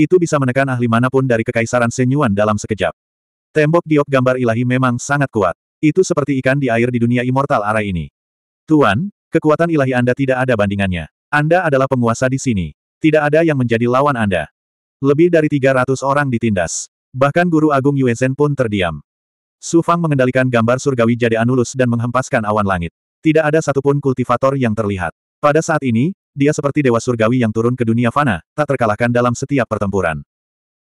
Itu bisa menekan ahli manapun dari Kekaisaran Senyuan dalam sekejap. Tembok giok gambar ilahi memang sangat kuat. Itu seperti ikan di air di dunia immortal arah ini. Tuan, kekuatan ilahi Anda tidak ada bandingannya. Anda adalah penguasa di sini. Tidak ada yang menjadi lawan Anda. Lebih dari 300 orang ditindas. Bahkan Guru Agung Yuezhen pun terdiam. Su Fang mengendalikan gambar surgawi Jade Anulus dan menghempaskan awan langit. Tidak ada satupun kultivator yang terlihat. Pada saat ini, dia seperti dewa surgawi yang turun ke dunia fana, tak terkalahkan dalam setiap pertempuran.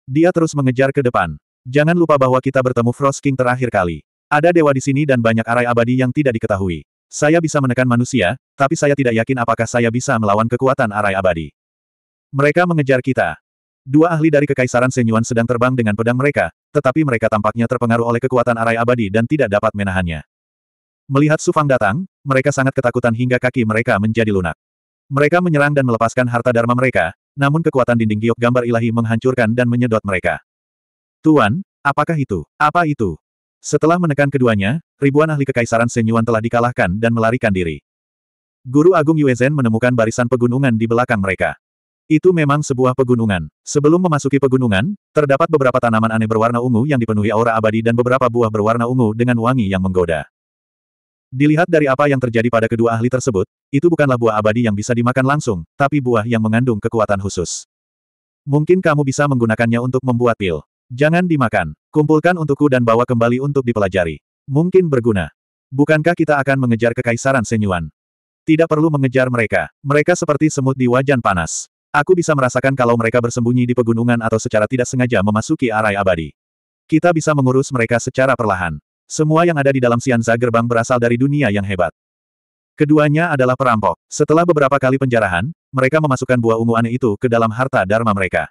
Dia terus mengejar ke depan. Jangan lupa bahwa kita bertemu Frost King terakhir kali. Ada dewa di sini dan banyak arai abadi yang tidak diketahui. Saya bisa menekan manusia, tapi saya tidak yakin apakah saya bisa melawan kekuatan arai abadi. Mereka mengejar kita. Dua ahli dari Kekaisaran Senyuan sedang terbang dengan pedang mereka, tetapi mereka tampaknya terpengaruh oleh kekuatan arai abadi dan tidak dapat menahannya. Melihat Sufang datang, mereka sangat ketakutan hingga kaki mereka menjadi lunak. Mereka menyerang dan melepaskan harta dharma mereka, namun kekuatan dinding giok gambar ilahi menghancurkan dan menyedot mereka. Tuan, apakah itu? Apa itu? Setelah menekan keduanya, ribuan ahli kekaisaran Senyuan telah dikalahkan dan melarikan diri. Guru Agung Yuezen menemukan barisan pegunungan di belakang mereka. Itu memang sebuah pegunungan. Sebelum memasuki pegunungan, terdapat beberapa tanaman aneh berwarna ungu yang dipenuhi aura abadi dan beberapa buah berwarna ungu dengan wangi yang menggoda. Dilihat dari apa yang terjadi pada kedua ahli tersebut, itu bukanlah buah abadi yang bisa dimakan langsung, tapi buah yang mengandung kekuatan khusus. Mungkin kamu bisa menggunakannya untuk membuat pil. Jangan dimakan. Kumpulkan untukku dan bawa kembali untuk dipelajari. Mungkin berguna. Bukankah kita akan mengejar kekaisaran Senyuan? Tidak perlu mengejar mereka. Mereka seperti semut di wajan panas. Aku bisa merasakan kalau mereka bersembunyi di pegunungan atau secara tidak sengaja memasuki arai abadi. Kita bisa mengurus mereka secara perlahan. Semua yang ada di dalam Sianza gerbang berasal dari dunia yang hebat. Keduanya adalah perampok. Setelah beberapa kali penjarahan, mereka memasukkan buah ungu aneh itu ke dalam harta dharma mereka.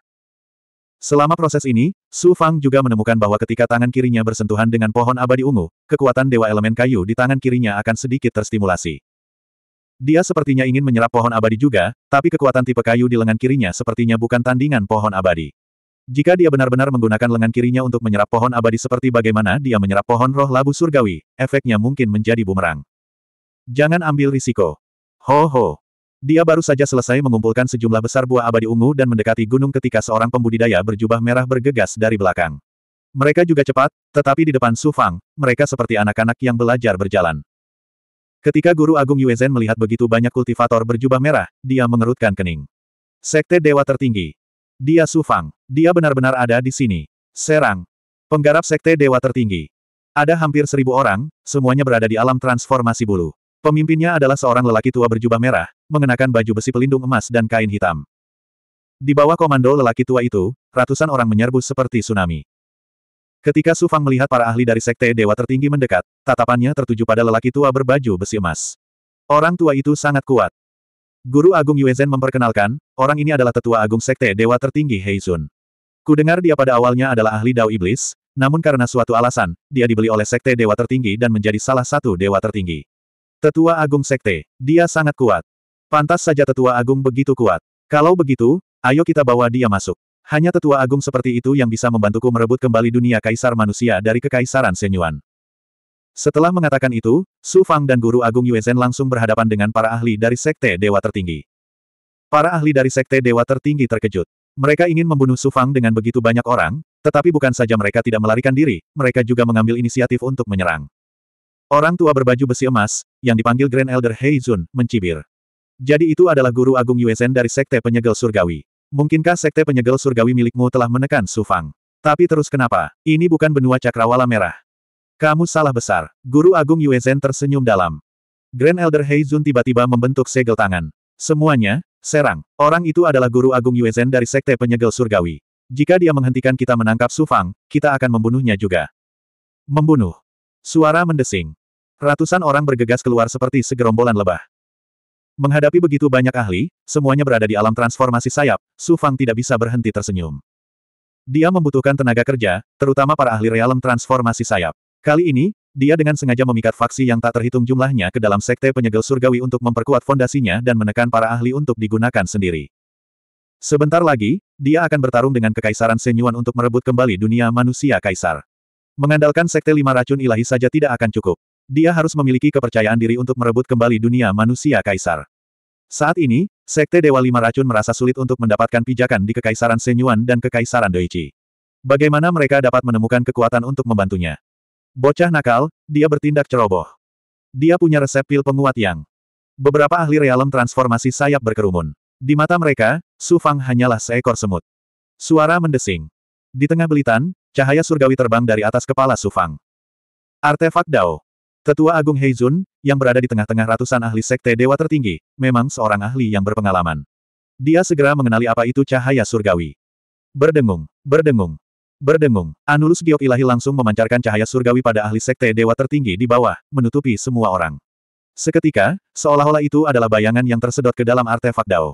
Selama proses ini, Su Fang juga menemukan bahwa ketika tangan kirinya bersentuhan dengan pohon abadi ungu, kekuatan dewa elemen kayu di tangan kirinya akan sedikit terstimulasi. Dia sepertinya ingin menyerap pohon abadi juga, tapi kekuatan tipe kayu di lengan kirinya sepertinya bukan tandingan pohon abadi. Jika dia benar-benar menggunakan lengan kirinya untuk menyerap pohon abadi seperti bagaimana dia menyerap pohon roh labu surgawi, efeknya mungkin menjadi bumerang. Jangan ambil risiko. Ho ho. Dia baru saja selesai mengumpulkan sejumlah besar buah abadi ungu dan mendekati gunung ketika seorang pembudidaya berjubah merah bergegas dari belakang. Mereka juga cepat, tetapi di depan Su Fang, mereka seperti anak-anak yang belajar berjalan. Ketika Guru Agung Zhen melihat begitu banyak kultivator berjubah merah, dia mengerutkan kening. Sekte Dewa Tertinggi. Dia Su Fang. Dia benar-benar ada di sini. Serang. Penggarap Sekte Dewa Tertinggi. Ada hampir seribu orang, semuanya berada di alam transformasi bulu. Pemimpinnya adalah seorang lelaki tua berjubah merah, mengenakan baju besi pelindung emas dan kain hitam. Di bawah komando lelaki tua itu, ratusan orang menyerbu seperti tsunami. Ketika Su Fang melihat para ahli dari sekte dewa tertinggi mendekat, tatapannya tertuju pada lelaki tua berbaju besi emas. Orang tua itu sangat kuat. Guru Agung Yuezhen memperkenalkan, orang ini adalah tetua agung sekte dewa tertinggi Hei Heizun. Kudengar dia pada awalnya adalah ahli Dao Iblis, namun karena suatu alasan, dia dibeli oleh Sekte Dewa Tertinggi dan menjadi salah satu Dewa Tertinggi. Tetua Agung Sekte, dia sangat kuat. Pantas saja Tetua Agung begitu kuat. Kalau begitu, ayo kita bawa dia masuk. Hanya Tetua Agung seperti itu yang bisa membantuku merebut kembali dunia Kaisar Manusia dari Kekaisaran Senyuan. Setelah mengatakan itu, Su Fang dan Guru Agung Zhen langsung berhadapan dengan para ahli dari Sekte Dewa Tertinggi. Para ahli dari Sekte Dewa Tertinggi terkejut. Mereka ingin membunuh Su Fang dengan begitu banyak orang, tetapi bukan saja mereka tidak melarikan diri, mereka juga mengambil inisiatif untuk menyerang. Orang tua berbaju besi emas, yang dipanggil Grand Elder Heizun, mencibir. Jadi itu adalah guru agung Yuezen dari Sekte Penyegel Surgawi. Mungkinkah Sekte Penyegel Surgawi milikmu telah menekan Sufang? Tapi terus kenapa? Ini bukan benua cakrawala merah. Kamu salah besar. Guru Agung Yuezen tersenyum dalam. Grand Elder Heizun tiba-tiba membentuk segel tangan. Semuanya, serang. Orang itu adalah Guru Agung Yuezen dari Sekte Penyegel Surgawi. Jika dia menghentikan kita menangkap Sufang, kita akan membunuhnya juga. Membunuh. Suara mendesing. Ratusan orang bergegas keluar seperti segerombolan lebah. Menghadapi begitu banyak ahli, semuanya berada di alam transformasi sayap, Su Fang tidak bisa berhenti tersenyum. Dia membutuhkan tenaga kerja, terutama para ahli realem transformasi sayap. Kali ini, dia dengan sengaja memikat faksi yang tak terhitung jumlahnya ke dalam sekte penyegel surgawi untuk memperkuat fondasinya dan menekan para ahli untuk digunakan sendiri. Sebentar lagi, dia akan bertarung dengan Kekaisaran Senyuan untuk merebut kembali dunia manusia kaisar. Mengandalkan sekte lima racun ilahi saja tidak akan cukup dia harus memiliki kepercayaan diri untuk merebut kembali dunia manusia kaisar. Saat ini, Sekte Dewa Lima Racun merasa sulit untuk mendapatkan pijakan di Kekaisaran Senyuan dan Kekaisaran Doichi. Bagaimana mereka dapat menemukan kekuatan untuk membantunya? Bocah nakal, dia bertindak ceroboh. Dia punya resep pil penguat yang beberapa ahli realem transformasi sayap berkerumun. Di mata mereka, Su Fang hanyalah seekor semut. Suara mendesing. Di tengah belitan, cahaya surgawi terbang dari atas kepala Su Fang. Artefak Dao. Tetua Agung Heizun, yang berada di tengah-tengah ratusan ahli sekte dewa tertinggi, memang seorang ahli yang berpengalaman. Dia segera mengenali apa itu cahaya surgawi. Berdengung, berdengung, berdengung, Anulus Giok Ilahi langsung memancarkan cahaya surgawi pada ahli sekte dewa tertinggi di bawah, menutupi semua orang. Seketika, seolah-olah itu adalah bayangan yang tersedot ke dalam artefak Dao.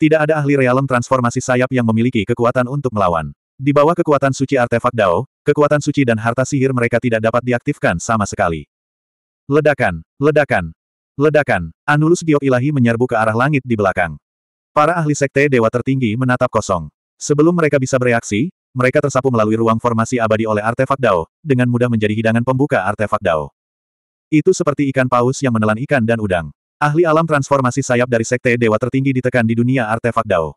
Tidak ada ahli realem transformasi sayap yang memiliki kekuatan untuk melawan. Di bawah kekuatan suci artefak Dao, Kekuatan suci dan harta sihir mereka tidak dapat diaktifkan sama sekali. Ledakan, ledakan, ledakan, Anulus Giok Ilahi menyerbu ke arah langit di belakang. Para ahli sekte dewa tertinggi menatap kosong. Sebelum mereka bisa bereaksi, mereka tersapu melalui ruang formasi abadi oleh artefak Dao, dengan mudah menjadi hidangan pembuka artefak Dao. Itu seperti ikan paus yang menelan ikan dan udang. Ahli alam transformasi sayap dari sekte dewa tertinggi ditekan di dunia artefak Dao.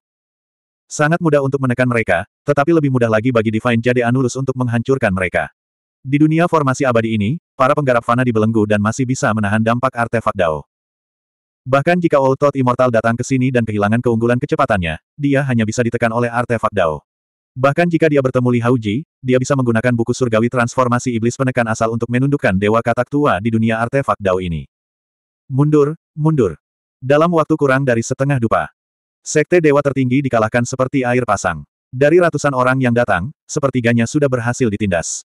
Sangat mudah untuk menekan mereka, tetapi lebih mudah lagi bagi Divine Jade Anulus untuk menghancurkan mereka. Di dunia formasi abadi ini, para penggarap fana dibelenggu dan masih bisa menahan dampak artefak Dao. Bahkan jika Old Thought Immortal datang ke sini dan kehilangan keunggulan kecepatannya, dia hanya bisa ditekan oleh artefak Dao. Bahkan jika dia bertemu Li Hauji, dia bisa menggunakan buku surgawi transformasi iblis penekan asal untuk menundukkan dewa katak tua di dunia artefak Dao ini. Mundur, mundur. Dalam waktu kurang dari setengah dupa, Sekte dewa tertinggi dikalahkan seperti air pasang. Dari ratusan orang yang datang, sepertiganya sudah berhasil ditindas.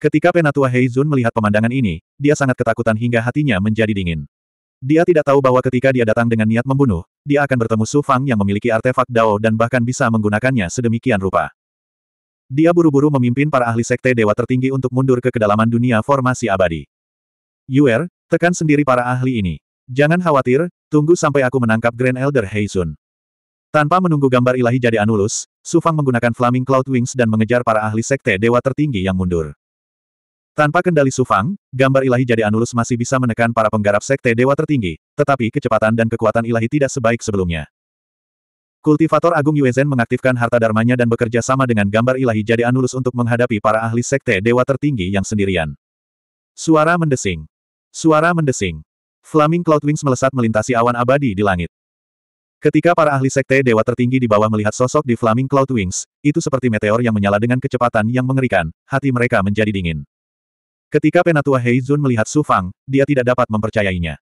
Ketika Penatua Heizun melihat pemandangan ini, dia sangat ketakutan hingga hatinya menjadi dingin. Dia tidak tahu bahwa ketika dia datang dengan niat membunuh, dia akan bertemu Su Fang yang memiliki artefak Dao dan bahkan bisa menggunakannya sedemikian rupa. Dia buru-buru memimpin para ahli sekte dewa tertinggi untuk mundur ke kedalaman dunia formasi abadi. Yuer, tekan sendiri para ahli ini. Jangan khawatir, tunggu sampai aku menangkap Grand Elder Heizun. Tanpa menunggu gambar ilahi jadi Anulus, Sufang menggunakan Flaming Cloud Wings dan mengejar para ahli sekte dewa tertinggi yang mundur. Tanpa kendali Sufang, gambar ilahi jadi Anulus masih bisa menekan para penggarap sekte dewa tertinggi, tetapi kecepatan dan kekuatan ilahi tidak sebaik sebelumnya. Kultivator Agung Yuezen mengaktifkan harta darmanya dan bekerja sama dengan gambar ilahi jadi Anulus untuk menghadapi para ahli sekte dewa tertinggi yang sendirian. Suara mendesing. Suara mendesing. Flaming Cloud Wings melesat melintasi awan abadi di langit. Ketika para ahli sekte dewa tertinggi di bawah melihat sosok di Flaming Cloud Wings, itu seperti meteor yang menyala dengan kecepatan yang mengerikan, hati mereka menjadi dingin. Ketika Penatua Heizun melihat Su Fang, dia tidak dapat mempercayainya.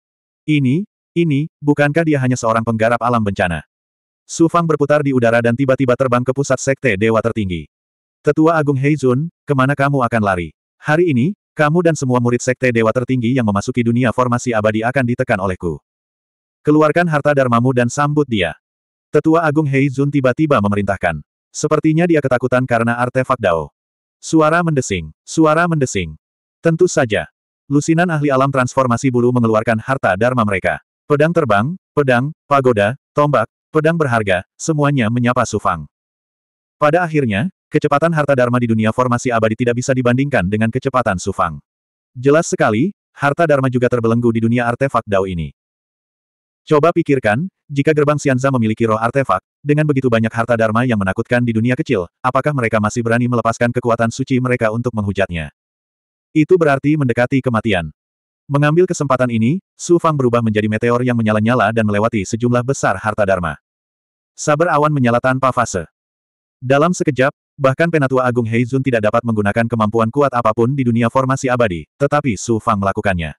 Ini, ini, bukankah dia hanya seorang penggarap alam bencana? Su Fang berputar di udara dan tiba-tiba terbang ke pusat sekte dewa tertinggi. Tetua Agung Heizun, kemana kamu akan lari? Hari ini, kamu dan semua murid sekte dewa tertinggi yang memasuki dunia formasi abadi akan ditekan olehku. Keluarkan harta darmamu dan sambut dia. Tetua Agung Hei Zun tiba-tiba memerintahkan. Sepertinya dia ketakutan karena artefak Dao. Suara mendesing. Suara mendesing. Tentu saja. Lusinan ahli alam transformasi bulu mengeluarkan harta dharma mereka. Pedang terbang, pedang, pagoda, tombak, pedang berharga, semuanya menyapa Sufang. Pada akhirnya, kecepatan harta dharma di dunia formasi abadi tidak bisa dibandingkan dengan kecepatan Sufang. Jelas sekali, harta dharma juga terbelenggu di dunia artefak Dao ini. Coba pikirkan, jika gerbang Xianza memiliki roh artefak, dengan begitu banyak harta dharma yang menakutkan di dunia kecil, apakah mereka masih berani melepaskan kekuatan suci mereka untuk menghujatnya? Itu berarti mendekati kematian. Mengambil kesempatan ini, Su Fang berubah menjadi meteor yang menyala-nyala dan melewati sejumlah besar harta dharma. Sabar awan menyala tanpa fase. Dalam sekejap, bahkan Penatua Agung Heizun tidak dapat menggunakan kemampuan kuat apapun di dunia formasi abadi, tetapi Su Fang melakukannya.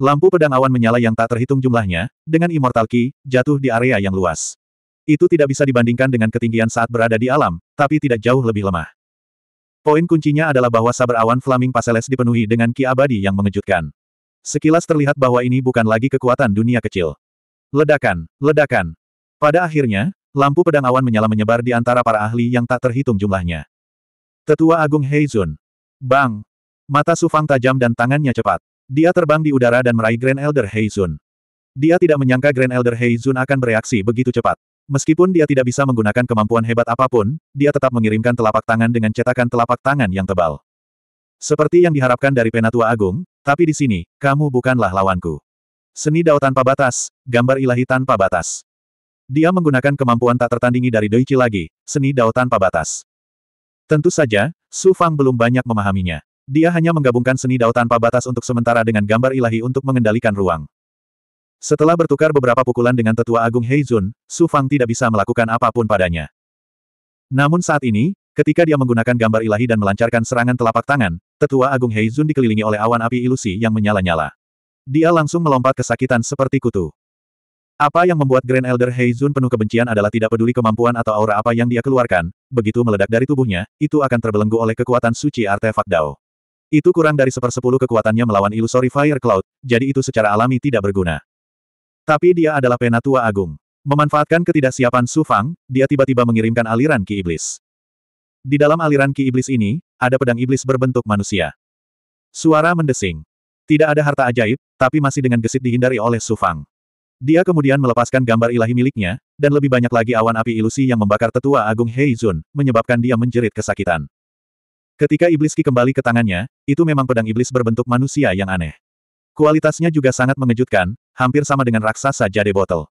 Lampu pedang awan menyala yang tak terhitung jumlahnya, dengan Immortal Key, jatuh di area yang luas. Itu tidak bisa dibandingkan dengan ketinggian saat berada di alam, tapi tidak jauh lebih lemah. Poin kuncinya adalah bahwa sabar awan Flaming Paseles dipenuhi dengan ki abadi yang mengejutkan. Sekilas terlihat bahwa ini bukan lagi kekuatan dunia kecil. Ledakan, ledakan. Pada akhirnya, lampu pedang awan menyala menyebar di antara para ahli yang tak terhitung jumlahnya. Tetua Agung Heizun. Bang! Mata Sufang tajam dan tangannya cepat. Dia terbang di udara dan meraih Grand Elder Heizun. Dia tidak menyangka Grand Elder Heizun akan bereaksi begitu cepat. Meskipun dia tidak bisa menggunakan kemampuan hebat apapun, dia tetap mengirimkan telapak tangan dengan cetakan telapak tangan yang tebal. Seperti yang diharapkan dari Penatua Agung, tapi di sini, kamu bukanlah lawanku. Seni dao tanpa batas, gambar ilahi tanpa batas. Dia menggunakan kemampuan tak tertandingi dari Doichi lagi, seni dao tanpa batas. Tentu saja, Su Fang belum banyak memahaminya. Dia hanya menggabungkan seni dao tanpa batas untuk sementara dengan gambar ilahi untuk mengendalikan ruang. Setelah bertukar beberapa pukulan dengan tetua agung Heizun, Su Fang tidak bisa melakukan apapun padanya. Namun saat ini, ketika dia menggunakan gambar ilahi dan melancarkan serangan telapak tangan, tetua agung Heizun dikelilingi oleh awan api ilusi yang menyala-nyala. Dia langsung melompat kesakitan seperti kutu. Apa yang membuat Grand Elder Heizun penuh kebencian adalah tidak peduli kemampuan atau aura apa yang dia keluarkan, begitu meledak dari tubuhnya, itu akan terbelenggu oleh kekuatan suci artefak Dao. Itu kurang dari sepersepuluh kekuatannya melawan Illusory Fire Cloud, jadi itu secara alami tidak berguna. Tapi dia adalah Penatua Agung. Memanfaatkan ketidaksiapan Su Fang, dia tiba-tiba mengirimkan aliran Ki Iblis. Di dalam aliran Ki Iblis ini, ada pedang iblis berbentuk manusia. Suara mendesing. Tidak ada harta ajaib, tapi masih dengan gesit dihindari oleh Su Fang. Dia kemudian melepaskan gambar ilahi miliknya, dan lebih banyak lagi awan api ilusi yang membakar tetua Agung Heizun, menyebabkan dia menjerit kesakitan. Ketika iblis Ki kembali ke tangannya, itu memang pedang iblis berbentuk manusia yang aneh. Kualitasnya juga sangat mengejutkan, hampir sama dengan raksasa jade botol.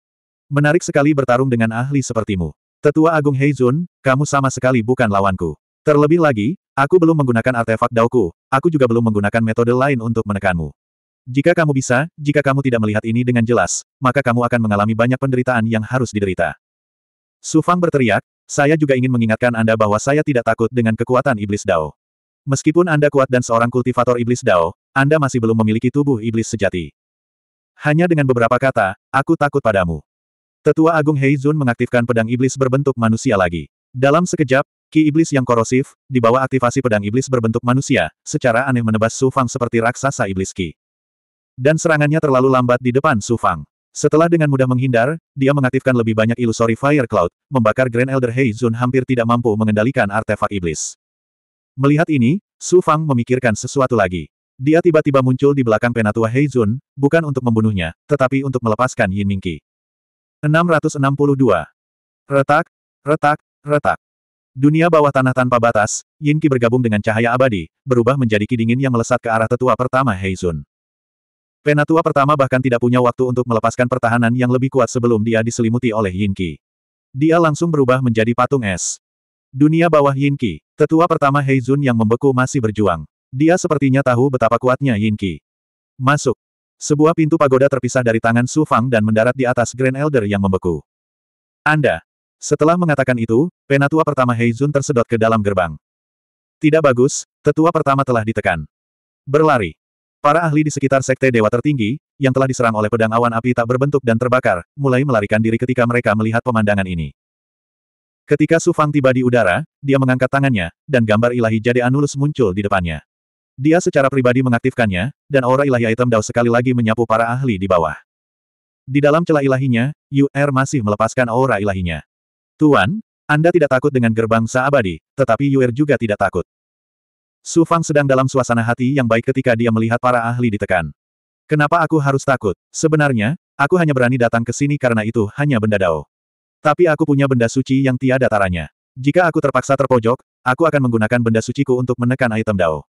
Menarik sekali bertarung dengan ahli sepertimu. Tetua Agung Heizun, kamu sama sekali bukan lawanku. Terlebih lagi, aku belum menggunakan artefak daoku. aku juga belum menggunakan metode lain untuk menekanmu. Jika kamu bisa, jika kamu tidak melihat ini dengan jelas, maka kamu akan mengalami banyak penderitaan yang harus diderita. Sufang berteriak, saya juga ingin mengingatkan Anda bahwa saya tidak takut dengan kekuatan iblis Dao. Meskipun Anda kuat dan seorang kultivator iblis Dao, Anda masih belum memiliki tubuh iblis sejati. Hanya dengan beberapa kata, aku takut padamu. Tetua Agung Heizun mengaktifkan pedang iblis berbentuk manusia lagi. Dalam sekejap, ki iblis yang korosif, di aktivasi pedang iblis berbentuk manusia, secara aneh menebas Su Fang seperti raksasa iblis ki. Dan serangannya terlalu lambat di depan Su Fang. Setelah dengan mudah menghindar, dia mengaktifkan lebih banyak ilusori fire cloud, membakar Grand Elder Heizun hampir tidak mampu mengendalikan artefak iblis. Melihat ini, Su Fang memikirkan sesuatu lagi. Dia tiba-tiba muncul di belakang penatua Heizun, bukan untuk membunuhnya, tetapi untuk melepaskan Yin Mingqi. 662. Retak, retak, retak. Dunia bawah tanah tanpa batas, Yin Qi bergabung dengan cahaya abadi, berubah menjadi Qi dingin yang melesat ke arah tetua pertama Heizun. Penatua pertama bahkan tidak punya waktu untuk melepaskan pertahanan yang lebih kuat sebelum dia diselimuti oleh Yin Qi. Dia langsung berubah menjadi patung es. Dunia bawah Yin Qi, tetua pertama Heizun yang membeku masih berjuang. Dia sepertinya tahu betapa kuatnya Yin Qi. Masuk. Sebuah pintu pagoda terpisah dari tangan Su Fang dan mendarat di atas Grand Elder yang membeku. Anda. Setelah mengatakan itu, penatua pertama Heizun tersedot ke dalam gerbang. Tidak bagus, tetua pertama telah ditekan. Berlari. Para ahli di sekitar sekte dewa tertinggi, yang telah diserang oleh pedang awan api tak berbentuk dan terbakar, mulai melarikan diri ketika mereka melihat pemandangan ini. Ketika Su Fang tiba di udara, dia mengangkat tangannya, dan gambar ilahi jade Anulus muncul di depannya. Dia secara pribadi mengaktifkannya, dan aura ilahi item Dao sekali lagi menyapu para ahli di bawah. Di dalam celah ilahinya, Yu Er masih melepaskan aura ilahinya. Tuan, Anda tidak takut dengan gerbang saabadi, tetapi Yu er juga tidak takut. Su Fang sedang dalam suasana hati yang baik ketika dia melihat para ahli ditekan. Kenapa aku harus takut? Sebenarnya, aku hanya berani datang ke sini karena itu hanya benda Dao. Tapi aku punya benda suci yang tiada taranya. Jika aku terpaksa terpojok, aku akan menggunakan benda suciku untuk menekan item Dao.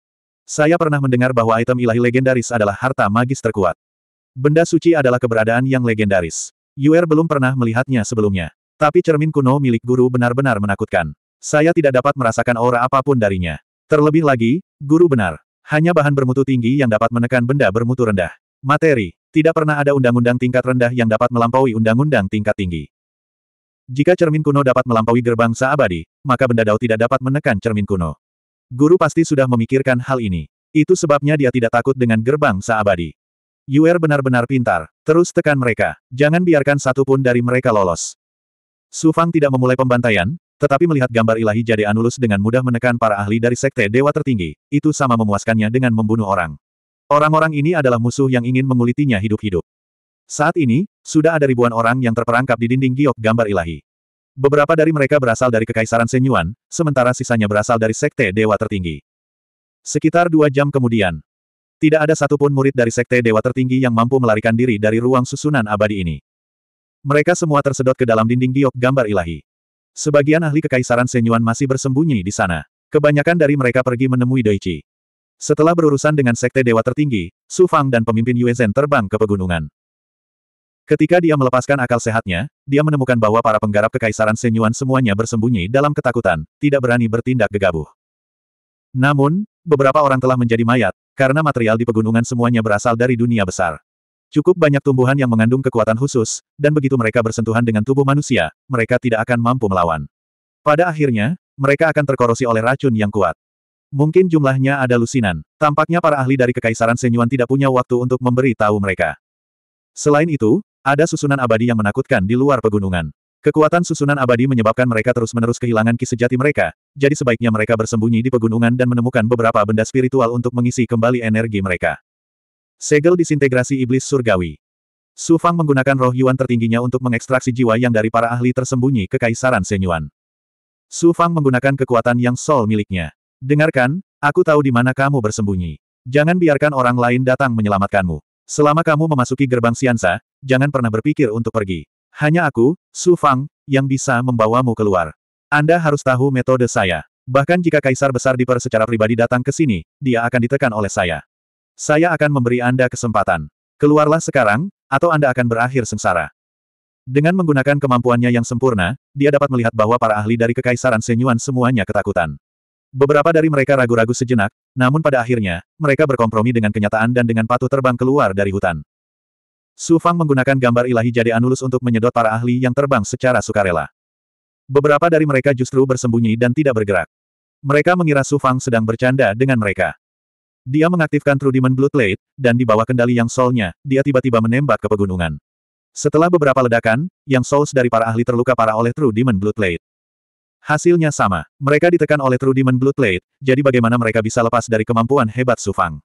Saya pernah mendengar bahwa item ilahi legendaris adalah harta magis terkuat. Benda suci adalah keberadaan yang legendaris. Yuer belum pernah melihatnya sebelumnya. Tapi cermin kuno milik guru benar-benar menakutkan. Saya tidak dapat merasakan aura apapun darinya. Terlebih lagi, guru benar. Hanya bahan bermutu tinggi yang dapat menekan benda bermutu rendah. Materi. Tidak pernah ada undang-undang tingkat rendah yang dapat melampaui undang-undang tingkat tinggi. Jika cermin kuno dapat melampaui gerbang seabadi, maka benda dao tidak dapat menekan cermin kuno. Guru pasti sudah memikirkan hal ini. Itu sebabnya dia tidak takut dengan gerbang seabadi. Yuer benar-benar pintar. Terus tekan mereka. Jangan biarkan satu pun dari mereka lolos. Su Fang tidak memulai pembantaian, tetapi melihat gambar ilahi Jade Anulus dengan mudah menekan para ahli dari sekte dewa tertinggi, itu sama memuaskannya dengan membunuh orang. Orang-orang ini adalah musuh yang ingin mengulitinya hidup-hidup. Saat ini, sudah ada ribuan orang yang terperangkap di dinding giok gambar ilahi. Beberapa dari mereka berasal dari Kekaisaran Senyuan, sementara sisanya berasal dari Sekte Dewa Tertinggi. Sekitar dua jam kemudian, tidak ada satupun murid dari Sekte Dewa Tertinggi yang mampu melarikan diri dari ruang susunan abadi ini. Mereka semua tersedot ke dalam dinding giok gambar ilahi. Sebagian ahli Kekaisaran Senyuan masih bersembunyi di sana. Kebanyakan dari mereka pergi menemui Doichi. Setelah berurusan dengan Sekte Dewa Tertinggi, Su Fang dan pemimpin Yuezhen terbang ke pegunungan. Ketika dia melepaskan akal sehatnya, dia menemukan bahwa para penggarap kekaisaran Senyuan semuanya bersembunyi dalam ketakutan, tidak berani bertindak gegabah. Namun, beberapa orang telah menjadi mayat, karena material di pegunungan semuanya berasal dari dunia besar. Cukup banyak tumbuhan yang mengandung kekuatan khusus, dan begitu mereka bersentuhan dengan tubuh manusia, mereka tidak akan mampu melawan. Pada akhirnya, mereka akan terkorosi oleh racun yang kuat. Mungkin jumlahnya ada lusinan. Tampaknya para ahli dari Kekaisaran Senyuan tidak punya waktu untuk memberi tahu mereka. Selain itu, ada susunan abadi yang menakutkan di luar pegunungan. Kekuatan susunan abadi menyebabkan mereka terus-menerus kehilangan ki sejati mereka, jadi sebaiknya mereka bersembunyi di pegunungan dan menemukan beberapa benda spiritual untuk mengisi kembali energi mereka. Segel disintegrasi iblis surgawi. Su Fang menggunakan roh Yuan tertingginya untuk mengekstraksi jiwa yang dari para ahli tersembunyi ke Kaisaran Senyuan. Su Fang menggunakan kekuatan yang sol miliknya. Dengarkan, aku tahu di mana kamu bersembunyi. Jangan biarkan orang lain datang menyelamatkanmu. Selama kamu memasuki gerbang Siansa, jangan pernah berpikir untuk pergi. Hanya aku, Su Fang, yang bisa membawamu keluar. Anda harus tahu metode saya. Bahkan jika Kaisar Besar Diper secara pribadi datang ke sini, dia akan ditekan oleh saya. Saya akan memberi Anda kesempatan. Keluarlah sekarang, atau Anda akan berakhir sengsara. Dengan menggunakan kemampuannya yang sempurna, dia dapat melihat bahwa para ahli dari Kekaisaran Senyuan semuanya ketakutan. Beberapa dari mereka ragu-ragu sejenak, namun pada akhirnya, mereka berkompromi dengan kenyataan dan dengan patuh terbang keluar dari hutan. Su Fang menggunakan gambar ilahi jadi Anulus untuk menyedot para ahli yang terbang secara sukarela. Beberapa dari mereka justru bersembunyi dan tidak bergerak. Mereka mengira Su Fang sedang bercanda dengan mereka. Dia mengaktifkan True Trudiment Bloodblade, dan di bawah kendali yang solnya, dia tiba-tiba menembak ke pegunungan. Setelah beberapa ledakan, yang souls dari para ahli terluka parah oleh True Demon Bloodblade. Hasilnya sama, mereka ditekan oleh True Demon Blood Plate, jadi bagaimana mereka bisa lepas dari kemampuan hebat Sufang?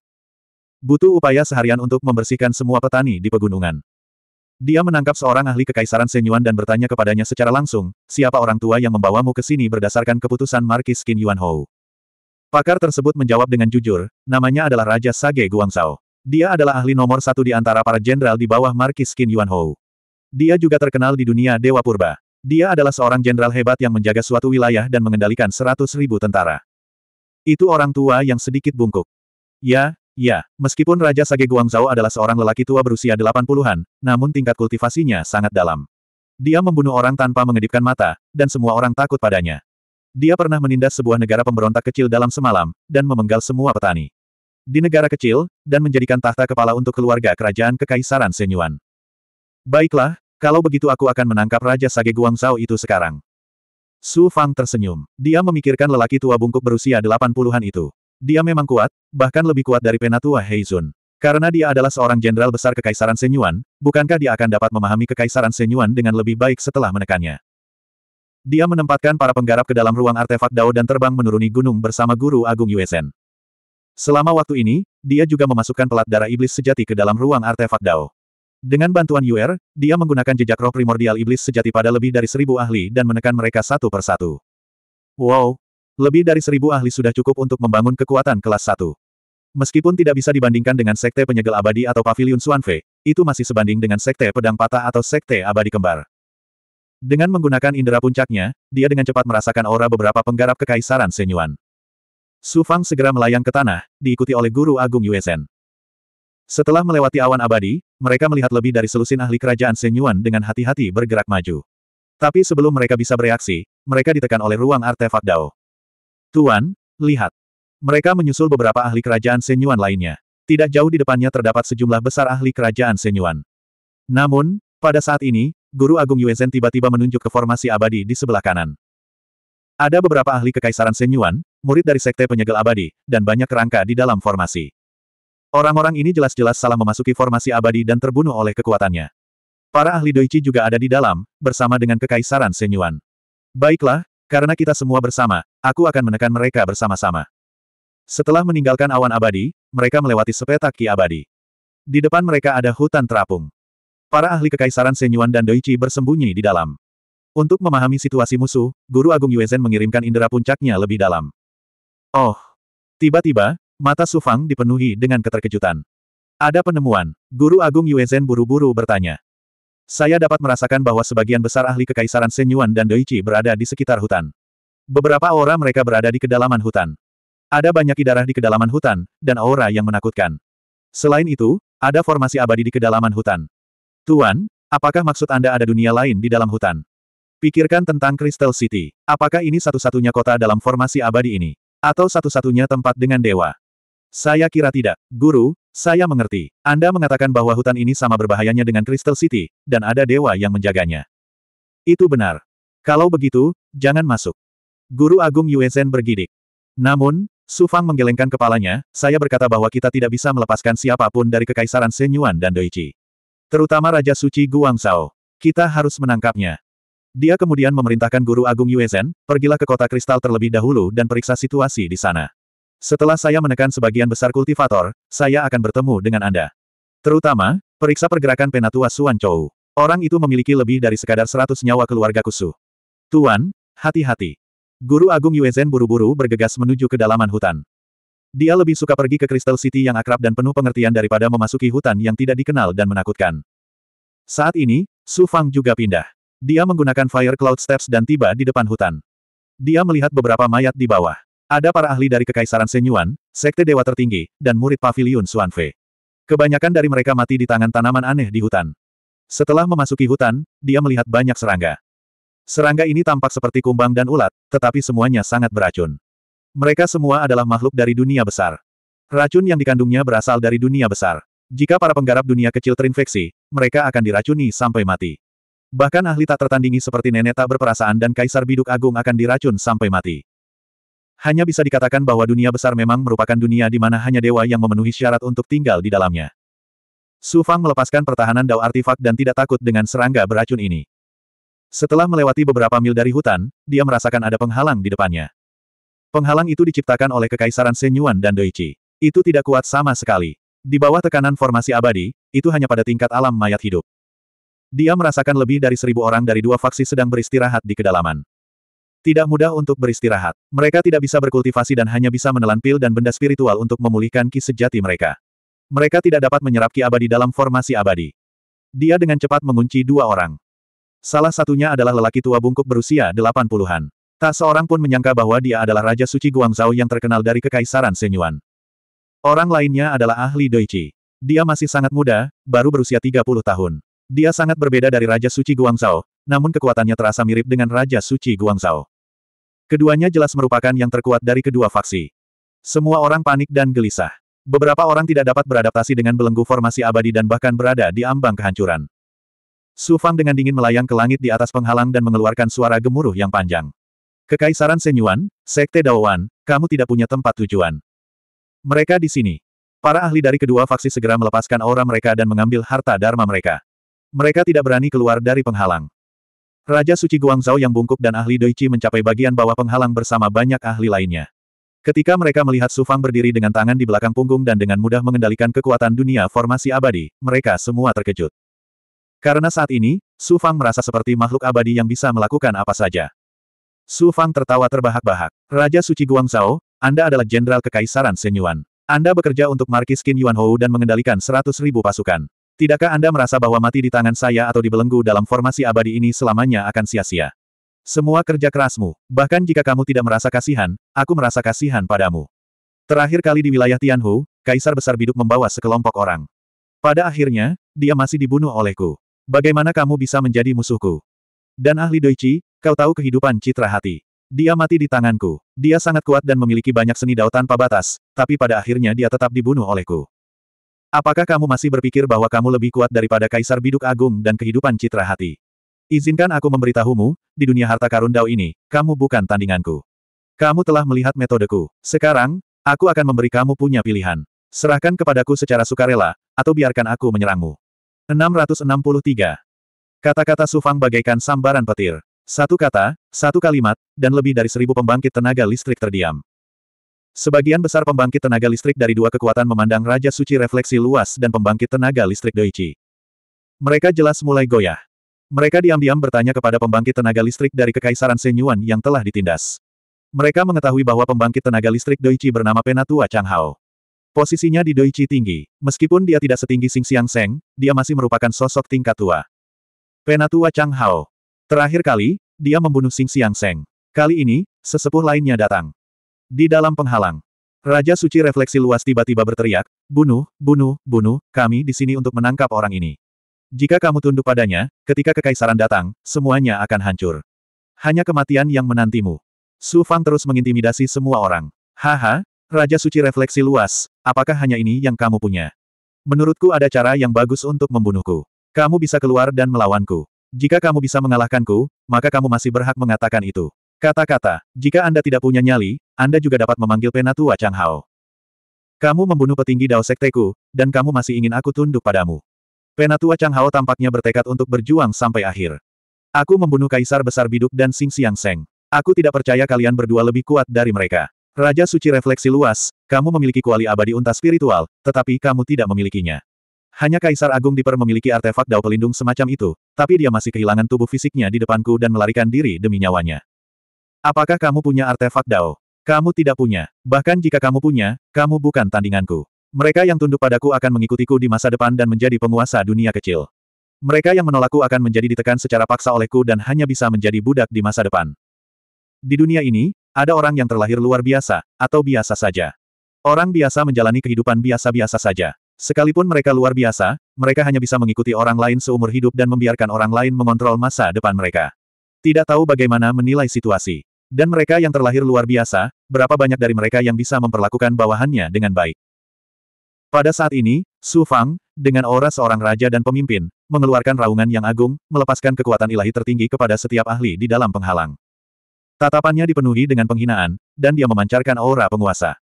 Butuh upaya seharian untuk membersihkan semua petani di pegunungan. Dia menangkap seorang ahli kekaisaran Senyuan dan bertanya kepadanya secara langsung, siapa orang tua yang membawamu ke sini berdasarkan keputusan Markis Qin Yuan Hou. Pakar tersebut menjawab dengan jujur, namanya adalah Raja Sage Guangzhou. Dia adalah ahli nomor satu di antara para jenderal di bawah Markis Qin Yuan Hou. Dia juga terkenal di dunia Dewa Purba. Dia adalah seorang jenderal hebat yang menjaga suatu wilayah dan mengendalikan seratus ribu tentara. Itu orang tua yang sedikit bungkuk. Ya, ya, meskipun Raja Sage Guangzhou adalah seorang lelaki tua berusia delapan puluhan, namun tingkat kultivasinya sangat dalam. Dia membunuh orang tanpa mengedipkan mata, dan semua orang takut padanya. Dia pernah menindas sebuah negara pemberontak kecil dalam semalam, dan memenggal semua petani. Di negara kecil, dan menjadikan tahta kepala untuk keluarga kerajaan kekaisaran Senyuan. Baiklah, kalau begitu aku akan menangkap Raja Sage Guangzhou itu sekarang. Su Fang tersenyum. Dia memikirkan lelaki tua bungkuk berusia 80-an itu. Dia memang kuat, bahkan lebih kuat dari penatua Heizun. Karena dia adalah seorang jenderal besar Kekaisaran Senyuan, bukankah dia akan dapat memahami Kekaisaran Senyuan dengan lebih baik setelah menekannya? Dia menempatkan para penggarap ke dalam ruang artefak Dao dan terbang menuruni gunung bersama Guru Agung Yuesen. Selama waktu ini, dia juga memasukkan pelat darah iblis sejati ke dalam ruang artefak Dao. Dengan bantuan Yuer, dia menggunakan jejak roh primordial iblis sejati pada lebih dari seribu ahli dan menekan mereka satu per satu. Wow! Lebih dari seribu ahli sudah cukup untuk membangun kekuatan kelas satu. Meskipun tidak bisa dibandingkan dengan Sekte Penyegel Abadi atau Pavilion Suanfe, itu masih sebanding dengan Sekte Pedang Patah atau Sekte Abadi Kembar. Dengan menggunakan indera puncaknya, dia dengan cepat merasakan aura beberapa penggarap kekaisaran Senyuan. Su Fang segera melayang ke tanah, diikuti oleh Guru Agung Yuezhen. Setelah melewati awan abadi, mereka melihat lebih dari selusin ahli kerajaan Senyuan dengan hati-hati bergerak maju. Tapi sebelum mereka bisa bereaksi, mereka ditekan oleh ruang artefak Dao. Tuan, lihat. Mereka menyusul beberapa ahli kerajaan Senyuan lainnya. Tidak jauh di depannya terdapat sejumlah besar ahli kerajaan Senyuan. Namun, pada saat ini, Guru Agung Yuezen tiba-tiba menunjuk ke formasi abadi di sebelah kanan. Ada beberapa ahli kekaisaran Senyuan, murid dari Sekte Penyegel Abadi, dan banyak kerangka di dalam formasi. Orang-orang ini jelas-jelas salah memasuki formasi abadi dan terbunuh oleh kekuatannya. Para ahli Doichi juga ada di dalam, bersama dengan Kekaisaran Senyuan. Baiklah, karena kita semua bersama, aku akan menekan mereka bersama-sama. Setelah meninggalkan awan abadi, mereka melewati sepetak ki abadi. Di depan mereka ada hutan terapung. Para ahli Kekaisaran Senyuan dan Doichi bersembunyi di dalam. Untuk memahami situasi musuh, Guru Agung Yuezen mengirimkan indera puncaknya lebih dalam. Oh! Tiba-tiba, Mata Su Fang dipenuhi dengan keterkejutan. Ada penemuan, Guru Agung Yue Zhen buru-buru bertanya. Saya dapat merasakan bahwa sebagian besar ahli kekaisaran Senyuan dan Doichi berada di sekitar hutan. Beberapa aura mereka berada di kedalaman hutan. Ada banyak darah di kedalaman hutan, dan aura yang menakutkan. Selain itu, ada formasi abadi di kedalaman hutan. Tuan, apakah maksud Anda ada dunia lain di dalam hutan? Pikirkan tentang Crystal City. Apakah ini satu-satunya kota dalam formasi abadi ini? Atau satu-satunya tempat dengan dewa? Saya kira tidak. Guru, saya mengerti. Anda mengatakan bahwa hutan ini sama berbahayanya dengan Crystal City, dan ada dewa yang menjaganya. Itu benar. Kalau begitu, jangan masuk. Guru Agung Yuezhen bergidik. Namun, Sufang menggelengkan kepalanya, saya berkata bahwa kita tidak bisa melepaskan siapapun dari kekaisaran Senyuan dan Doichi. Terutama Raja Suci Guangzhou. Kita harus menangkapnya. Dia kemudian memerintahkan Guru Agung Yuezhen, pergilah ke kota kristal terlebih dahulu dan periksa situasi di sana. Setelah saya menekan sebagian besar kultivator, saya akan bertemu dengan Anda. Terutama, periksa pergerakan penatua Suan Chou. Orang itu memiliki lebih dari sekadar seratus nyawa keluarga Kusu. Tuan, hati-hati. Guru Agung Yuezen buru-buru bergegas menuju kedalaman hutan. Dia lebih suka pergi ke Crystal City yang akrab dan penuh pengertian daripada memasuki hutan yang tidak dikenal dan menakutkan. Saat ini, Su Fang juga pindah. Dia menggunakan Fire Cloud Steps dan tiba di depan hutan. Dia melihat beberapa mayat di bawah. Ada para ahli dari Kekaisaran Senyuan, Sekte Dewa Tertinggi, dan murid Paviliun Suanfe. Kebanyakan dari mereka mati di tangan tanaman aneh di hutan. Setelah memasuki hutan, dia melihat banyak serangga. Serangga ini tampak seperti kumbang dan ulat, tetapi semuanya sangat beracun. Mereka semua adalah makhluk dari dunia besar. Racun yang dikandungnya berasal dari dunia besar. Jika para penggarap dunia kecil terinfeksi, mereka akan diracuni sampai mati. Bahkan ahli tak tertandingi seperti nenek tak berperasaan dan kaisar biduk agung akan diracun sampai mati. Hanya bisa dikatakan bahwa dunia besar memang merupakan dunia di mana hanya dewa yang memenuhi syarat untuk tinggal di dalamnya. Su Fang melepaskan pertahanan Dao Artifak dan tidak takut dengan serangga beracun ini. Setelah melewati beberapa mil dari hutan, dia merasakan ada penghalang di depannya. Penghalang itu diciptakan oleh Kekaisaran Senyuan dan Doichi. Itu tidak kuat sama sekali. Di bawah tekanan formasi abadi, itu hanya pada tingkat alam mayat hidup. Dia merasakan lebih dari seribu orang dari dua faksi sedang beristirahat di kedalaman. Tidak mudah untuk beristirahat. Mereka tidak bisa berkultivasi dan hanya bisa menelan pil dan benda spiritual untuk memulihkan ki sejati mereka. Mereka tidak dapat menyerap ki abadi dalam formasi abadi. Dia dengan cepat mengunci dua orang. Salah satunya adalah lelaki tua bungkuk berusia 80-an. Tak seorang pun menyangka bahwa dia adalah Raja Suci Guangzhou yang terkenal dari Kekaisaran Senyuan. Orang lainnya adalah ahli Doichi. Dia masih sangat muda, baru berusia 30 tahun. Dia sangat berbeda dari Raja Suci Guangzhou, namun kekuatannya terasa mirip dengan Raja Suci Guangzhou. Keduanya jelas merupakan yang terkuat dari kedua faksi. Semua orang panik dan gelisah. Beberapa orang tidak dapat beradaptasi dengan belenggu formasi abadi dan bahkan berada di ambang kehancuran. Su Fang dengan dingin melayang ke langit di atas penghalang dan mengeluarkan suara gemuruh yang panjang. Kekaisaran Senyuan, Sekte Daowan, kamu tidak punya tempat tujuan. Mereka di sini. Para ahli dari kedua faksi segera melepaskan aura mereka dan mengambil harta dharma mereka. Mereka tidak berani keluar dari penghalang. Raja Suci Guangzhou yang bungkuk dan ahli Doichi mencapai bagian bawah penghalang bersama banyak ahli lainnya. Ketika mereka melihat Sufang berdiri dengan tangan di belakang punggung dan dengan mudah mengendalikan kekuatan dunia formasi abadi, mereka semua terkejut. Karena saat ini, Sufang merasa seperti makhluk abadi yang bisa melakukan apa saja. Sufang tertawa terbahak-bahak. Raja Suci Guangzhou, Anda adalah jenderal kekaisaran Senyuan. Anda bekerja untuk Markis Qin Yuanhou dan mengendalikan seratus ribu pasukan. Tidakkah Anda merasa bahwa mati di tangan saya atau dibelenggu dalam formasi abadi ini selamanya akan sia-sia? Semua kerja kerasmu, bahkan jika kamu tidak merasa kasihan, aku merasa kasihan padamu. Terakhir kali di wilayah Tianhu, Kaisar Besar Biduk membawa sekelompok orang. Pada akhirnya, dia masih dibunuh olehku. Bagaimana kamu bisa menjadi musuhku? Dan ahli Doichi, kau tahu kehidupan citra hati. Dia mati di tanganku. Dia sangat kuat dan memiliki banyak seni dao tanpa batas, tapi pada akhirnya dia tetap dibunuh olehku. Apakah kamu masih berpikir bahwa kamu lebih kuat daripada Kaisar Biduk Agung dan kehidupan citra hati? Izinkan aku memberitahumu, di dunia harta karun Dao ini, kamu bukan tandinganku. Kamu telah melihat metodeku. Sekarang, aku akan memberi kamu punya pilihan. Serahkan kepadaku secara sukarela, atau biarkan aku menyerangmu. 663. Kata-kata Sufang bagaikan sambaran petir. Satu kata, satu kalimat, dan lebih dari seribu pembangkit tenaga listrik terdiam. Sebagian besar pembangkit tenaga listrik dari dua kekuatan memandang Raja Suci refleksi luas dan pembangkit tenaga listrik Doichi. Mereka jelas mulai goyah. Mereka diam-diam bertanya kepada pembangkit tenaga listrik dari Kekaisaran Senyuan yang telah ditindas. Mereka mengetahui bahwa pembangkit tenaga listrik Doichi bernama Penatua Changhao. Posisinya di Doichi tinggi. Meskipun dia tidak setinggi Sing Xiang Seng, dia masih merupakan sosok tingkat tua. Penatua Changhao. Terakhir kali, dia membunuh Sing Xiang Seng. Kali ini, sesepuh lainnya datang. Di dalam penghalang, Raja Suci refleksi luas tiba-tiba berteriak, bunuh, bunuh, bunuh, kami di sini untuk menangkap orang ini. Jika kamu tunduk padanya, ketika kekaisaran datang, semuanya akan hancur. Hanya kematian yang menantimu. Su Fang terus mengintimidasi semua orang. Haha, Raja Suci refleksi luas, apakah hanya ini yang kamu punya? Menurutku ada cara yang bagus untuk membunuhku. Kamu bisa keluar dan melawanku. Jika kamu bisa mengalahkanku, maka kamu masih berhak mengatakan itu. Kata-kata, jika Anda tidak punya nyali, Anda juga dapat memanggil penatua Chang Hao. Kamu membunuh petinggi Dao Sekteku, dan kamu masih ingin aku tunduk padamu. Penatua Chang Hao tampaknya bertekad untuk berjuang sampai akhir. Aku membunuh Kaisar Besar Biduk dan Sing Siang Seng. Aku tidak percaya kalian berdua lebih kuat dari mereka. Raja Suci Refleksi Luas, kamu memiliki kuali abadi unta spiritual, tetapi kamu tidak memilikinya. Hanya Kaisar Agung Diper memiliki artefak dao pelindung semacam itu, tapi dia masih kehilangan tubuh fisiknya di depanku dan melarikan diri demi nyawanya. Apakah kamu punya artefak Dao? Kamu tidak punya. Bahkan jika kamu punya, kamu bukan tandinganku. Mereka yang tunduk padaku akan mengikutiku di masa depan dan menjadi penguasa dunia kecil. Mereka yang menolakku akan menjadi ditekan secara paksa olehku dan hanya bisa menjadi budak di masa depan. Di dunia ini, ada orang yang terlahir luar biasa, atau biasa saja. Orang biasa menjalani kehidupan biasa-biasa saja. Sekalipun mereka luar biasa, mereka hanya bisa mengikuti orang lain seumur hidup dan membiarkan orang lain mengontrol masa depan mereka. Tidak tahu bagaimana menilai situasi. Dan mereka yang terlahir luar biasa, berapa banyak dari mereka yang bisa memperlakukan bawahannya dengan baik. Pada saat ini, Su Fang, dengan aura seorang raja dan pemimpin, mengeluarkan raungan yang agung, melepaskan kekuatan ilahi tertinggi kepada setiap ahli di dalam penghalang. Tatapannya dipenuhi dengan penghinaan, dan dia memancarkan aura penguasa.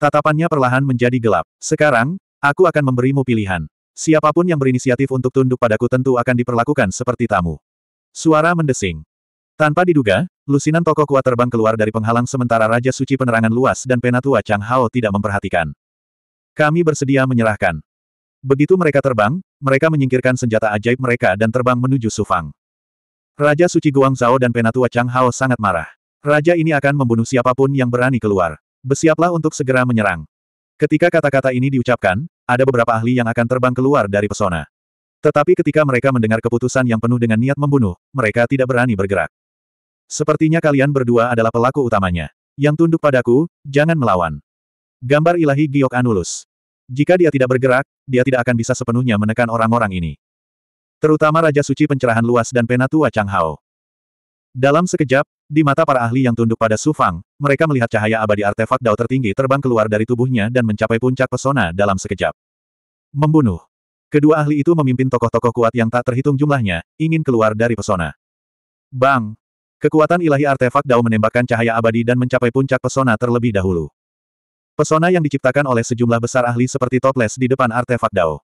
Tatapannya perlahan menjadi gelap. Sekarang, aku akan memberimu pilihan. Siapapun yang berinisiatif untuk tunduk padaku tentu akan diperlakukan seperti tamu. Suara mendesing. Tanpa diduga, Lusinan tokoh kuat terbang keluar dari penghalang sementara Raja Suci penerangan luas dan Penatua Chang Hao tidak memperhatikan. Kami bersedia menyerahkan. Begitu mereka terbang, mereka menyingkirkan senjata ajaib mereka dan terbang menuju Sufang. Raja Suci Guang Zhao dan Penatua Chang Hao sangat marah. Raja ini akan membunuh siapapun yang berani keluar. Bersiaplah untuk segera menyerang. Ketika kata-kata ini diucapkan, ada beberapa ahli yang akan terbang keluar dari pesona. Tetapi ketika mereka mendengar keputusan yang penuh dengan niat membunuh, mereka tidak berani bergerak. Sepertinya kalian berdua adalah pelaku utamanya. Yang tunduk padaku, jangan melawan. Gambar ilahi Giok Anulus. Jika dia tidak bergerak, dia tidak akan bisa sepenuhnya menekan orang-orang ini. Terutama Raja Suci Pencerahan Luas dan Penatua Chang Hao. Dalam sekejap, di mata para ahli yang tunduk pada Su Fang, mereka melihat cahaya abadi artefak dao tertinggi terbang keluar dari tubuhnya dan mencapai puncak pesona dalam sekejap. Membunuh. Kedua ahli itu memimpin tokoh-tokoh kuat yang tak terhitung jumlahnya, ingin keluar dari pesona. Bang! Kekuatan ilahi artefak Dao menembakkan cahaya abadi dan mencapai puncak pesona terlebih dahulu. Pesona yang diciptakan oleh sejumlah besar ahli seperti toples di depan artefak Dao.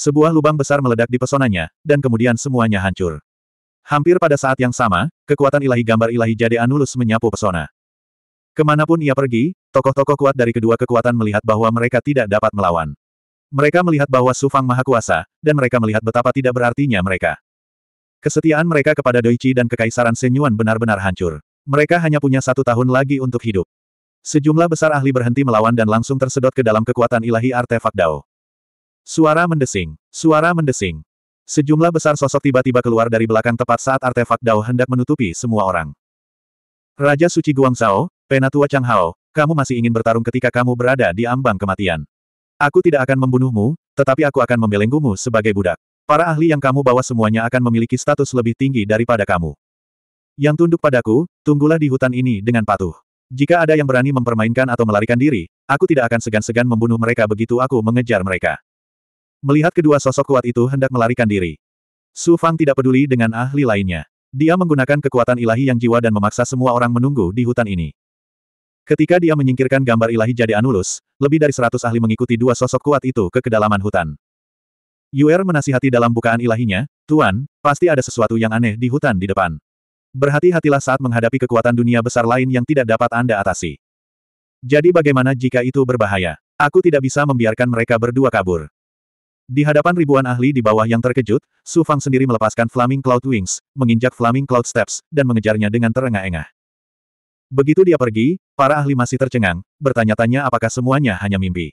Sebuah lubang besar meledak di pesonanya, dan kemudian semuanya hancur. Hampir pada saat yang sama, kekuatan ilahi gambar ilahi Jade Anulus menyapu pesona. Kemanapun ia pergi, tokoh-tokoh kuat dari kedua kekuatan melihat bahwa mereka tidak dapat melawan. Mereka melihat bahwa Sufang Maha Kuasa, dan mereka melihat betapa tidak berartinya mereka. Kesetiaan mereka kepada Doichi dan Kekaisaran Senyuan benar-benar hancur. Mereka hanya punya satu tahun lagi untuk hidup. Sejumlah besar ahli berhenti melawan dan langsung tersedot ke dalam kekuatan ilahi artefak Dao. Suara mendesing. Suara mendesing. Sejumlah besar sosok tiba-tiba keluar dari belakang tepat saat artefak Dao hendak menutupi semua orang. Raja Suci Guangzhou, Penatua Changhao, kamu masih ingin bertarung ketika kamu berada di ambang kematian. Aku tidak akan membunuhmu, tetapi aku akan membelenggumu sebagai budak. Para ahli yang kamu bawa semuanya akan memiliki status lebih tinggi daripada kamu. Yang tunduk padaku, tunggulah di hutan ini dengan patuh. Jika ada yang berani mempermainkan atau melarikan diri, aku tidak akan segan-segan membunuh mereka begitu aku mengejar mereka. Melihat kedua sosok kuat itu hendak melarikan diri. Su Fang tidak peduli dengan ahli lainnya. Dia menggunakan kekuatan ilahi yang jiwa dan memaksa semua orang menunggu di hutan ini. Ketika dia menyingkirkan gambar ilahi jadi Anulus, lebih dari seratus ahli mengikuti dua sosok kuat itu ke kedalaman hutan. Yuer menasihati dalam bukaan ilahinya, Tuan, pasti ada sesuatu yang aneh di hutan di depan. Berhati-hatilah saat menghadapi kekuatan dunia besar lain yang tidak dapat Anda atasi. Jadi bagaimana jika itu berbahaya? Aku tidak bisa membiarkan mereka berdua kabur. Di hadapan ribuan ahli di bawah yang terkejut, Su Fang sendiri melepaskan Flaming Cloud Wings, menginjak Flaming Cloud Steps, dan mengejarnya dengan terengah-engah. Begitu dia pergi, para ahli masih tercengang, bertanya-tanya apakah semuanya hanya mimpi.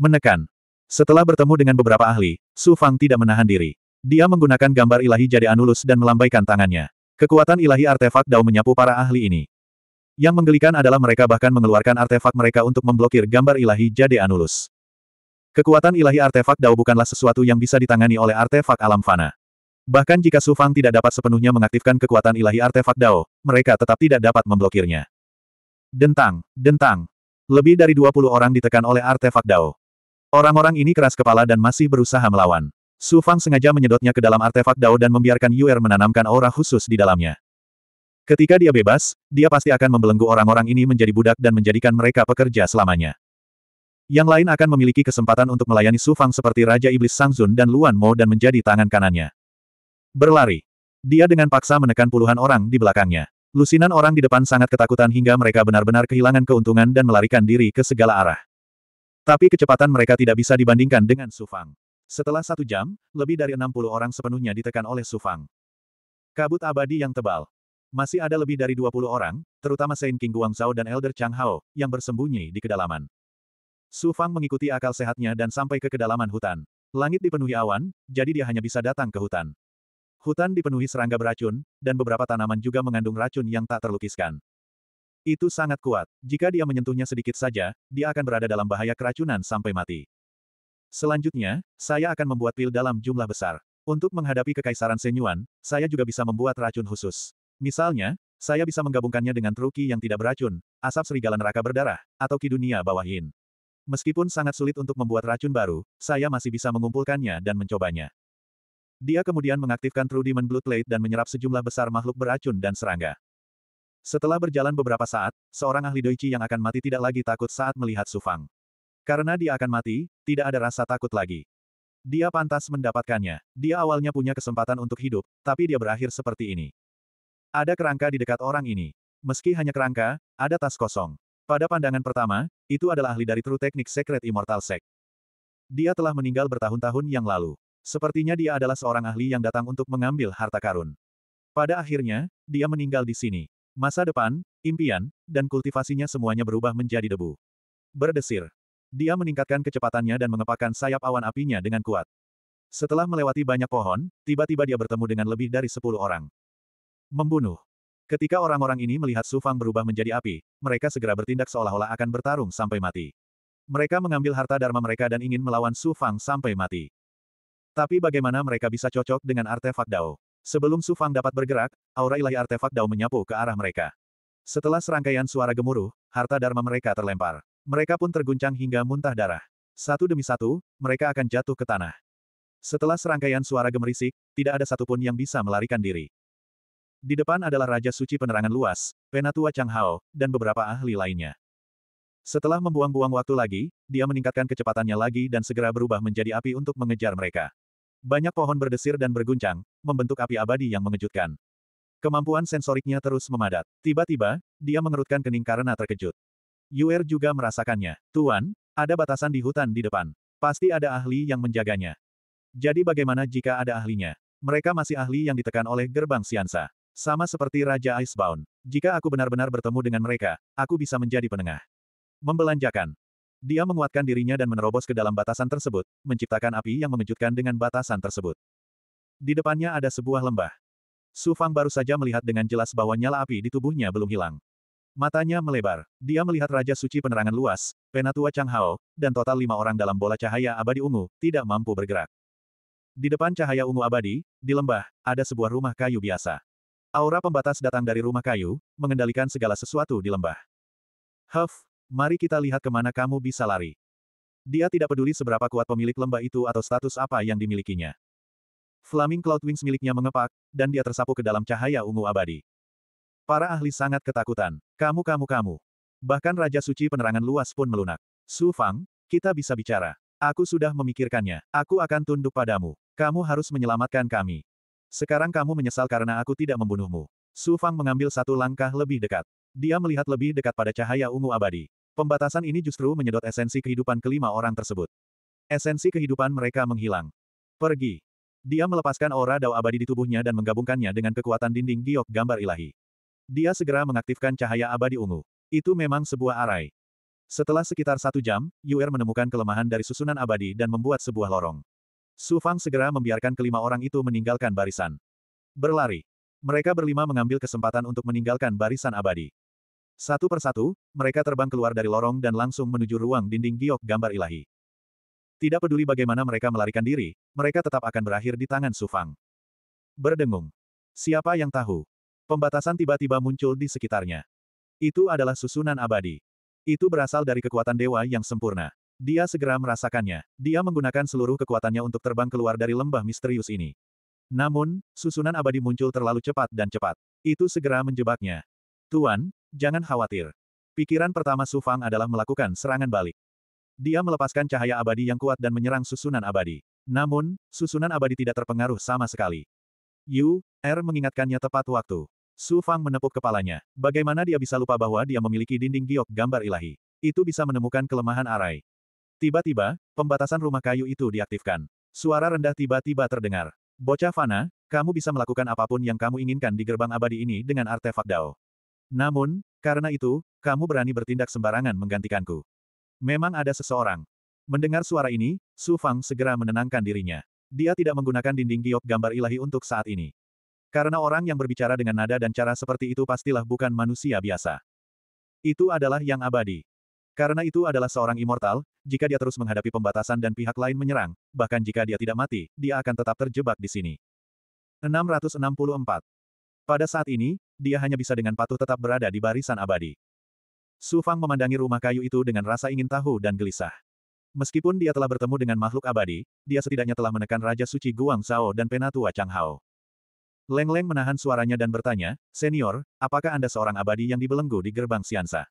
Menekan, setelah bertemu dengan beberapa ahli, Su Fang tidak menahan diri. Dia menggunakan gambar ilahi jadi anulus dan melambaikan tangannya. Kekuatan ilahi artefak Dao menyapu para ahli ini. Yang menggelikan adalah mereka bahkan mengeluarkan artefak mereka untuk memblokir gambar ilahi jadi Anulus. Kekuatan ilahi artefak Dao bukanlah sesuatu yang bisa ditangani oleh artefak alam fana. Bahkan jika Su Fang tidak dapat sepenuhnya mengaktifkan kekuatan ilahi artefak Dao, mereka tetap tidak dapat memblokirnya. Dentang, dentang. Lebih dari 20 orang ditekan oleh artefak Dao. Orang-orang ini keras kepala dan masih berusaha melawan. Su Fang sengaja menyedotnya ke dalam artefak Dao dan membiarkan Yuer er menanamkan aura khusus di dalamnya. Ketika dia bebas, dia pasti akan membelenggu orang-orang ini menjadi budak dan menjadikan mereka pekerja selamanya. Yang lain akan memiliki kesempatan untuk melayani Su Fang seperti Raja Iblis Sang Zun dan Luan Mo dan menjadi tangan kanannya. Berlari. Dia dengan paksa menekan puluhan orang di belakangnya. Lusinan orang di depan sangat ketakutan hingga mereka benar-benar kehilangan keuntungan dan melarikan diri ke segala arah. Tapi kecepatan mereka tidak bisa dibandingkan dengan Sufang. Setelah satu jam, lebih dari 60 orang sepenuhnya ditekan oleh Sufang. Kabut abadi yang tebal. Masih ada lebih dari 20 orang, terutama Sein King Guangzhou dan Elder Chang Hao, yang bersembunyi di kedalaman. Sufang mengikuti akal sehatnya dan sampai ke kedalaman hutan. Langit dipenuhi awan, jadi dia hanya bisa datang ke hutan. Hutan dipenuhi serangga beracun, dan beberapa tanaman juga mengandung racun yang tak terlukiskan. Itu sangat kuat. Jika dia menyentuhnya sedikit saja, dia akan berada dalam bahaya keracunan sampai mati. Selanjutnya, saya akan membuat pil dalam jumlah besar. Untuk menghadapi kekaisaran Senyuan, saya juga bisa membuat racun khusus. Misalnya, saya bisa menggabungkannya dengan truki yang tidak beracun, asap serigala neraka berdarah, atau kidunia bawah yin. Meskipun sangat sulit untuk membuat racun baru, saya masih bisa mengumpulkannya dan mencobanya. Dia kemudian mengaktifkan True Demon Plate dan menyerap sejumlah besar makhluk beracun dan serangga. Setelah berjalan beberapa saat, seorang ahli doichi yang akan mati tidak lagi takut saat melihat Sufang. Karena dia akan mati, tidak ada rasa takut lagi. Dia pantas mendapatkannya. Dia awalnya punya kesempatan untuk hidup, tapi dia berakhir seperti ini. Ada kerangka di dekat orang ini. Meski hanya kerangka, ada tas kosong. Pada pandangan pertama, itu adalah ahli dari True Teknik Secret Immortal Sect. Dia telah meninggal bertahun-tahun yang lalu. Sepertinya dia adalah seorang ahli yang datang untuk mengambil harta karun. Pada akhirnya, dia meninggal di sini. Masa depan, impian, dan kultivasinya semuanya berubah menjadi debu. Berdesir. Dia meningkatkan kecepatannya dan mengepakkan sayap awan apinya dengan kuat. Setelah melewati banyak pohon, tiba-tiba dia bertemu dengan lebih dari sepuluh orang. Membunuh. Ketika orang-orang ini melihat Sufang berubah menjadi api, mereka segera bertindak seolah-olah akan bertarung sampai mati. Mereka mengambil harta dharma mereka dan ingin melawan Sufang sampai mati. Tapi bagaimana mereka bisa cocok dengan artefak Dao? Sebelum Su Fang dapat bergerak, aura ilahi artefak Dao menyapu ke arah mereka. Setelah serangkaian suara gemuruh, harta dharma mereka terlempar. Mereka pun terguncang hingga muntah darah. Satu demi satu, mereka akan jatuh ke tanah. Setelah serangkaian suara gemerisik, tidak ada satupun yang bisa melarikan diri. Di depan adalah Raja Suci Penerangan Luas, Penatua Chang Hao, dan beberapa ahli lainnya. Setelah membuang-buang waktu lagi, dia meningkatkan kecepatannya lagi dan segera berubah menjadi api untuk mengejar mereka. Banyak pohon berdesir dan berguncang, membentuk api abadi yang mengejutkan. Kemampuan sensoriknya terus memadat. Tiba-tiba, dia mengerutkan kening karena terkejut. Yuer juga merasakannya. Tuan, ada batasan di hutan di depan. Pasti ada ahli yang menjaganya. Jadi bagaimana jika ada ahlinya? Mereka masih ahli yang ditekan oleh gerbang Siansa. Sama seperti Raja Icebound. Jika aku benar-benar bertemu dengan mereka, aku bisa menjadi penengah. Membelanjakan. Dia menguatkan dirinya dan menerobos ke dalam batasan tersebut, menciptakan api yang mengejutkan dengan batasan tersebut. Di depannya ada sebuah lembah. Su Fang baru saja melihat dengan jelas bahwa nyala api di tubuhnya belum hilang. Matanya melebar. Dia melihat Raja Suci Penerangan Luas, Penatua Chang Hao, dan total lima orang dalam bola cahaya abadi ungu, tidak mampu bergerak. Di depan cahaya ungu abadi, di lembah, ada sebuah rumah kayu biasa. Aura pembatas datang dari rumah kayu, mengendalikan segala sesuatu di lembah. Huff, Mari kita lihat kemana kamu bisa lari. Dia tidak peduli seberapa kuat pemilik lembah itu atau status apa yang dimilikinya. Flaming Cloud Wings miliknya mengepak, dan dia tersapu ke dalam cahaya ungu abadi. Para ahli sangat ketakutan. Kamu kamu kamu. Bahkan Raja Suci penerangan luas pun melunak. Su Fang, kita bisa bicara. Aku sudah memikirkannya. Aku akan tunduk padamu. Kamu harus menyelamatkan kami. Sekarang kamu menyesal karena aku tidak membunuhmu. Su Fang mengambil satu langkah lebih dekat. Dia melihat lebih dekat pada cahaya ungu abadi. Pembatasan ini justru menyedot esensi kehidupan kelima orang tersebut. Esensi kehidupan mereka menghilang. Pergi. Dia melepaskan aura dao abadi di tubuhnya dan menggabungkannya dengan kekuatan dinding giok gambar ilahi. Dia segera mengaktifkan cahaya abadi ungu. Itu memang sebuah arai. Setelah sekitar satu jam, Yuer menemukan kelemahan dari susunan abadi dan membuat sebuah lorong. Su Fang segera membiarkan kelima orang itu meninggalkan barisan. Berlari. Mereka berlima mengambil kesempatan untuk meninggalkan barisan abadi. Satu persatu, mereka terbang keluar dari lorong dan langsung menuju ruang dinding giok gambar ilahi. Tidak peduli bagaimana mereka melarikan diri, mereka tetap akan berakhir di tangan Sufang. Berdengung. Siapa yang tahu? Pembatasan tiba-tiba muncul di sekitarnya. Itu adalah susunan abadi. Itu berasal dari kekuatan dewa yang sempurna. Dia segera merasakannya. Dia menggunakan seluruh kekuatannya untuk terbang keluar dari lembah misterius ini. Namun, susunan abadi muncul terlalu cepat dan cepat. Itu segera menjebaknya. Tuan, Jangan khawatir. Pikiran pertama Su Fang adalah melakukan serangan balik. Dia melepaskan cahaya abadi yang kuat dan menyerang susunan abadi. Namun, susunan abadi tidak terpengaruh sama sekali. Yu, Er mengingatkannya tepat waktu. Su Fang menepuk kepalanya. Bagaimana dia bisa lupa bahwa dia memiliki dinding giok gambar ilahi? Itu bisa menemukan kelemahan Arai. Tiba-tiba, pembatasan rumah kayu itu diaktifkan. Suara rendah tiba-tiba terdengar. Bocah Fana, kamu bisa melakukan apapun yang kamu inginkan di gerbang abadi ini dengan artefak Dao. Namun, karena itu, kamu berani bertindak sembarangan menggantikanku. Memang ada seseorang. Mendengar suara ini, Su Fang segera menenangkan dirinya. Dia tidak menggunakan dinding giok gambar ilahi untuk saat ini. Karena orang yang berbicara dengan nada dan cara seperti itu pastilah bukan manusia biasa. Itu adalah yang abadi. Karena itu adalah seorang immortal, jika dia terus menghadapi pembatasan dan pihak lain menyerang, bahkan jika dia tidak mati, dia akan tetap terjebak di sini. 664. Pada saat ini, dia hanya bisa dengan patuh tetap berada di barisan abadi. Su Fang memandangi rumah kayu itu dengan rasa ingin tahu dan gelisah. Meskipun dia telah bertemu dengan makhluk abadi, dia setidaknya telah menekan Raja Suci Guang Zhao dan Penatua Chang Hao. Leng Leng menahan suaranya dan bertanya, Senior, apakah Anda seorang abadi yang dibelenggu di gerbang Siansa?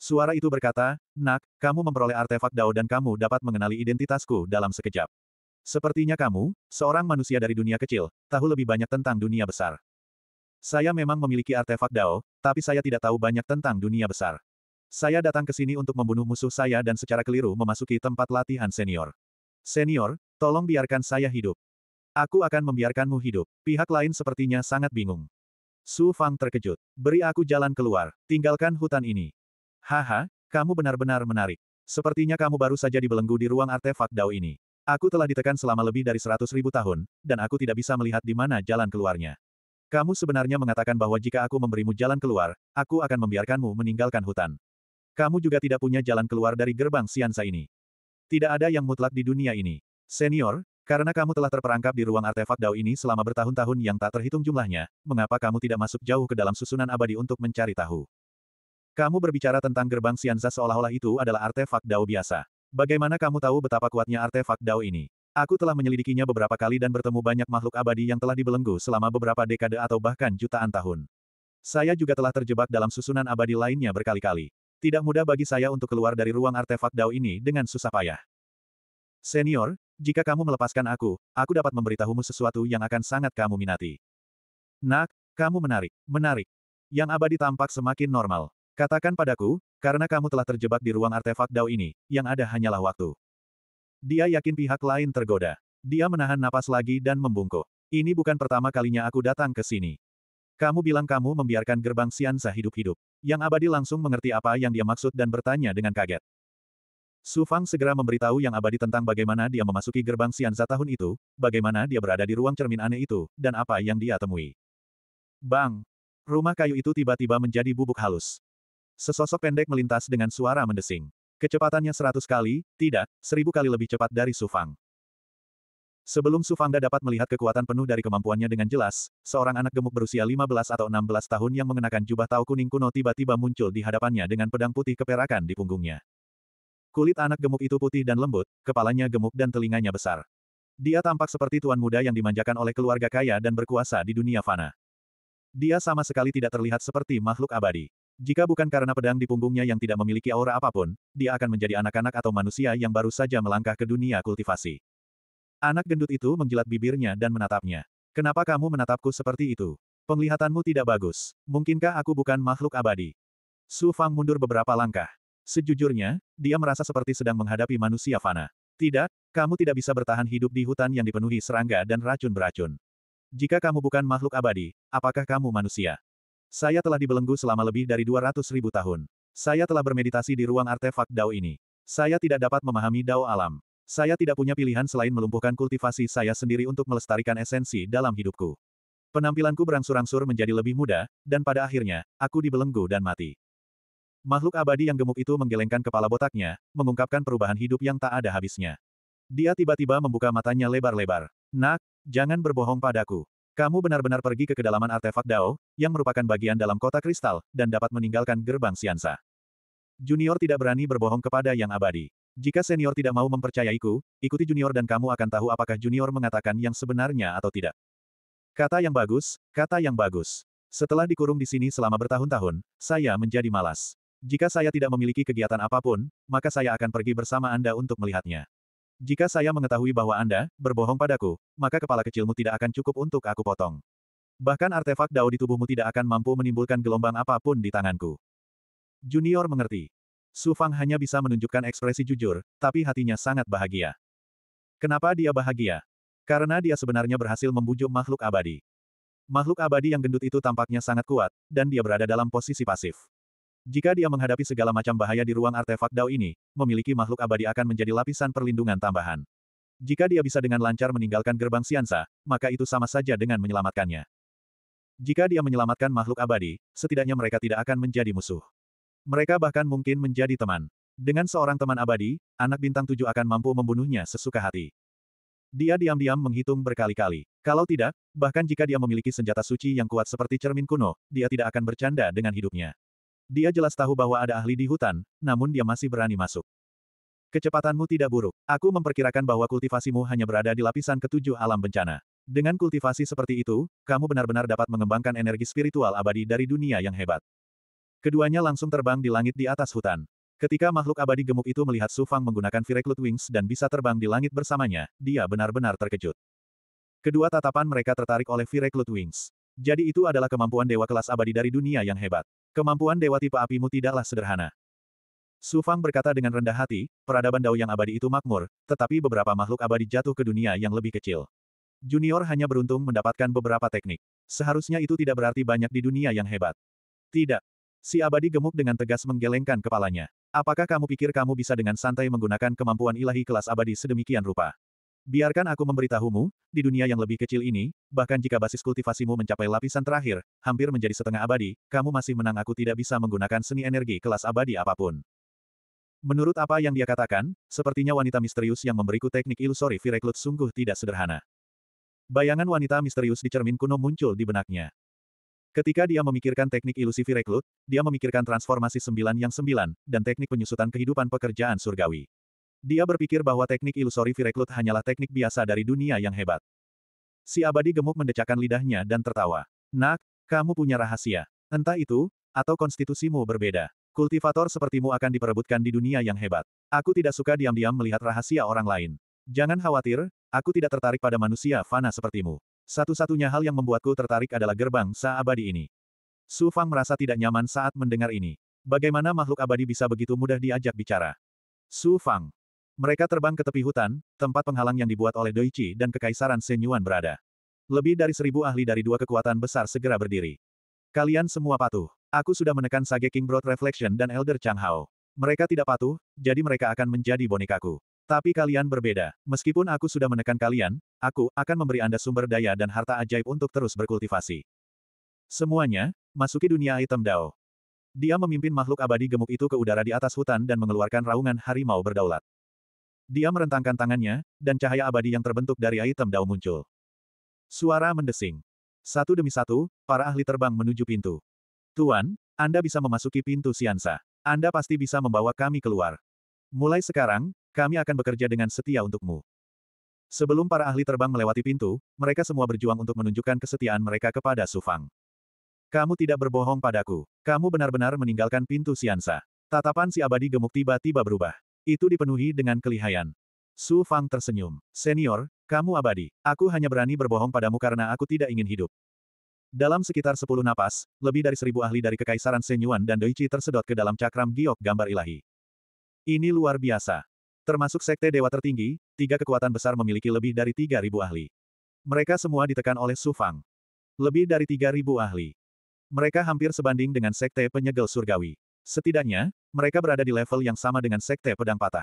Suara itu berkata, Nak, kamu memperoleh artefak Dao dan kamu dapat mengenali identitasku dalam sekejap. Sepertinya kamu, seorang manusia dari dunia kecil, tahu lebih banyak tentang dunia besar. Saya memang memiliki artefak Dao, tapi saya tidak tahu banyak tentang dunia besar. Saya datang ke sini untuk membunuh musuh saya dan secara keliru memasuki tempat latihan senior. Senior, tolong biarkan saya hidup. Aku akan membiarkanmu hidup. Pihak lain sepertinya sangat bingung. Su Fang terkejut. Beri aku jalan keluar, tinggalkan hutan ini. Haha, kamu benar-benar menarik. Sepertinya kamu baru saja dibelenggu di ruang artefak Dao ini. Aku telah ditekan selama lebih dari seratus ribu tahun, dan aku tidak bisa melihat di mana jalan keluarnya. Kamu sebenarnya mengatakan bahwa jika aku memberimu jalan keluar, aku akan membiarkanmu meninggalkan hutan. Kamu juga tidak punya jalan keluar dari gerbang siansa ini. Tidak ada yang mutlak di dunia ini. Senior, karena kamu telah terperangkap di ruang artefak Dao ini selama bertahun-tahun yang tak terhitung jumlahnya, mengapa kamu tidak masuk jauh ke dalam susunan abadi untuk mencari tahu? Kamu berbicara tentang gerbang siansa seolah-olah itu adalah artefak Dao biasa. Bagaimana kamu tahu betapa kuatnya artefak Dao ini? Aku telah menyelidikinya beberapa kali dan bertemu banyak makhluk abadi yang telah dibelenggu selama beberapa dekade atau bahkan jutaan tahun. Saya juga telah terjebak dalam susunan abadi lainnya berkali-kali. Tidak mudah bagi saya untuk keluar dari ruang artefak Dao ini dengan susah payah. Senior, jika kamu melepaskan aku, aku dapat memberitahumu sesuatu yang akan sangat kamu minati. Nak, kamu menarik, menarik. Yang abadi tampak semakin normal. Katakan padaku, karena kamu telah terjebak di ruang artefak Dao ini, yang ada hanyalah waktu. Dia yakin pihak lain tergoda. Dia menahan napas lagi dan membungkuk. Ini bukan pertama kalinya aku datang ke sini. Kamu bilang kamu membiarkan gerbang Siansa hidup-hidup. Yang abadi langsung mengerti apa yang dia maksud dan bertanya dengan kaget. Su Fang segera memberitahu yang abadi tentang bagaimana dia memasuki gerbang Siansa tahun itu, bagaimana dia berada di ruang cermin aneh itu, dan apa yang dia temui. Bang! Rumah kayu itu tiba-tiba menjadi bubuk halus. Sesosok pendek melintas dengan suara mendesing. Kecepatannya seratus kali, tidak, seribu kali lebih cepat dari Sufang. Sebelum Sufangda dapat melihat kekuatan penuh dari kemampuannya dengan jelas, seorang anak gemuk berusia 15 atau 16 tahun yang mengenakan jubah tau kuning kuno tiba-tiba muncul di hadapannya dengan pedang putih keperakan di punggungnya. Kulit anak gemuk itu putih dan lembut, kepalanya gemuk dan telinganya besar. Dia tampak seperti tuan muda yang dimanjakan oleh keluarga kaya dan berkuasa di dunia fana. Dia sama sekali tidak terlihat seperti makhluk abadi. Jika bukan karena pedang di punggungnya yang tidak memiliki aura apapun, dia akan menjadi anak-anak atau manusia yang baru saja melangkah ke dunia kultivasi. Anak gendut itu menjilat bibirnya dan menatapnya. Kenapa kamu menatapku seperti itu? Penglihatanmu tidak bagus. Mungkinkah aku bukan makhluk abadi? Su Fang mundur beberapa langkah. Sejujurnya, dia merasa seperti sedang menghadapi manusia fana. Tidak, kamu tidak bisa bertahan hidup di hutan yang dipenuhi serangga dan racun beracun. Jika kamu bukan makhluk abadi, apakah kamu manusia? Saya telah dibelenggu selama lebih dari 200 ribu tahun. Saya telah bermeditasi di ruang artefak Dao ini. Saya tidak dapat memahami Dao alam. Saya tidak punya pilihan selain melumpuhkan kultivasi saya sendiri untuk melestarikan esensi dalam hidupku. Penampilanku berangsur-angsur menjadi lebih muda, dan pada akhirnya, aku dibelenggu dan mati. Makhluk abadi yang gemuk itu menggelengkan kepala botaknya, mengungkapkan perubahan hidup yang tak ada habisnya. Dia tiba-tiba membuka matanya lebar-lebar. Nak, jangan berbohong padaku. Kamu benar-benar pergi ke kedalaman artefak Dao, yang merupakan bagian dalam kota kristal, dan dapat meninggalkan gerbang Siansa. Junior tidak berani berbohong kepada yang abadi. Jika senior tidak mau mempercayaiku, ikuti junior dan kamu akan tahu apakah junior mengatakan yang sebenarnya atau tidak. Kata yang bagus, kata yang bagus. Setelah dikurung di sini selama bertahun-tahun, saya menjadi malas. Jika saya tidak memiliki kegiatan apapun, maka saya akan pergi bersama Anda untuk melihatnya. Jika saya mengetahui bahwa Anda berbohong padaku, maka kepala kecilmu tidak akan cukup untuk aku potong. Bahkan artefak dao di tubuhmu tidak akan mampu menimbulkan gelombang apapun di tanganku. Junior mengerti. Su Fang hanya bisa menunjukkan ekspresi jujur, tapi hatinya sangat bahagia. Kenapa dia bahagia? Karena dia sebenarnya berhasil membujuk makhluk abadi. Makhluk abadi yang gendut itu tampaknya sangat kuat, dan dia berada dalam posisi pasif. Jika dia menghadapi segala macam bahaya di ruang artefak Dao ini, memiliki makhluk abadi akan menjadi lapisan perlindungan tambahan. Jika dia bisa dengan lancar meninggalkan gerbang Siansa, maka itu sama saja dengan menyelamatkannya. Jika dia menyelamatkan makhluk abadi, setidaknya mereka tidak akan menjadi musuh. Mereka bahkan mungkin menjadi teman. Dengan seorang teman abadi, anak bintang tujuh akan mampu membunuhnya sesuka hati. Dia diam-diam menghitung berkali-kali. Kalau tidak, bahkan jika dia memiliki senjata suci yang kuat seperti cermin kuno, dia tidak akan bercanda dengan hidupnya. Dia jelas tahu bahwa ada ahli di hutan, namun dia masih berani masuk. Kecepatanmu tidak buruk. Aku memperkirakan bahwa kultivasimu hanya berada di lapisan ketujuh alam bencana. Dengan kultivasi seperti itu, kamu benar-benar dapat mengembangkan energi spiritual abadi dari dunia yang hebat. Keduanya langsung terbang di langit di atas hutan. Ketika makhluk abadi gemuk itu melihat Sufang menggunakan Vireclut Wings dan bisa terbang di langit bersamanya, dia benar-benar terkejut. Kedua tatapan mereka tertarik oleh Vireclut Wings. Jadi itu adalah kemampuan dewa kelas abadi dari dunia yang hebat. Kemampuan dewa tipe apimu tidaklah sederhana. Su Fang berkata dengan rendah hati, peradaban Dao yang abadi itu makmur, tetapi beberapa makhluk abadi jatuh ke dunia yang lebih kecil. Junior hanya beruntung mendapatkan beberapa teknik. Seharusnya itu tidak berarti banyak di dunia yang hebat. Tidak. Si abadi gemuk dengan tegas menggelengkan kepalanya. Apakah kamu pikir kamu bisa dengan santai menggunakan kemampuan ilahi kelas abadi sedemikian rupa? Biarkan aku memberitahumu, di dunia yang lebih kecil ini, bahkan jika basis kultivasimu mencapai lapisan terakhir, hampir menjadi setengah abadi, kamu masih menang aku tidak bisa menggunakan seni energi kelas abadi apapun. Menurut apa yang dia katakan, sepertinya wanita misterius yang memberiku teknik ilusori Vireklut sungguh tidak sederhana. Bayangan wanita misterius di cermin kuno muncul di benaknya. Ketika dia memikirkan teknik ilusi Vireklut, dia memikirkan transformasi sembilan yang sembilan, dan teknik penyusutan kehidupan pekerjaan surgawi. Dia berpikir bahwa teknik ilusori vireklut hanyalah teknik biasa dari dunia yang hebat. Si abadi gemuk mendecakkan lidahnya dan tertawa. Nak, kamu punya rahasia. Entah itu, atau konstitusimu berbeda. Kultivator sepertimu akan diperebutkan di dunia yang hebat. Aku tidak suka diam-diam melihat rahasia orang lain. Jangan khawatir, aku tidak tertarik pada manusia fana sepertimu. Satu-satunya hal yang membuatku tertarik adalah gerbang Sa Abadi ini. Su Fang merasa tidak nyaman saat mendengar ini. Bagaimana makhluk abadi bisa begitu mudah diajak bicara? Su Fang, mereka terbang ke tepi hutan, tempat penghalang yang dibuat oleh Doichi dan Kekaisaran Senyuan berada. Lebih dari seribu ahli dari dua kekuatan besar segera berdiri. Kalian semua patuh. Aku sudah menekan Sage King Broad Reflection dan Elder Chang Hao. Mereka tidak patuh, jadi mereka akan menjadi bonekaku. Tapi kalian berbeda. Meskipun aku sudah menekan kalian, aku akan memberi Anda sumber daya dan harta ajaib untuk terus berkultivasi. Semuanya, masuki dunia item Dao. Dia memimpin makhluk abadi gemuk itu ke udara di atas hutan dan mengeluarkan raungan harimau berdaulat. Dia merentangkan tangannya, dan cahaya abadi yang terbentuk dari item dao muncul. Suara mendesing. Satu demi satu, para ahli terbang menuju pintu. Tuan, Anda bisa memasuki pintu Siansa. Anda pasti bisa membawa kami keluar. Mulai sekarang, kami akan bekerja dengan setia untukmu. Sebelum para ahli terbang melewati pintu, mereka semua berjuang untuk menunjukkan kesetiaan mereka kepada Sufang. Kamu tidak berbohong padaku. Kamu benar-benar meninggalkan pintu Siansa. Tatapan si abadi gemuk tiba-tiba berubah. Itu dipenuhi dengan kelihayan. Su Fang tersenyum. Senior, kamu abadi. Aku hanya berani berbohong padamu karena aku tidak ingin hidup. Dalam sekitar sepuluh napas, lebih dari seribu ahli dari Kekaisaran Senyuan dan Doichi tersedot ke dalam cakram giok gambar ilahi. Ini luar biasa. Termasuk sekte dewa tertinggi, tiga kekuatan besar memiliki lebih dari tiga ribu ahli. Mereka semua ditekan oleh Su Fang. Lebih dari tiga ribu ahli. Mereka hampir sebanding dengan sekte penyegel surgawi. Setidaknya, mereka berada di level yang sama dengan Sekte Pedang Patah.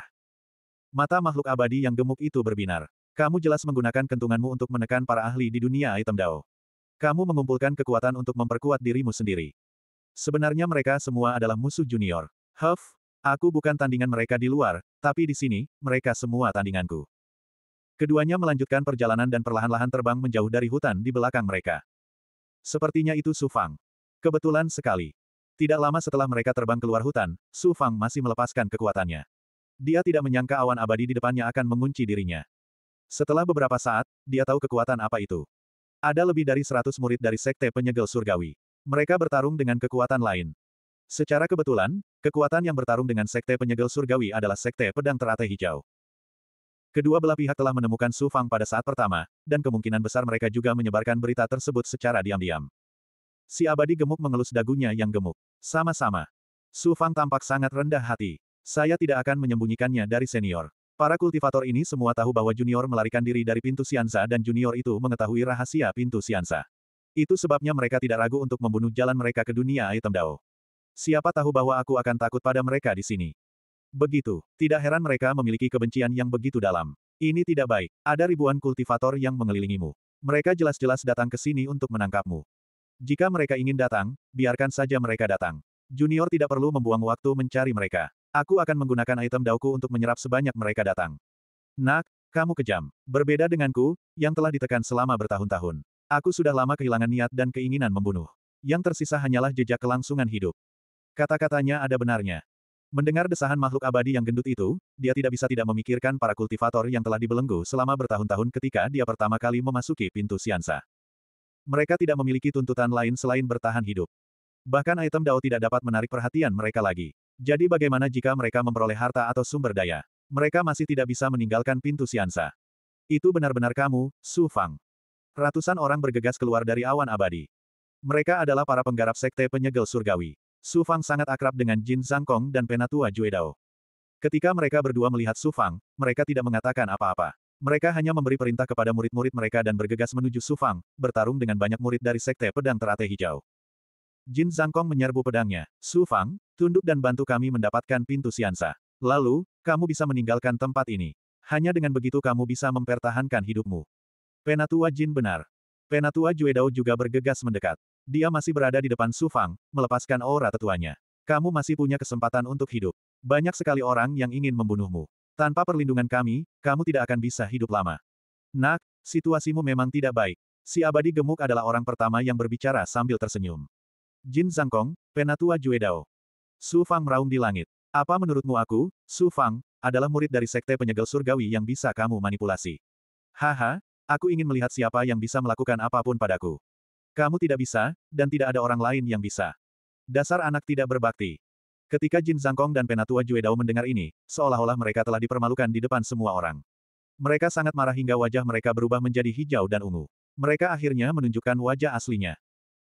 Mata makhluk abadi yang gemuk itu berbinar. Kamu jelas menggunakan kentunganmu untuk menekan para ahli di dunia item Dao. Kamu mengumpulkan kekuatan untuk memperkuat dirimu sendiri. Sebenarnya mereka semua adalah musuh junior. Huff, aku bukan tandingan mereka di luar, tapi di sini, mereka semua tandinganku. Keduanya melanjutkan perjalanan dan perlahan-lahan terbang menjauh dari hutan di belakang mereka. Sepertinya itu Sufang. Kebetulan sekali. Tidak lama setelah mereka terbang keluar hutan, Su Fang masih melepaskan kekuatannya. Dia tidak menyangka awan abadi di depannya akan mengunci dirinya. Setelah beberapa saat, dia tahu kekuatan apa itu. Ada lebih dari seratus murid dari Sekte Penyegel Surgawi. Mereka bertarung dengan kekuatan lain. Secara kebetulan, kekuatan yang bertarung dengan Sekte Penyegel Surgawi adalah Sekte Pedang Teratai Hijau. Kedua belah pihak telah menemukan Su Fang pada saat pertama, dan kemungkinan besar mereka juga menyebarkan berita tersebut secara diam-diam. Si abadi gemuk mengelus dagunya yang gemuk. Sama-sama. Su Fang tampak sangat rendah hati. Saya tidak akan menyembunyikannya dari senior. Para kultivator ini semua tahu bahwa junior melarikan diri dari pintu Siansa dan junior itu mengetahui rahasia pintu Siansa. Itu sebabnya mereka tidak ragu untuk membunuh jalan mereka ke dunia item Dao. Siapa tahu bahwa aku akan takut pada mereka di sini. Begitu, tidak heran mereka memiliki kebencian yang begitu dalam. Ini tidak baik, ada ribuan kultivator yang mengelilingimu. Mereka jelas-jelas datang ke sini untuk menangkapmu. Jika mereka ingin datang, biarkan saja mereka datang. Junior tidak perlu membuang waktu mencari mereka. Aku akan menggunakan item dauku untuk menyerap sebanyak mereka datang. Nak, kamu kejam. Berbeda denganku, yang telah ditekan selama bertahun-tahun. Aku sudah lama kehilangan niat dan keinginan membunuh. Yang tersisa hanyalah jejak kelangsungan hidup. Kata-katanya ada benarnya. Mendengar desahan makhluk abadi yang gendut itu, dia tidak bisa tidak memikirkan para kultivator yang telah dibelenggu selama bertahun-tahun ketika dia pertama kali memasuki pintu siansa. Mereka tidak memiliki tuntutan lain selain bertahan hidup. Bahkan item Dao tidak dapat menarik perhatian mereka lagi. Jadi bagaimana jika mereka memperoleh harta atau sumber daya? Mereka masih tidak bisa meninggalkan pintu siansa. Itu benar-benar kamu, Su Fang. Ratusan orang bergegas keluar dari awan abadi. Mereka adalah para penggarap sekte penyegel surgawi. Su Fang sangat akrab dengan Jin Zangkong dan penatua Jue Dao. Ketika mereka berdua melihat Su Fang, mereka tidak mengatakan apa-apa. Mereka hanya memberi perintah kepada murid-murid mereka dan bergegas menuju Sufang, bertarung dengan banyak murid dari Sekte Pedang Terate Hijau. Jin Zhangkong menyerbu pedangnya. Sufang, tunduk dan bantu kami mendapatkan pintu siansa. Lalu, kamu bisa meninggalkan tempat ini. Hanya dengan begitu kamu bisa mempertahankan hidupmu. Penatua Jin benar. Penatua Juedao juga bergegas mendekat. Dia masih berada di depan Sufang, melepaskan aura tetuanya. Kamu masih punya kesempatan untuk hidup. Banyak sekali orang yang ingin membunuhmu. Tanpa perlindungan kami, kamu tidak akan bisa hidup lama. Nak, situasimu memang tidak baik. Si abadi gemuk adalah orang pertama yang berbicara sambil tersenyum. Jin Zangkong, Penatua Juedao. Su Fang meraung di langit. Apa menurutmu aku, Su Fang, adalah murid dari sekte penyegel surgawi yang bisa kamu manipulasi? Haha, aku ingin melihat siapa yang bisa melakukan apapun padaku. Kamu tidak bisa, dan tidak ada orang lain yang bisa. Dasar anak tidak berbakti. Ketika Jin Zangkong dan Penatua Jue Dao mendengar ini, seolah-olah mereka telah dipermalukan di depan semua orang. Mereka sangat marah hingga wajah mereka berubah menjadi hijau dan ungu. Mereka akhirnya menunjukkan wajah aslinya.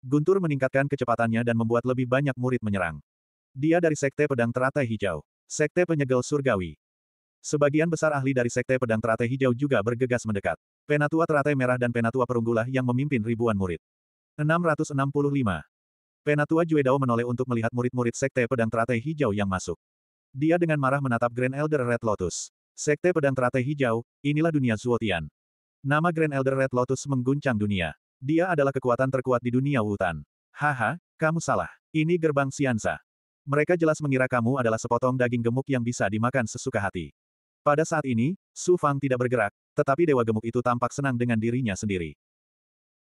Guntur meningkatkan kecepatannya dan membuat lebih banyak murid menyerang. Dia dari Sekte Pedang Teratai Hijau. Sekte Penyegel Surgawi. Sebagian besar ahli dari Sekte Pedang Teratai Hijau juga bergegas mendekat. Penatua Teratai Merah dan Penatua Perunggulah yang memimpin ribuan murid. 665. Penatua Juedao menoleh untuk melihat murid-murid Sekte Pedang Teratai Hijau yang masuk. Dia dengan marah menatap Grand Elder Red Lotus. Sekte Pedang Teratai Hijau, inilah dunia Zuotian. Nama Grand Elder Red Lotus mengguncang dunia. Dia adalah kekuatan terkuat di dunia Wutan. Haha, kamu salah. Ini gerbang Siansa. Mereka jelas mengira kamu adalah sepotong daging gemuk yang bisa dimakan sesuka hati. Pada saat ini, Su Fang tidak bergerak, tetapi dewa gemuk itu tampak senang dengan dirinya sendiri.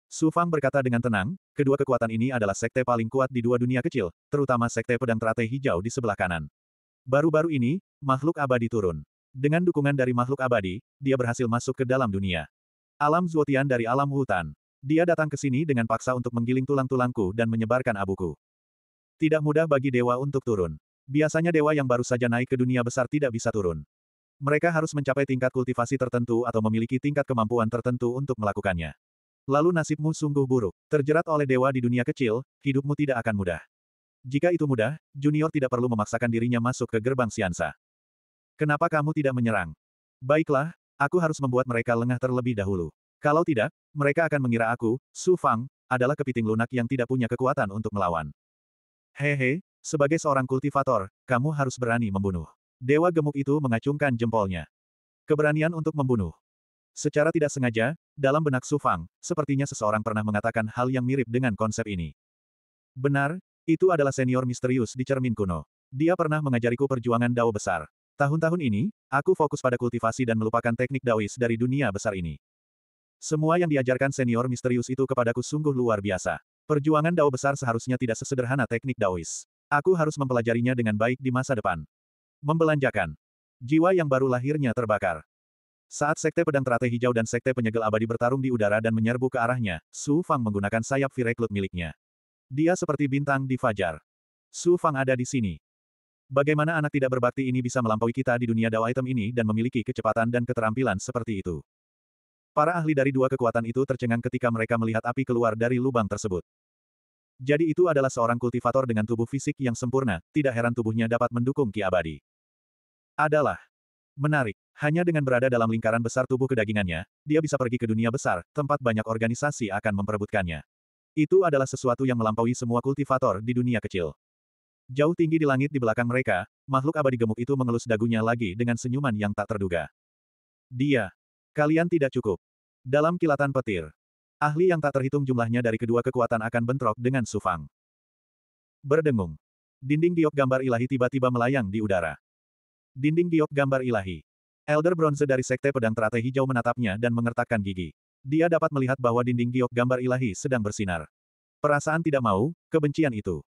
Su Fang berkata dengan tenang, kedua kekuatan ini adalah sekte paling kuat di dua dunia kecil, terutama sekte pedang teratai hijau di sebelah kanan. Baru-baru ini, makhluk abadi turun. Dengan dukungan dari makhluk abadi, dia berhasil masuk ke dalam dunia. Alam Zuotian dari alam hutan. Dia datang ke sini dengan paksa untuk menggiling tulang-tulangku dan menyebarkan abuku. Tidak mudah bagi dewa untuk turun. Biasanya dewa yang baru saja naik ke dunia besar tidak bisa turun. Mereka harus mencapai tingkat kultivasi tertentu atau memiliki tingkat kemampuan tertentu untuk melakukannya. Lalu nasibmu sungguh buruk. Terjerat oleh dewa di dunia kecil, hidupmu tidak akan mudah. Jika itu mudah, Junior tidak perlu memaksakan dirinya masuk ke gerbang Siansa. Kenapa kamu tidak menyerang? Baiklah, aku harus membuat mereka lengah terlebih dahulu. Kalau tidak, mereka akan mengira aku, Su Fang, adalah kepiting lunak yang tidak punya kekuatan untuk melawan. Hehe, sebagai seorang kultivator, kamu harus berani membunuh. Dewa gemuk itu mengacungkan jempolnya. Keberanian untuk membunuh. Secara tidak sengaja, dalam benak Su Fang, sepertinya seseorang pernah mengatakan hal yang mirip dengan konsep ini. Benar, itu adalah senior misterius di cermin kuno. Dia pernah mengajariku perjuangan dao besar. Tahun-tahun ini, aku fokus pada kultivasi dan melupakan teknik daois dari dunia besar ini. Semua yang diajarkan senior misterius itu kepadaku sungguh luar biasa. Perjuangan dao besar seharusnya tidak sesederhana teknik daois. Aku harus mempelajarinya dengan baik di masa depan. Membelanjakan. Jiwa yang baru lahirnya terbakar. Saat Sekte Pedang Teratai Hijau dan Sekte Penyegel Abadi bertarung di udara dan menyerbu ke arahnya, Su Fang menggunakan sayap Vireklut miliknya. Dia seperti bintang di fajar. Su Fang ada di sini. Bagaimana anak tidak berbakti ini bisa melampaui kita di dunia Dao item ini dan memiliki kecepatan dan keterampilan seperti itu? Para ahli dari dua kekuatan itu tercengang ketika mereka melihat api keluar dari lubang tersebut. Jadi itu adalah seorang kultivator dengan tubuh fisik yang sempurna, tidak heran tubuhnya dapat mendukung Ki Abadi. Adalah Menarik. Hanya dengan berada dalam lingkaran besar tubuh kedagingannya, dia bisa pergi ke dunia besar, tempat banyak organisasi akan memperebutkannya. Itu adalah sesuatu yang melampaui semua kultivator di dunia kecil. Jauh tinggi di langit di belakang mereka, makhluk abadi gemuk itu mengelus dagunya lagi dengan senyuman yang tak terduga. Dia. Kalian tidak cukup. Dalam kilatan petir. Ahli yang tak terhitung jumlahnya dari kedua kekuatan akan bentrok dengan Sufang. Berdengung. Dinding giok gambar ilahi tiba-tiba melayang di udara. Dinding giok gambar ilahi. Elder Bronze dari Sekte Pedang Teratai Hijau menatapnya dan mengertakkan gigi. Dia dapat melihat bahwa dinding giok gambar ilahi sedang bersinar. Perasaan tidak mau, kebencian itu.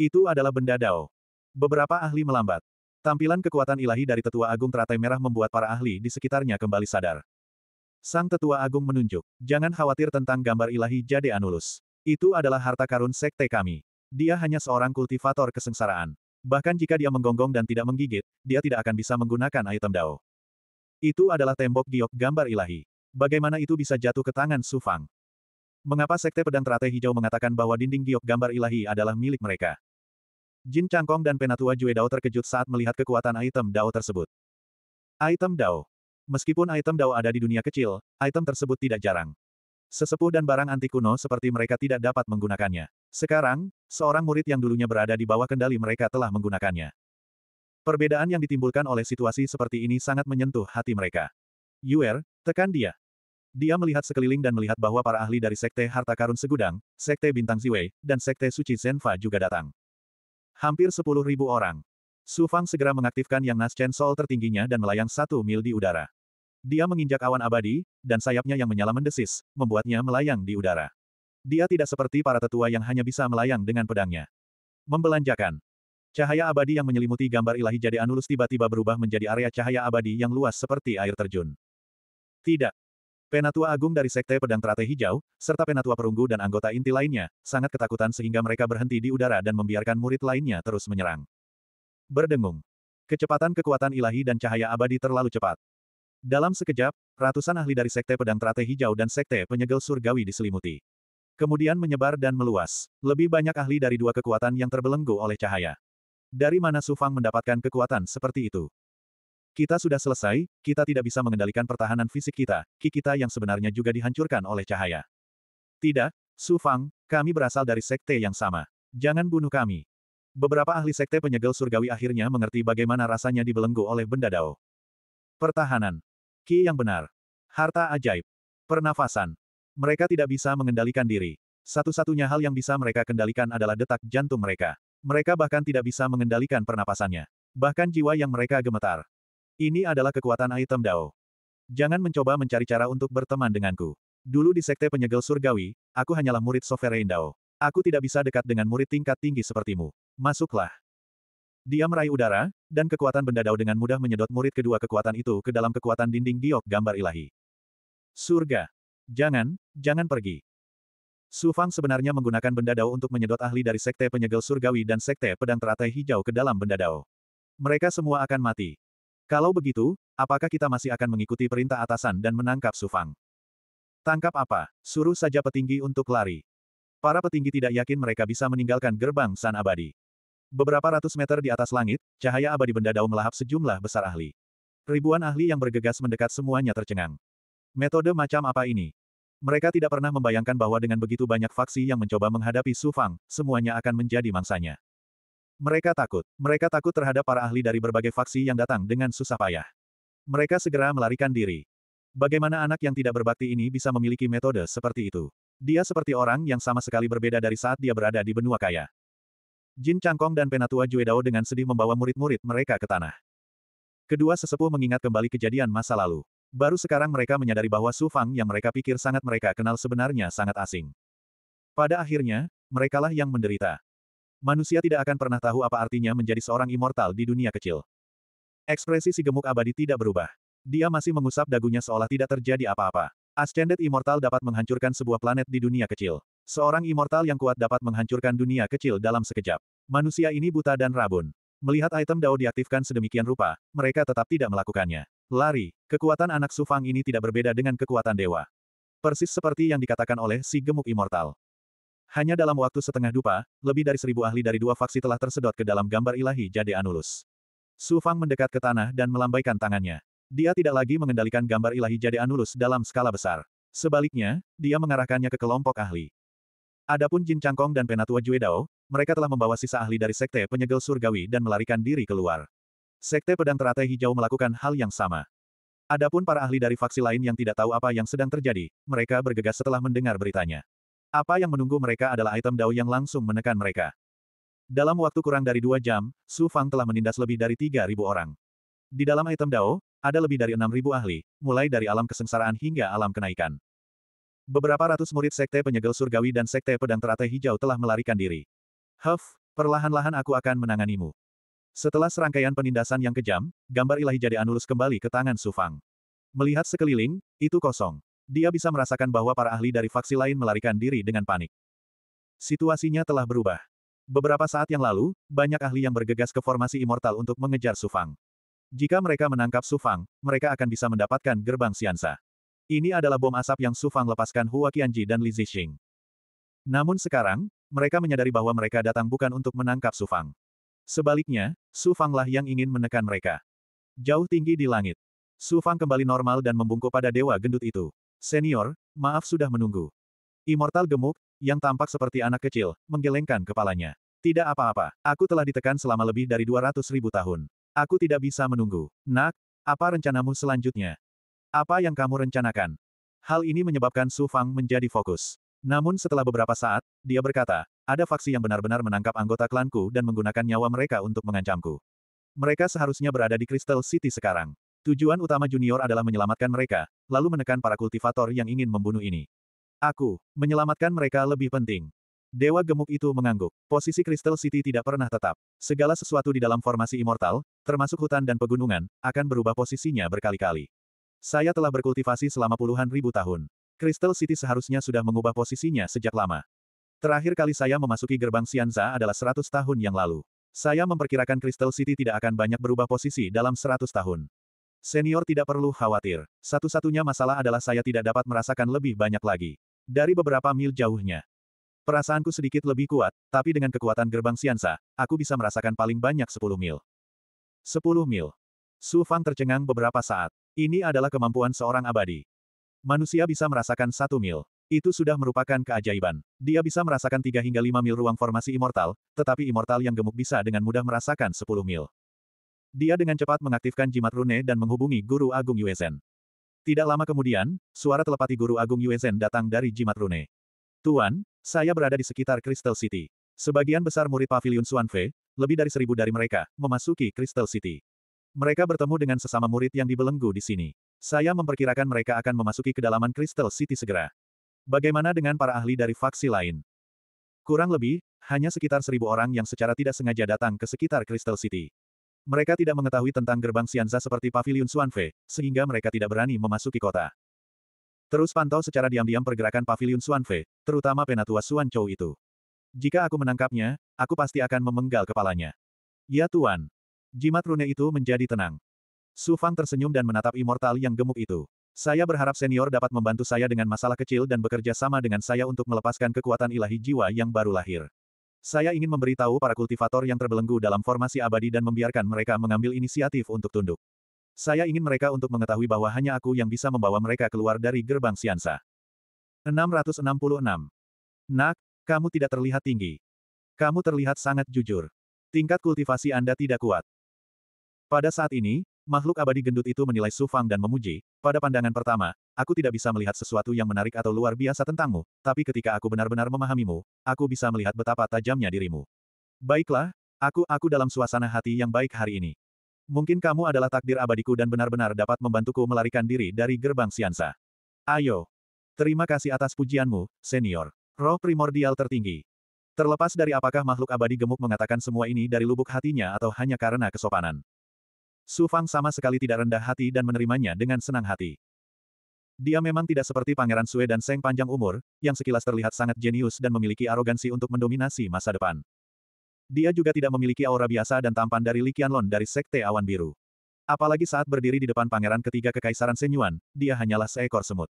Itu adalah benda dao. Beberapa ahli melambat. Tampilan kekuatan ilahi dari Tetua Agung Teratai Merah membuat para ahli di sekitarnya kembali sadar. Sang Tetua Agung menunjuk, jangan khawatir tentang gambar ilahi Jade Anulus. Itu adalah harta karun sekte kami. Dia hanya seorang kultivator kesengsaraan. Bahkan jika dia menggonggong dan tidak menggigit, dia tidak akan bisa menggunakan item Dao. Itu adalah tembok giok gambar ilahi. Bagaimana itu bisa jatuh ke tangan Su Fang? Mengapa Sekte Pedang Teratai Hijau mengatakan bahwa dinding giok gambar ilahi adalah milik mereka? Jin Cangkong dan Penatua Jue Dao terkejut saat melihat kekuatan item Dao tersebut. Item Dao. Meskipun item Dao ada di dunia kecil, item tersebut tidak jarang. Sesepuh dan barang antikuno kuno seperti mereka tidak dapat menggunakannya. Sekarang, seorang murid yang dulunya berada di bawah kendali mereka telah menggunakannya. Perbedaan yang ditimbulkan oleh situasi seperti ini sangat menyentuh hati mereka. Yuer, tekan dia. Dia melihat sekeliling dan melihat bahwa para ahli dari Sekte Harta Karun Segudang, Sekte Bintang Ziwei, dan Sekte Suci Zenfa juga datang. Hampir 10.000 orang. Su Fang segera mengaktifkan yang Nas Chen Sol tertingginya dan melayang satu mil di udara. Dia menginjak awan abadi, dan sayapnya yang menyala mendesis, membuatnya melayang di udara. Dia tidak seperti para tetua yang hanya bisa melayang dengan pedangnya. Membelanjakan. Cahaya abadi yang menyelimuti gambar ilahi jadi Anulus tiba-tiba berubah menjadi area cahaya abadi yang luas seperti air terjun. Tidak. Penatua Agung dari Sekte Pedang Teratai Hijau, serta Penatua Perunggu dan anggota inti lainnya, sangat ketakutan sehingga mereka berhenti di udara dan membiarkan murid lainnya terus menyerang. Berdengung. Kecepatan kekuatan ilahi dan cahaya abadi terlalu cepat. Dalam sekejap, ratusan ahli dari Sekte Pedang Teratai Hijau dan Sekte Penyegel Surgawi diselimuti. Kemudian menyebar dan meluas. Lebih banyak ahli dari dua kekuatan yang terbelenggu oleh cahaya. Dari mana Sufang mendapatkan kekuatan seperti itu? Kita sudah selesai, kita tidak bisa mengendalikan pertahanan fisik kita, ki kita yang sebenarnya juga dihancurkan oleh cahaya. Tidak, Sufang, kami berasal dari sekte yang sama. Jangan bunuh kami. Beberapa ahli sekte penyegel surgawi akhirnya mengerti bagaimana rasanya dibelenggu oleh benda dao. Pertahanan. Ki yang benar. Harta ajaib. Pernafasan. Mereka tidak bisa mengendalikan diri. Satu-satunya hal yang bisa mereka kendalikan adalah detak jantung mereka. Mereka bahkan tidak bisa mengendalikan pernapasannya. Bahkan jiwa yang mereka gemetar. Ini adalah kekuatan item Dao. Jangan mencoba mencari cara untuk berteman denganku. Dulu di Sekte Penyegel Surgawi, aku hanyalah murid Sovereign Dao. Aku tidak bisa dekat dengan murid tingkat tinggi sepertimu. Masuklah. Dia meraih udara, dan kekuatan benda Dao dengan mudah menyedot murid kedua kekuatan itu ke dalam kekuatan dinding giok gambar ilahi. Surga. Jangan, jangan pergi. Su Fang sebenarnya menggunakan benda dao untuk menyedot ahli dari Sekte Penyegel Surgawi dan Sekte Pedang Teratai Hijau ke dalam benda dao. Mereka semua akan mati. Kalau begitu, apakah kita masih akan mengikuti perintah atasan dan menangkap Su Fang? Tangkap apa? Suruh saja petinggi untuk lari. Para petinggi tidak yakin mereka bisa meninggalkan gerbang San Abadi. Beberapa ratus meter di atas langit, cahaya abadi benda dao melahap sejumlah besar ahli. Ribuan ahli yang bergegas mendekat semuanya tercengang. Metode macam apa ini? Mereka tidak pernah membayangkan bahwa dengan begitu banyak faksi yang mencoba menghadapi Su Fang, semuanya akan menjadi mangsanya. Mereka takut. Mereka takut terhadap para ahli dari berbagai faksi yang datang dengan susah payah. Mereka segera melarikan diri. Bagaimana anak yang tidak berbakti ini bisa memiliki metode seperti itu? Dia seperti orang yang sama sekali berbeda dari saat dia berada di benua kaya. Jin Changkong dan Penatua Juedao dengan sedih membawa murid-murid mereka ke tanah. Kedua sesepuh mengingat kembali kejadian masa lalu. Baru sekarang mereka menyadari bahwa Su Fang yang mereka pikir sangat mereka kenal sebenarnya sangat asing. Pada akhirnya, merekalah yang menderita. Manusia tidak akan pernah tahu apa artinya menjadi seorang immortal di dunia kecil. Ekspresi si gemuk abadi tidak berubah. Dia masih mengusap dagunya seolah tidak terjadi apa-apa. Ascended Immortal dapat menghancurkan sebuah planet di dunia kecil. Seorang immortal yang kuat dapat menghancurkan dunia kecil dalam sekejap. Manusia ini buta dan rabun. Melihat item Dao diaktifkan sedemikian rupa, mereka tetap tidak melakukannya. Lari, kekuatan anak Sufang ini tidak berbeda dengan kekuatan dewa. Persis seperti yang dikatakan oleh si gemuk immortal. Hanya dalam waktu setengah dupa, lebih dari seribu ahli dari dua faksi telah tersedot ke dalam gambar ilahi Jade Anulus. Sufang mendekat ke tanah dan melambaikan tangannya. Dia tidak lagi mengendalikan gambar ilahi Jade Anulus dalam skala besar. Sebaliknya, dia mengarahkannya ke kelompok ahli. Adapun Jin Changkong dan Penatua Juedao, mereka telah membawa sisa ahli dari Sekte Penyegel Surgawi dan melarikan diri keluar. Sekte Pedang Teratai Hijau melakukan hal yang sama. Adapun para ahli dari faksi lain yang tidak tahu apa yang sedang terjadi, mereka bergegas setelah mendengar beritanya. Apa yang menunggu mereka adalah item Dao yang langsung menekan mereka. Dalam waktu kurang dari dua jam, Su Fang telah menindas lebih dari 3.000 orang. Di dalam item Dao, ada lebih dari 6.000 ahli, mulai dari alam kesengsaraan hingga alam kenaikan. Beberapa ratus murid Sekte Penyegel Surgawi dan Sekte Pedang Teratai Hijau telah melarikan diri. Huff, perlahan-lahan aku akan menanganimu. Setelah serangkaian penindasan yang kejam, gambar ilahi jadi Anulus kembali ke tangan Sufang. Melihat sekeliling, itu kosong. Dia bisa merasakan bahwa para ahli dari faksi lain melarikan diri dengan panik. Situasinya telah berubah. Beberapa saat yang lalu, banyak ahli yang bergegas ke formasi immortal untuk mengejar Sufang. Jika mereka menangkap Sufang, mereka akan bisa mendapatkan gerbang Siansa. Ini adalah bom asap yang Sufang lepaskan Hua Qianji dan Li Zixing. Namun sekarang, mereka menyadari bahwa mereka datang bukan untuk menangkap Sufang. Sebaliknya, Su Fanglah yang ingin menekan mereka. Jauh tinggi di langit. Su Fang kembali normal dan membungkuk pada dewa gendut itu. Senior, maaf sudah menunggu. Immortal gemuk, yang tampak seperti anak kecil, menggelengkan kepalanya. Tidak apa-apa, aku telah ditekan selama lebih dari 200 ribu tahun. Aku tidak bisa menunggu. Nak, apa rencanamu selanjutnya? Apa yang kamu rencanakan? Hal ini menyebabkan Su Fang menjadi fokus. Namun setelah beberapa saat, dia berkata, ada faksi yang benar-benar menangkap anggota klanku dan menggunakan nyawa mereka untuk mengancamku. Mereka seharusnya berada di Crystal City sekarang. Tujuan utama junior adalah menyelamatkan mereka, lalu menekan para kultivator yang ingin membunuh ini. Aku, menyelamatkan mereka lebih penting. Dewa gemuk itu mengangguk. Posisi Crystal City tidak pernah tetap. Segala sesuatu di dalam formasi immortal, termasuk hutan dan pegunungan, akan berubah posisinya berkali-kali. Saya telah berkultivasi selama puluhan ribu tahun. Crystal City seharusnya sudah mengubah posisinya sejak lama. Terakhir kali saya memasuki gerbang Sianza adalah 100 tahun yang lalu. Saya memperkirakan Crystal City tidak akan banyak berubah posisi dalam 100 tahun. Senior tidak perlu khawatir. Satu-satunya masalah adalah saya tidak dapat merasakan lebih banyak lagi. Dari beberapa mil jauhnya. Perasaanku sedikit lebih kuat, tapi dengan kekuatan gerbang Sianza, aku bisa merasakan paling banyak 10 mil. 10 mil. Su Fang tercengang beberapa saat. Ini adalah kemampuan seorang abadi. Manusia bisa merasakan satu mil. Itu sudah merupakan keajaiban. Dia bisa merasakan 3 hingga 5 mil ruang formasi immortal, tetapi immortal yang gemuk bisa dengan mudah merasakan 10 mil. Dia dengan cepat mengaktifkan jimat rune dan menghubungi Guru Agung Yuezen. Tidak lama kemudian, suara telepati Guru Agung Yuezen datang dari jimat rune. Tuan, saya berada di sekitar Crystal City. Sebagian besar murid pavilion Suanfe, lebih dari seribu dari mereka, memasuki Crystal City. Mereka bertemu dengan sesama murid yang dibelenggu di sini. Saya memperkirakan mereka akan memasuki kedalaman Crystal City segera. Bagaimana dengan para ahli dari faksi lain? Kurang lebih, hanya sekitar seribu orang yang secara tidak sengaja datang ke sekitar Crystal City. Mereka tidak mengetahui tentang gerbang Sianza seperti Pavilion Suanfe, sehingga mereka tidak berani memasuki kota. Terus pantau secara diam-diam pergerakan Pavilion Suanfe, terutama penatua Suan Chou itu. Jika aku menangkapnya, aku pasti akan memenggal kepalanya. Ya Tuan. Jimat rune itu menjadi tenang. Su Fang tersenyum dan menatap immortal yang gemuk itu. Saya berharap senior dapat membantu saya dengan masalah kecil dan bekerja sama dengan saya untuk melepaskan kekuatan ilahi jiwa yang baru lahir. Saya ingin memberitahu para kultivator yang terbelenggu dalam formasi abadi dan membiarkan mereka mengambil inisiatif untuk tunduk. Saya ingin mereka untuk mengetahui bahwa hanya aku yang bisa membawa mereka keluar dari gerbang siansa. 666. Nak, kamu tidak terlihat tinggi. Kamu terlihat sangat jujur. Tingkat kultivasi Anda tidak kuat. Pada saat ini, Makhluk abadi gendut itu menilai Su Fang dan memuji, pada pandangan pertama, aku tidak bisa melihat sesuatu yang menarik atau luar biasa tentangmu, tapi ketika aku benar-benar memahamimu, aku bisa melihat betapa tajamnya dirimu. Baiklah, aku, aku dalam suasana hati yang baik hari ini. Mungkin kamu adalah takdir abadiku dan benar-benar dapat membantuku melarikan diri dari gerbang Siansa. Ayo. Terima kasih atas pujianmu, senior. Roh primordial tertinggi. Terlepas dari apakah makhluk abadi gemuk mengatakan semua ini dari lubuk hatinya atau hanya karena kesopanan. Su Fang sama sekali tidak rendah hati dan menerimanya dengan senang hati. Dia memang tidak seperti Pangeran Sue dan Seng panjang umur, yang sekilas terlihat sangat jenius dan memiliki arogansi untuk mendominasi masa depan. Dia juga tidak memiliki aura biasa dan tampan dari Li Qianlon dari Sekte Awan Biru. Apalagi saat berdiri di depan pangeran ketiga Kekaisaran Senyuan, dia hanyalah seekor semut.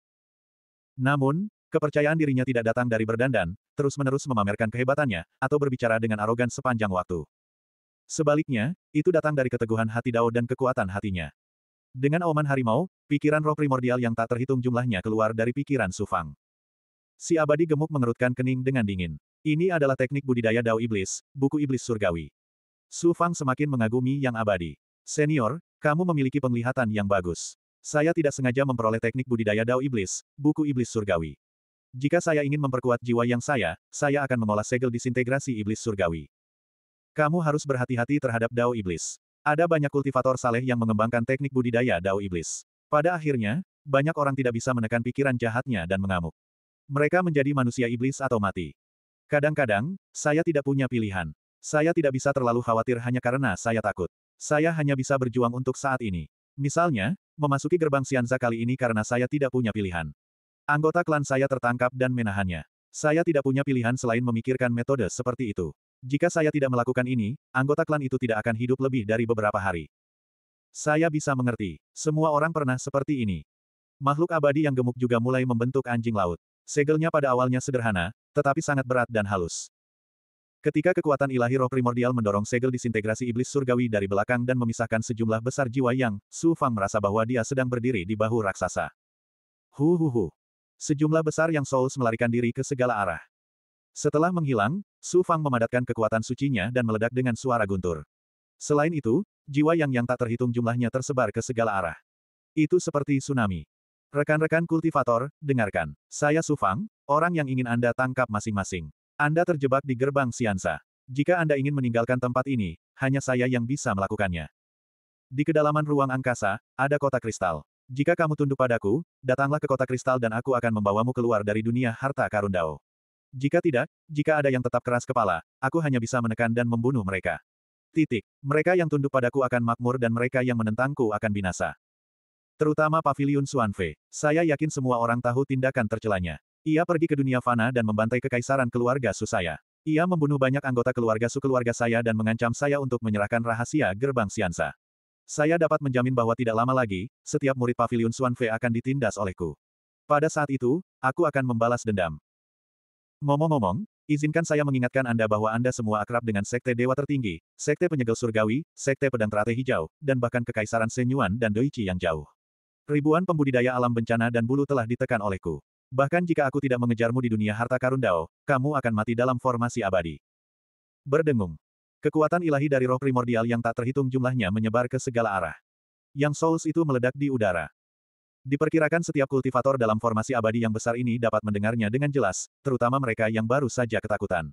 Namun, kepercayaan dirinya tidak datang dari berdandan, terus-menerus memamerkan kehebatannya, atau berbicara dengan arogan sepanjang waktu. Sebaliknya, itu datang dari keteguhan hati Dao dan kekuatan hatinya. Dengan auman harimau, pikiran roh primordial yang tak terhitung jumlahnya keluar dari pikiran Sufang. Si abadi gemuk mengerutkan kening dengan dingin. Ini adalah teknik budidaya Dao Iblis, buku Iblis Surgawi. Sufang semakin mengagumi yang abadi. Senior, kamu memiliki penglihatan yang bagus. Saya tidak sengaja memperoleh teknik budidaya Dao Iblis, buku Iblis Surgawi. Jika saya ingin memperkuat jiwa yang saya, saya akan mengolah segel disintegrasi Iblis Surgawi. Kamu harus berhati-hati terhadap Dao Iblis. Ada banyak kultivator saleh yang mengembangkan teknik budidaya Dao Iblis. Pada akhirnya, banyak orang tidak bisa menekan pikiran jahatnya dan mengamuk. Mereka menjadi manusia iblis atau mati. Kadang-kadang, saya tidak punya pilihan. Saya tidak bisa terlalu khawatir hanya karena saya takut. Saya hanya bisa berjuang untuk saat ini. Misalnya, memasuki gerbang Sianza kali ini karena saya tidak punya pilihan. Anggota klan saya tertangkap dan menahannya. Saya tidak punya pilihan selain memikirkan metode seperti itu. Jika saya tidak melakukan ini, anggota klan itu tidak akan hidup lebih dari beberapa hari. Saya bisa mengerti. Semua orang pernah seperti ini. Makhluk abadi yang gemuk juga mulai membentuk anjing laut. Segelnya pada awalnya sederhana, tetapi sangat berat dan halus. Ketika kekuatan ilahi roh primordial mendorong segel disintegrasi iblis surgawi dari belakang dan memisahkan sejumlah besar jiwa yang, Su Fang merasa bahwa dia sedang berdiri di bahu raksasa. Hu hu hu. Sejumlah besar yang souls melarikan diri ke segala arah. Setelah menghilang, Su Fang memadatkan kekuatan sucinya dan meledak dengan suara guntur. Selain itu, jiwa yang yang tak terhitung jumlahnya tersebar ke segala arah. Itu seperti tsunami. Rekan-rekan kultivator, dengarkan. Saya Su Fang, orang yang ingin Anda tangkap masing-masing. Anda terjebak di gerbang Siansa. Jika Anda ingin meninggalkan tempat ini, hanya saya yang bisa melakukannya. Di kedalaman ruang angkasa, ada kota kristal. Jika kamu tunduk padaku, datanglah ke kota kristal dan aku akan membawamu keluar dari dunia harta karun Dao. Jika tidak, jika ada yang tetap keras kepala, aku hanya bisa menekan dan membunuh mereka. Titik. Mereka yang tunduk padaku akan makmur dan mereka yang menentangku akan binasa. Terutama Paviliun Suanfe. Saya yakin semua orang tahu tindakan tercelanya. Ia pergi ke dunia fana dan membantai kekaisaran keluarga su saya. Ia membunuh banyak anggota keluarga su keluarga saya dan mengancam saya untuk menyerahkan rahasia gerbang Siansa. Saya dapat menjamin bahwa tidak lama lagi, setiap murid pavilion Suanfe akan ditindas olehku. Pada saat itu, aku akan membalas dendam. Ngomong-ngomong, izinkan saya mengingatkan Anda bahwa Anda semua akrab dengan Sekte Dewa Tertinggi, Sekte Penyegel Surgawi, Sekte Pedang Teratai Hijau, dan bahkan Kekaisaran Senyuan dan Doichi yang jauh. Ribuan pembudidaya alam bencana dan bulu telah ditekan olehku. Bahkan jika aku tidak mengejarmu di dunia harta karun Dao, kamu akan mati dalam formasi abadi. Berdengung. Kekuatan ilahi dari roh primordial yang tak terhitung jumlahnya menyebar ke segala arah. Yang Souls itu meledak di udara. Diperkirakan setiap kultivator dalam formasi abadi yang besar ini dapat mendengarnya dengan jelas, terutama mereka yang baru saja ketakutan.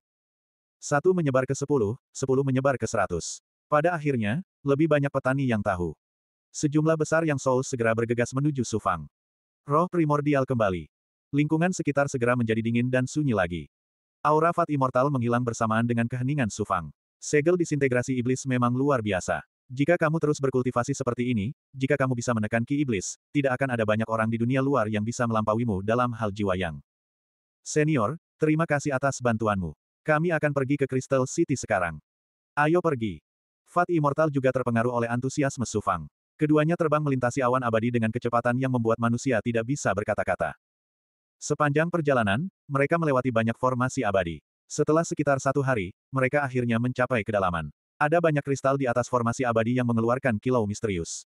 Satu menyebar ke sepuluh, sepuluh menyebar ke seratus. Pada akhirnya, lebih banyak petani yang tahu. Sejumlah besar yang Soul segera bergegas menuju Sufang. Roh primordial kembali. Lingkungan sekitar segera menjadi dingin dan sunyi lagi. Aura Fat Immortal menghilang bersamaan dengan keheningan Sufang. Segel disintegrasi iblis memang luar biasa. Jika kamu terus berkultivasi seperti ini, jika kamu bisa menekan ki iblis, tidak akan ada banyak orang di dunia luar yang bisa melampauimu dalam hal jiwa yang. Senior, terima kasih atas bantuanmu. Kami akan pergi ke Crystal City sekarang. Ayo pergi. Fat Immortal juga terpengaruh oleh antusiasme Sufang. Keduanya terbang melintasi awan abadi dengan kecepatan yang membuat manusia tidak bisa berkata-kata. Sepanjang perjalanan, mereka melewati banyak formasi abadi. Setelah sekitar satu hari, mereka akhirnya mencapai kedalaman. Ada banyak kristal di atas formasi abadi yang mengeluarkan kilau misterius.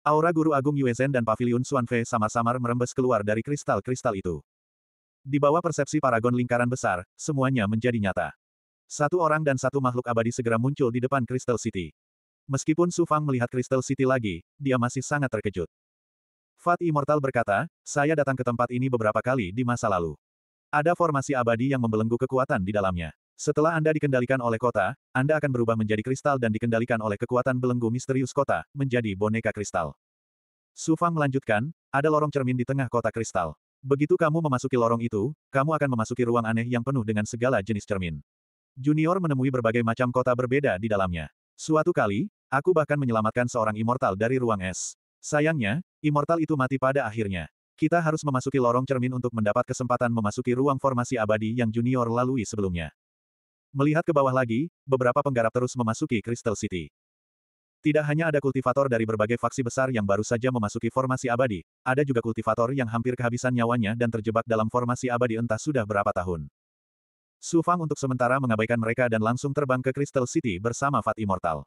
Aura Guru Agung Yuezen dan Pavilion Xuanfei sama-sama merembes keluar dari kristal-kristal itu. Di bawah persepsi paragon lingkaran besar, semuanya menjadi nyata. Satu orang dan satu makhluk abadi segera muncul di depan Crystal City. Meskipun Su Fang melihat Crystal City lagi, dia masih sangat terkejut. Fat Immortal berkata, saya datang ke tempat ini beberapa kali di masa lalu. Ada formasi abadi yang membelenggu kekuatan di dalamnya. Setelah Anda dikendalikan oleh kota, Anda akan berubah menjadi kristal dan dikendalikan oleh kekuatan belenggu misterius kota, menjadi boneka kristal. Su melanjutkan, ada lorong cermin di tengah kota kristal. Begitu kamu memasuki lorong itu, kamu akan memasuki ruang aneh yang penuh dengan segala jenis cermin. Junior menemui berbagai macam kota berbeda di dalamnya. Suatu kali, aku bahkan menyelamatkan seorang immortal dari ruang es. Sayangnya, immortal itu mati pada akhirnya. Kita harus memasuki lorong cermin untuk mendapat kesempatan memasuki ruang formasi abadi yang Junior lalui sebelumnya. Melihat ke bawah lagi, beberapa penggarap terus memasuki Crystal City. Tidak hanya ada kultivator dari berbagai faksi besar yang baru saja memasuki formasi abadi, ada juga kultivator yang hampir kehabisan nyawanya dan terjebak dalam formasi abadi entah sudah berapa tahun. Su Fang untuk sementara mengabaikan mereka dan langsung terbang ke Crystal City bersama Fat Immortal.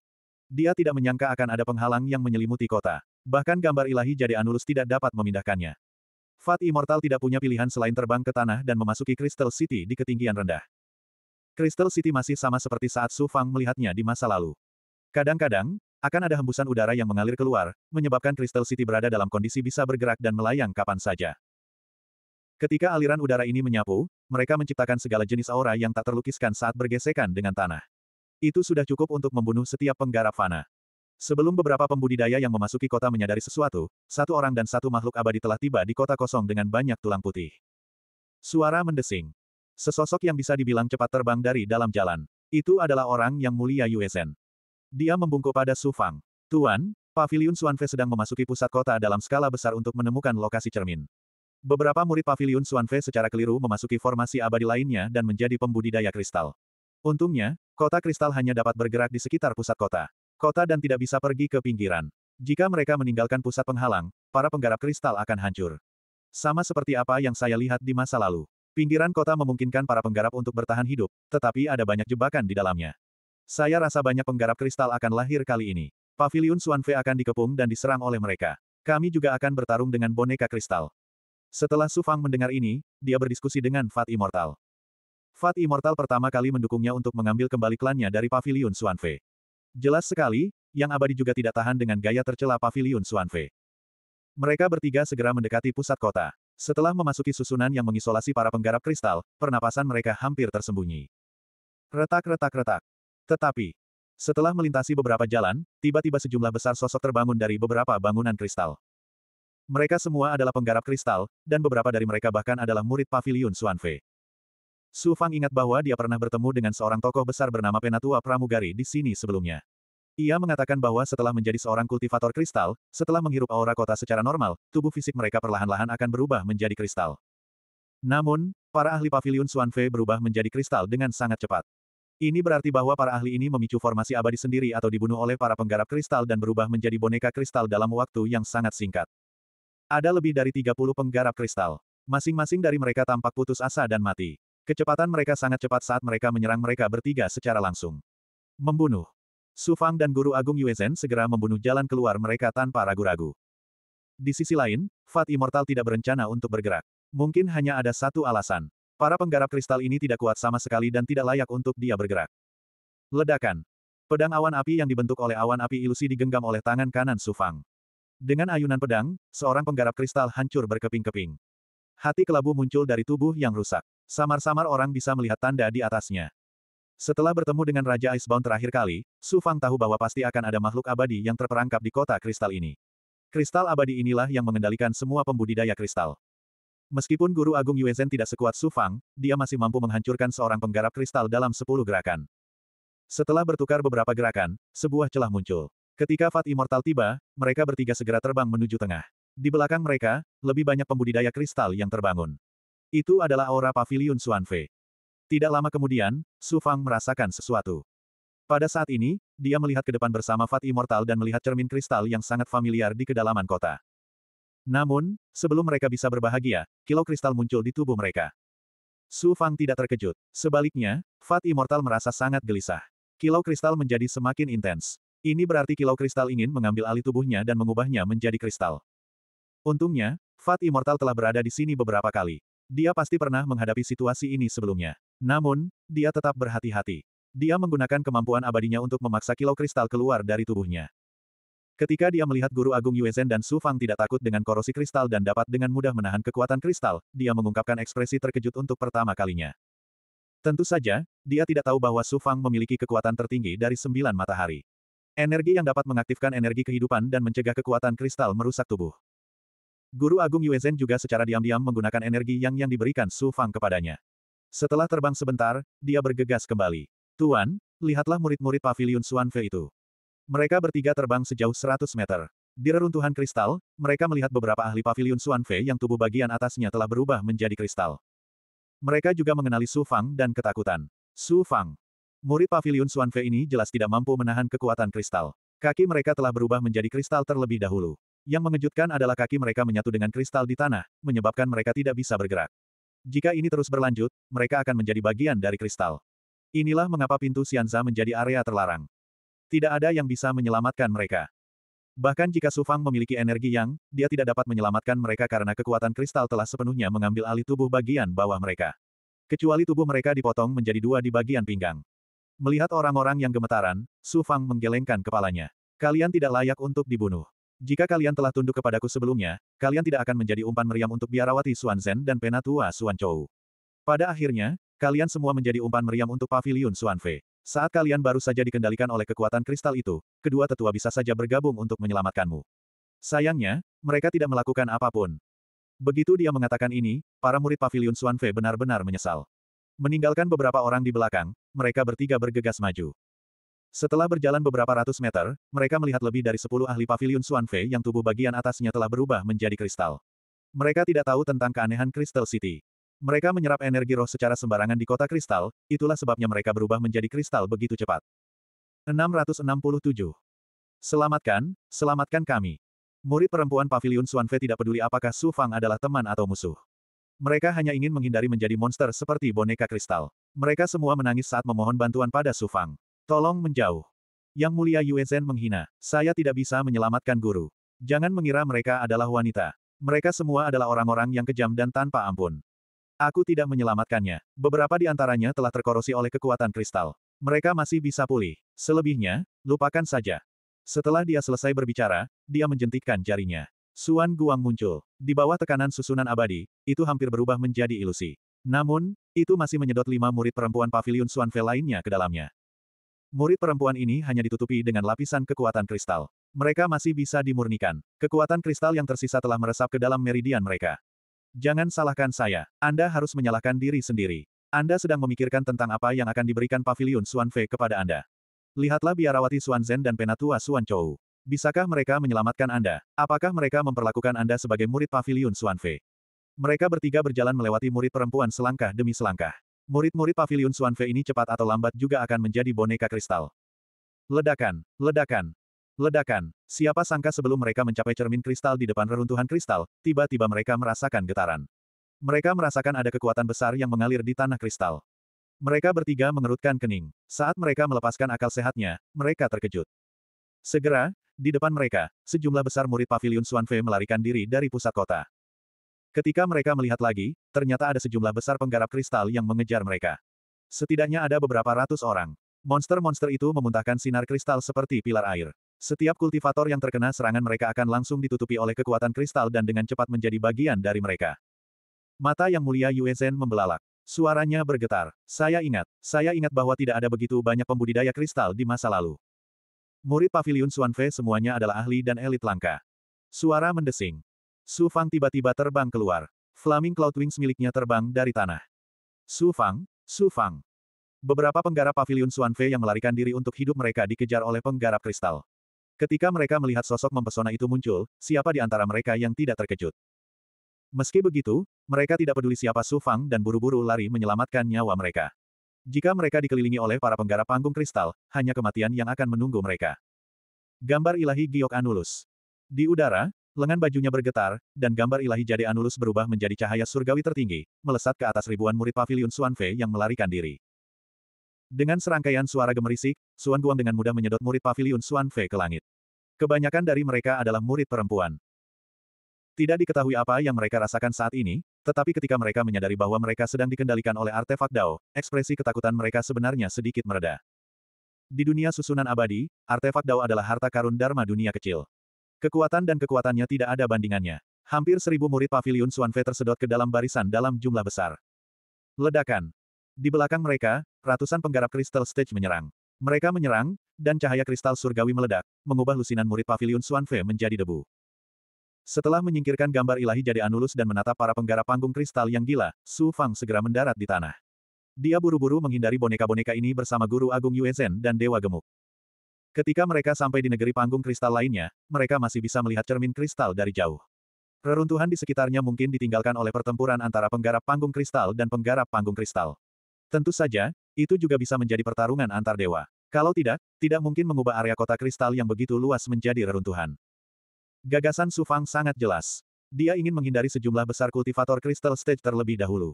Dia tidak menyangka akan ada penghalang yang menyelimuti kota. Bahkan gambar ilahi jadi Anulus tidak dapat memindahkannya. Fat Immortal tidak punya pilihan selain terbang ke tanah dan memasuki Crystal City di ketinggian rendah. Crystal City masih sama seperti saat Su Fang melihatnya di masa lalu. Kadang-kadang, akan ada hembusan udara yang mengalir keluar, menyebabkan Crystal City berada dalam kondisi bisa bergerak dan melayang kapan saja. Ketika aliran udara ini menyapu, mereka menciptakan segala jenis aura yang tak terlukiskan saat bergesekan dengan tanah. Itu sudah cukup untuk membunuh setiap penggarap fana. Sebelum beberapa pembudidaya yang memasuki kota menyadari sesuatu, satu orang dan satu makhluk abadi telah tiba di kota kosong dengan banyak tulang putih. Suara mendesing. Sesosok yang bisa dibilang cepat terbang dari dalam jalan. Itu adalah orang yang mulia Yuesen. Dia membungkuk pada Su Fang. Tuan, Paviliun Suanfe sedang memasuki pusat kota dalam skala besar untuk menemukan lokasi cermin. Beberapa murid Paviliun Suanfe secara keliru memasuki formasi abadi lainnya dan menjadi pembudidaya kristal. Untungnya, kota kristal hanya dapat bergerak di sekitar pusat kota. Kota dan tidak bisa pergi ke pinggiran. Jika mereka meninggalkan pusat penghalang, para penggarap kristal akan hancur. Sama seperti apa yang saya lihat di masa lalu. Pinggiran kota memungkinkan para penggarap untuk bertahan hidup, tetapi ada banyak jebakan di dalamnya. Saya rasa banyak penggarap kristal akan lahir kali ini. Paviliun Suanfe akan dikepung dan diserang oleh mereka. Kami juga akan bertarung dengan boneka kristal. Setelah Su Fang mendengar ini, dia berdiskusi dengan Fat Immortal. Fat Immortal pertama kali mendukungnya untuk mengambil kembali klannya dari Paviliun Suanfe. Jelas sekali, yang abadi juga tidak tahan dengan gaya tercela Paviliun Suanfe. Mereka bertiga segera mendekati pusat kota. Setelah memasuki susunan yang mengisolasi para penggarap kristal, pernapasan mereka hampir tersembunyi. Retak-retak-retak. Tetapi, setelah melintasi beberapa jalan, tiba-tiba sejumlah besar sosok terbangun dari beberapa bangunan kristal. Mereka semua adalah penggarap kristal, dan beberapa dari mereka bahkan adalah murid pavilion Suanfe. Su Fang ingat bahwa dia pernah bertemu dengan seorang tokoh besar bernama Penatua Pramugari di sini sebelumnya. Ia mengatakan bahwa setelah menjadi seorang kultivator kristal, setelah menghirup aura kota secara normal, tubuh fisik mereka perlahan-lahan akan berubah menjadi kristal. Namun, para ahli pavilion Suanfe berubah menjadi kristal dengan sangat cepat. Ini berarti bahwa para ahli ini memicu formasi abadi sendiri atau dibunuh oleh para penggarap kristal dan berubah menjadi boneka kristal dalam waktu yang sangat singkat. Ada lebih dari 30 penggarap kristal. Masing-masing dari mereka tampak putus asa dan mati. Kecepatan mereka sangat cepat saat mereka menyerang mereka bertiga secara langsung. Membunuh. Su Fang dan Guru Agung Yuezhen segera membunuh jalan keluar mereka tanpa ragu-ragu. Di sisi lain, Fat Immortal tidak berencana untuk bergerak. Mungkin hanya ada satu alasan. Para penggarap kristal ini tidak kuat sama sekali dan tidak layak untuk dia bergerak. Ledakan. Pedang awan api yang dibentuk oleh awan api ilusi digenggam oleh tangan kanan Su Fang. Dengan ayunan pedang, seorang penggarap kristal hancur berkeping-keping. Hati kelabu muncul dari tubuh yang rusak. Samar-samar orang bisa melihat tanda di atasnya. Setelah bertemu dengan Raja Icebound terakhir kali, Su Fang tahu bahwa pasti akan ada makhluk abadi yang terperangkap di kota kristal ini. Kristal abadi inilah yang mengendalikan semua pembudidaya kristal. Meskipun Guru Agung Yuezhen tidak sekuat Su Fang, dia masih mampu menghancurkan seorang penggarap kristal dalam sepuluh gerakan. Setelah bertukar beberapa gerakan, sebuah celah muncul. Ketika Fat Immortal tiba, mereka bertiga segera terbang menuju tengah. Di belakang mereka, lebih banyak pembudidaya kristal yang terbangun. Itu adalah aura pavilion Suanfe. Tidak lama kemudian, Su Fang merasakan sesuatu. Pada saat ini, dia melihat ke depan bersama Fat Immortal dan melihat cermin kristal yang sangat familiar di kedalaman kota. Namun, sebelum mereka bisa berbahagia, kilau kristal muncul di tubuh mereka. Su Fang tidak terkejut. Sebaliknya, Fat Immortal merasa sangat gelisah. Kilau kristal menjadi semakin intens. Ini berarti kilau kristal ingin mengambil alih tubuhnya dan mengubahnya menjadi kristal. Untungnya, Fat Immortal telah berada di sini beberapa kali. Dia pasti pernah menghadapi situasi ini sebelumnya. Namun, dia tetap berhati-hati. Dia menggunakan kemampuan abadinya untuk memaksa kilau kristal keluar dari tubuhnya. Ketika dia melihat Guru Agung Yuezen dan Su Fang tidak takut dengan korosi kristal dan dapat dengan mudah menahan kekuatan kristal, dia mengungkapkan ekspresi terkejut untuk pertama kalinya. Tentu saja, dia tidak tahu bahwa Su Fang memiliki kekuatan tertinggi dari sembilan matahari. Energi yang dapat mengaktifkan energi kehidupan dan mencegah kekuatan kristal merusak tubuh. Guru Agung Yuezen juga secara diam-diam menggunakan energi yang yang diberikan Su Fang kepadanya. Setelah terbang sebentar, dia bergegas kembali. Tuan, lihatlah murid-murid pavilion Suanfe itu. Mereka bertiga terbang sejauh 100 meter. Di reruntuhan kristal, mereka melihat beberapa ahli pavilion Suanfe yang tubuh bagian atasnya telah berubah menjadi kristal. Mereka juga mengenali Su Fang dan ketakutan. Su Fang. Murid pavilion Suanfe ini jelas tidak mampu menahan kekuatan kristal. Kaki mereka telah berubah menjadi kristal terlebih dahulu. Yang mengejutkan adalah kaki mereka menyatu dengan kristal di tanah, menyebabkan mereka tidak bisa bergerak. Jika ini terus berlanjut, mereka akan menjadi bagian dari kristal. Inilah mengapa pintu Sianza menjadi area terlarang. Tidak ada yang bisa menyelamatkan mereka. Bahkan jika Sufang memiliki energi yang, dia tidak dapat menyelamatkan mereka karena kekuatan kristal telah sepenuhnya mengambil alih tubuh bagian bawah mereka. Kecuali tubuh mereka dipotong menjadi dua di bagian pinggang. Melihat orang-orang yang gemetaran, Sufang menggelengkan kepalanya. Kalian tidak layak untuk dibunuh. Jika kalian telah tunduk kepadaku sebelumnya, kalian tidak akan menjadi umpan meriam untuk biarawati Suan Zen dan penatua Suan Chou. Pada akhirnya, kalian semua menjadi umpan meriam untuk pavilion Fe. Saat kalian baru saja dikendalikan oleh kekuatan kristal itu, kedua tetua bisa saja bergabung untuk menyelamatkanmu. Sayangnya, mereka tidak melakukan apapun. Begitu dia mengatakan ini, para murid pavilion Fe benar-benar menyesal. Meninggalkan beberapa orang di belakang, mereka bertiga bergegas maju. Setelah berjalan beberapa ratus meter, mereka melihat lebih dari sepuluh ahli pavilion Suanfei yang tubuh bagian atasnya telah berubah menjadi kristal. Mereka tidak tahu tentang keanehan Crystal City. Mereka menyerap energi roh secara sembarangan di kota kristal, itulah sebabnya mereka berubah menjadi kristal begitu cepat. 667. Selamatkan, selamatkan kami. Murid perempuan pavilion Suanfe tidak peduli apakah Su Fang adalah teman atau musuh. Mereka hanya ingin menghindari menjadi monster seperti boneka kristal. Mereka semua menangis saat memohon bantuan pada Su Fang. Tolong menjauh. Yang mulia Yuezhen menghina, saya tidak bisa menyelamatkan guru. Jangan mengira mereka adalah wanita. Mereka semua adalah orang-orang yang kejam dan tanpa ampun. Aku tidak menyelamatkannya. Beberapa di antaranya telah terkorosi oleh kekuatan kristal. Mereka masih bisa pulih. Selebihnya, lupakan saja. Setelah dia selesai berbicara, dia menjentikkan jarinya. Suan Guang muncul. Di bawah tekanan susunan abadi, itu hampir berubah menjadi ilusi. Namun, itu masih menyedot lima murid perempuan pavilion Suan Fe lainnya ke dalamnya. Murid perempuan ini hanya ditutupi dengan lapisan kekuatan kristal. Mereka masih bisa dimurnikan. Kekuatan kristal yang tersisa telah meresap ke dalam meridian mereka. Jangan salahkan saya. Anda harus menyalahkan diri sendiri. Anda sedang memikirkan tentang apa yang akan diberikan pavilion Xuan Fei kepada Anda. Lihatlah biarawati Xuan Zhen dan penatua Xuan Chou. Bisakah mereka menyelamatkan Anda? Apakah mereka memperlakukan Anda sebagai murid pavilion Xuan Fei? Mereka bertiga berjalan melewati murid perempuan selangkah demi selangkah. Murid-murid pavilion Suanfe ini cepat atau lambat juga akan menjadi boneka kristal. Ledakan, ledakan, ledakan. Siapa sangka sebelum mereka mencapai cermin kristal di depan reruntuhan kristal, tiba-tiba mereka merasakan getaran. Mereka merasakan ada kekuatan besar yang mengalir di tanah kristal. Mereka bertiga mengerutkan kening. Saat mereka melepaskan akal sehatnya, mereka terkejut. Segera, di depan mereka, sejumlah besar murid pavilion Suanfe melarikan diri dari pusat kota. Ketika mereka melihat lagi, ternyata ada sejumlah besar penggarap kristal yang mengejar mereka. Setidaknya ada beberapa ratus orang. Monster-monster itu memuntahkan sinar kristal seperti pilar air. Setiap kultivator yang terkena serangan mereka akan langsung ditutupi oleh kekuatan kristal dan dengan cepat menjadi bagian dari mereka. Mata yang mulia Yue membelalak. Suaranya bergetar. Saya ingat, saya ingat bahwa tidak ada begitu banyak pembudidaya kristal di masa lalu. Murid pavilion Xuanfe semuanya adalah ahli dan elit langka. Suara mendesing. Su Fang tiba-tiba terbang keluar. Flaming Cloud Wings miliknya terbang dari tanah. Su Fang, Su Fang. Beberapa penggarap pavilion Suanfe yang melarikan diri untuk hidup mereka dikejar oleh penggarap kristal. Ketika mereka melihat sosok mempesona itu muncul, siapa di antara mereka yang tidak terkejut? Meski begitu, mereka tidak peduli siapa Su Fang dan buru-buru lari menyelamatkan nyawa mereka. Jika mereka dikelilingi oleh para penggarap panggung kristal, hanya kematian yang akan menunggu mereka. Gambar ilahi Giok Anulus. Di udara, Lengan bajunya bergetar, dan gambar ilahi Jade Anulus berubah menjadi cahaya surgawi tertinggi, melesat ke atas ribuan murid pavilion Fei yang melarikan diri. Dengan serangkaian suara gemerisik, Suan Guang dengan mudah menyedot murid pavilion Fei ke langit. Kebanyakan dari mereka adalah murid perempuan. Tidak diketahui apa yang mereka rasakan saat ini, tetapi ketika mereka menyadari bahwa mereka sedang dikendalikan oleh artefak Dao, ekspresi ketakutan mereka sebenarnya sedikit mereda. Di dunia susunan abadi, artefak Dao adalah harta karun Dharma dunia kecil. Kekuatan dan kekuatannya tidak ada bandingannya. Hampir seribu murid pavilion Swanfe tersedot ke dalam barisan dalam jumlah besar. Ledakan. Di belakang mereka, ratusan penggarap kristal stage menyerang. Mereka menyerang, dan cahaya kristal surgawi meledak, mengubah lusinan murid pavilion Swanfe menjadi debu. Setelah menyingkirkan gambar ilahi jadi Anulus dan menatap para penggarap panggung kristal yang gila, Su Fang segera mendarat di tanah. Dia buru-buru menghindari boneka-boneka ini bersama guru agung Yue Zhen dan Dewa Gemuk. Ketika mereka sampai di negeri panggung kristal lainnya, mereka masih bisa melihat cermin kristal dari jauh. Reruntuhan di sekitarnya mungkin ditinggalkan oleh pertempuran antara penggarap panggung kristal dan penggarap panggung kristal. Tentu saja, itu juga bisa menjadi pertarungan antar dewa. Kalau tidak, tidak mungkin mengubah area kota kristal yang begitu luas menjadi reruntuhan. Gagasan Sufang sangat jelas. Dia ingin menghindari sejumlah besar kultivator kristal stage terlebih dahulu.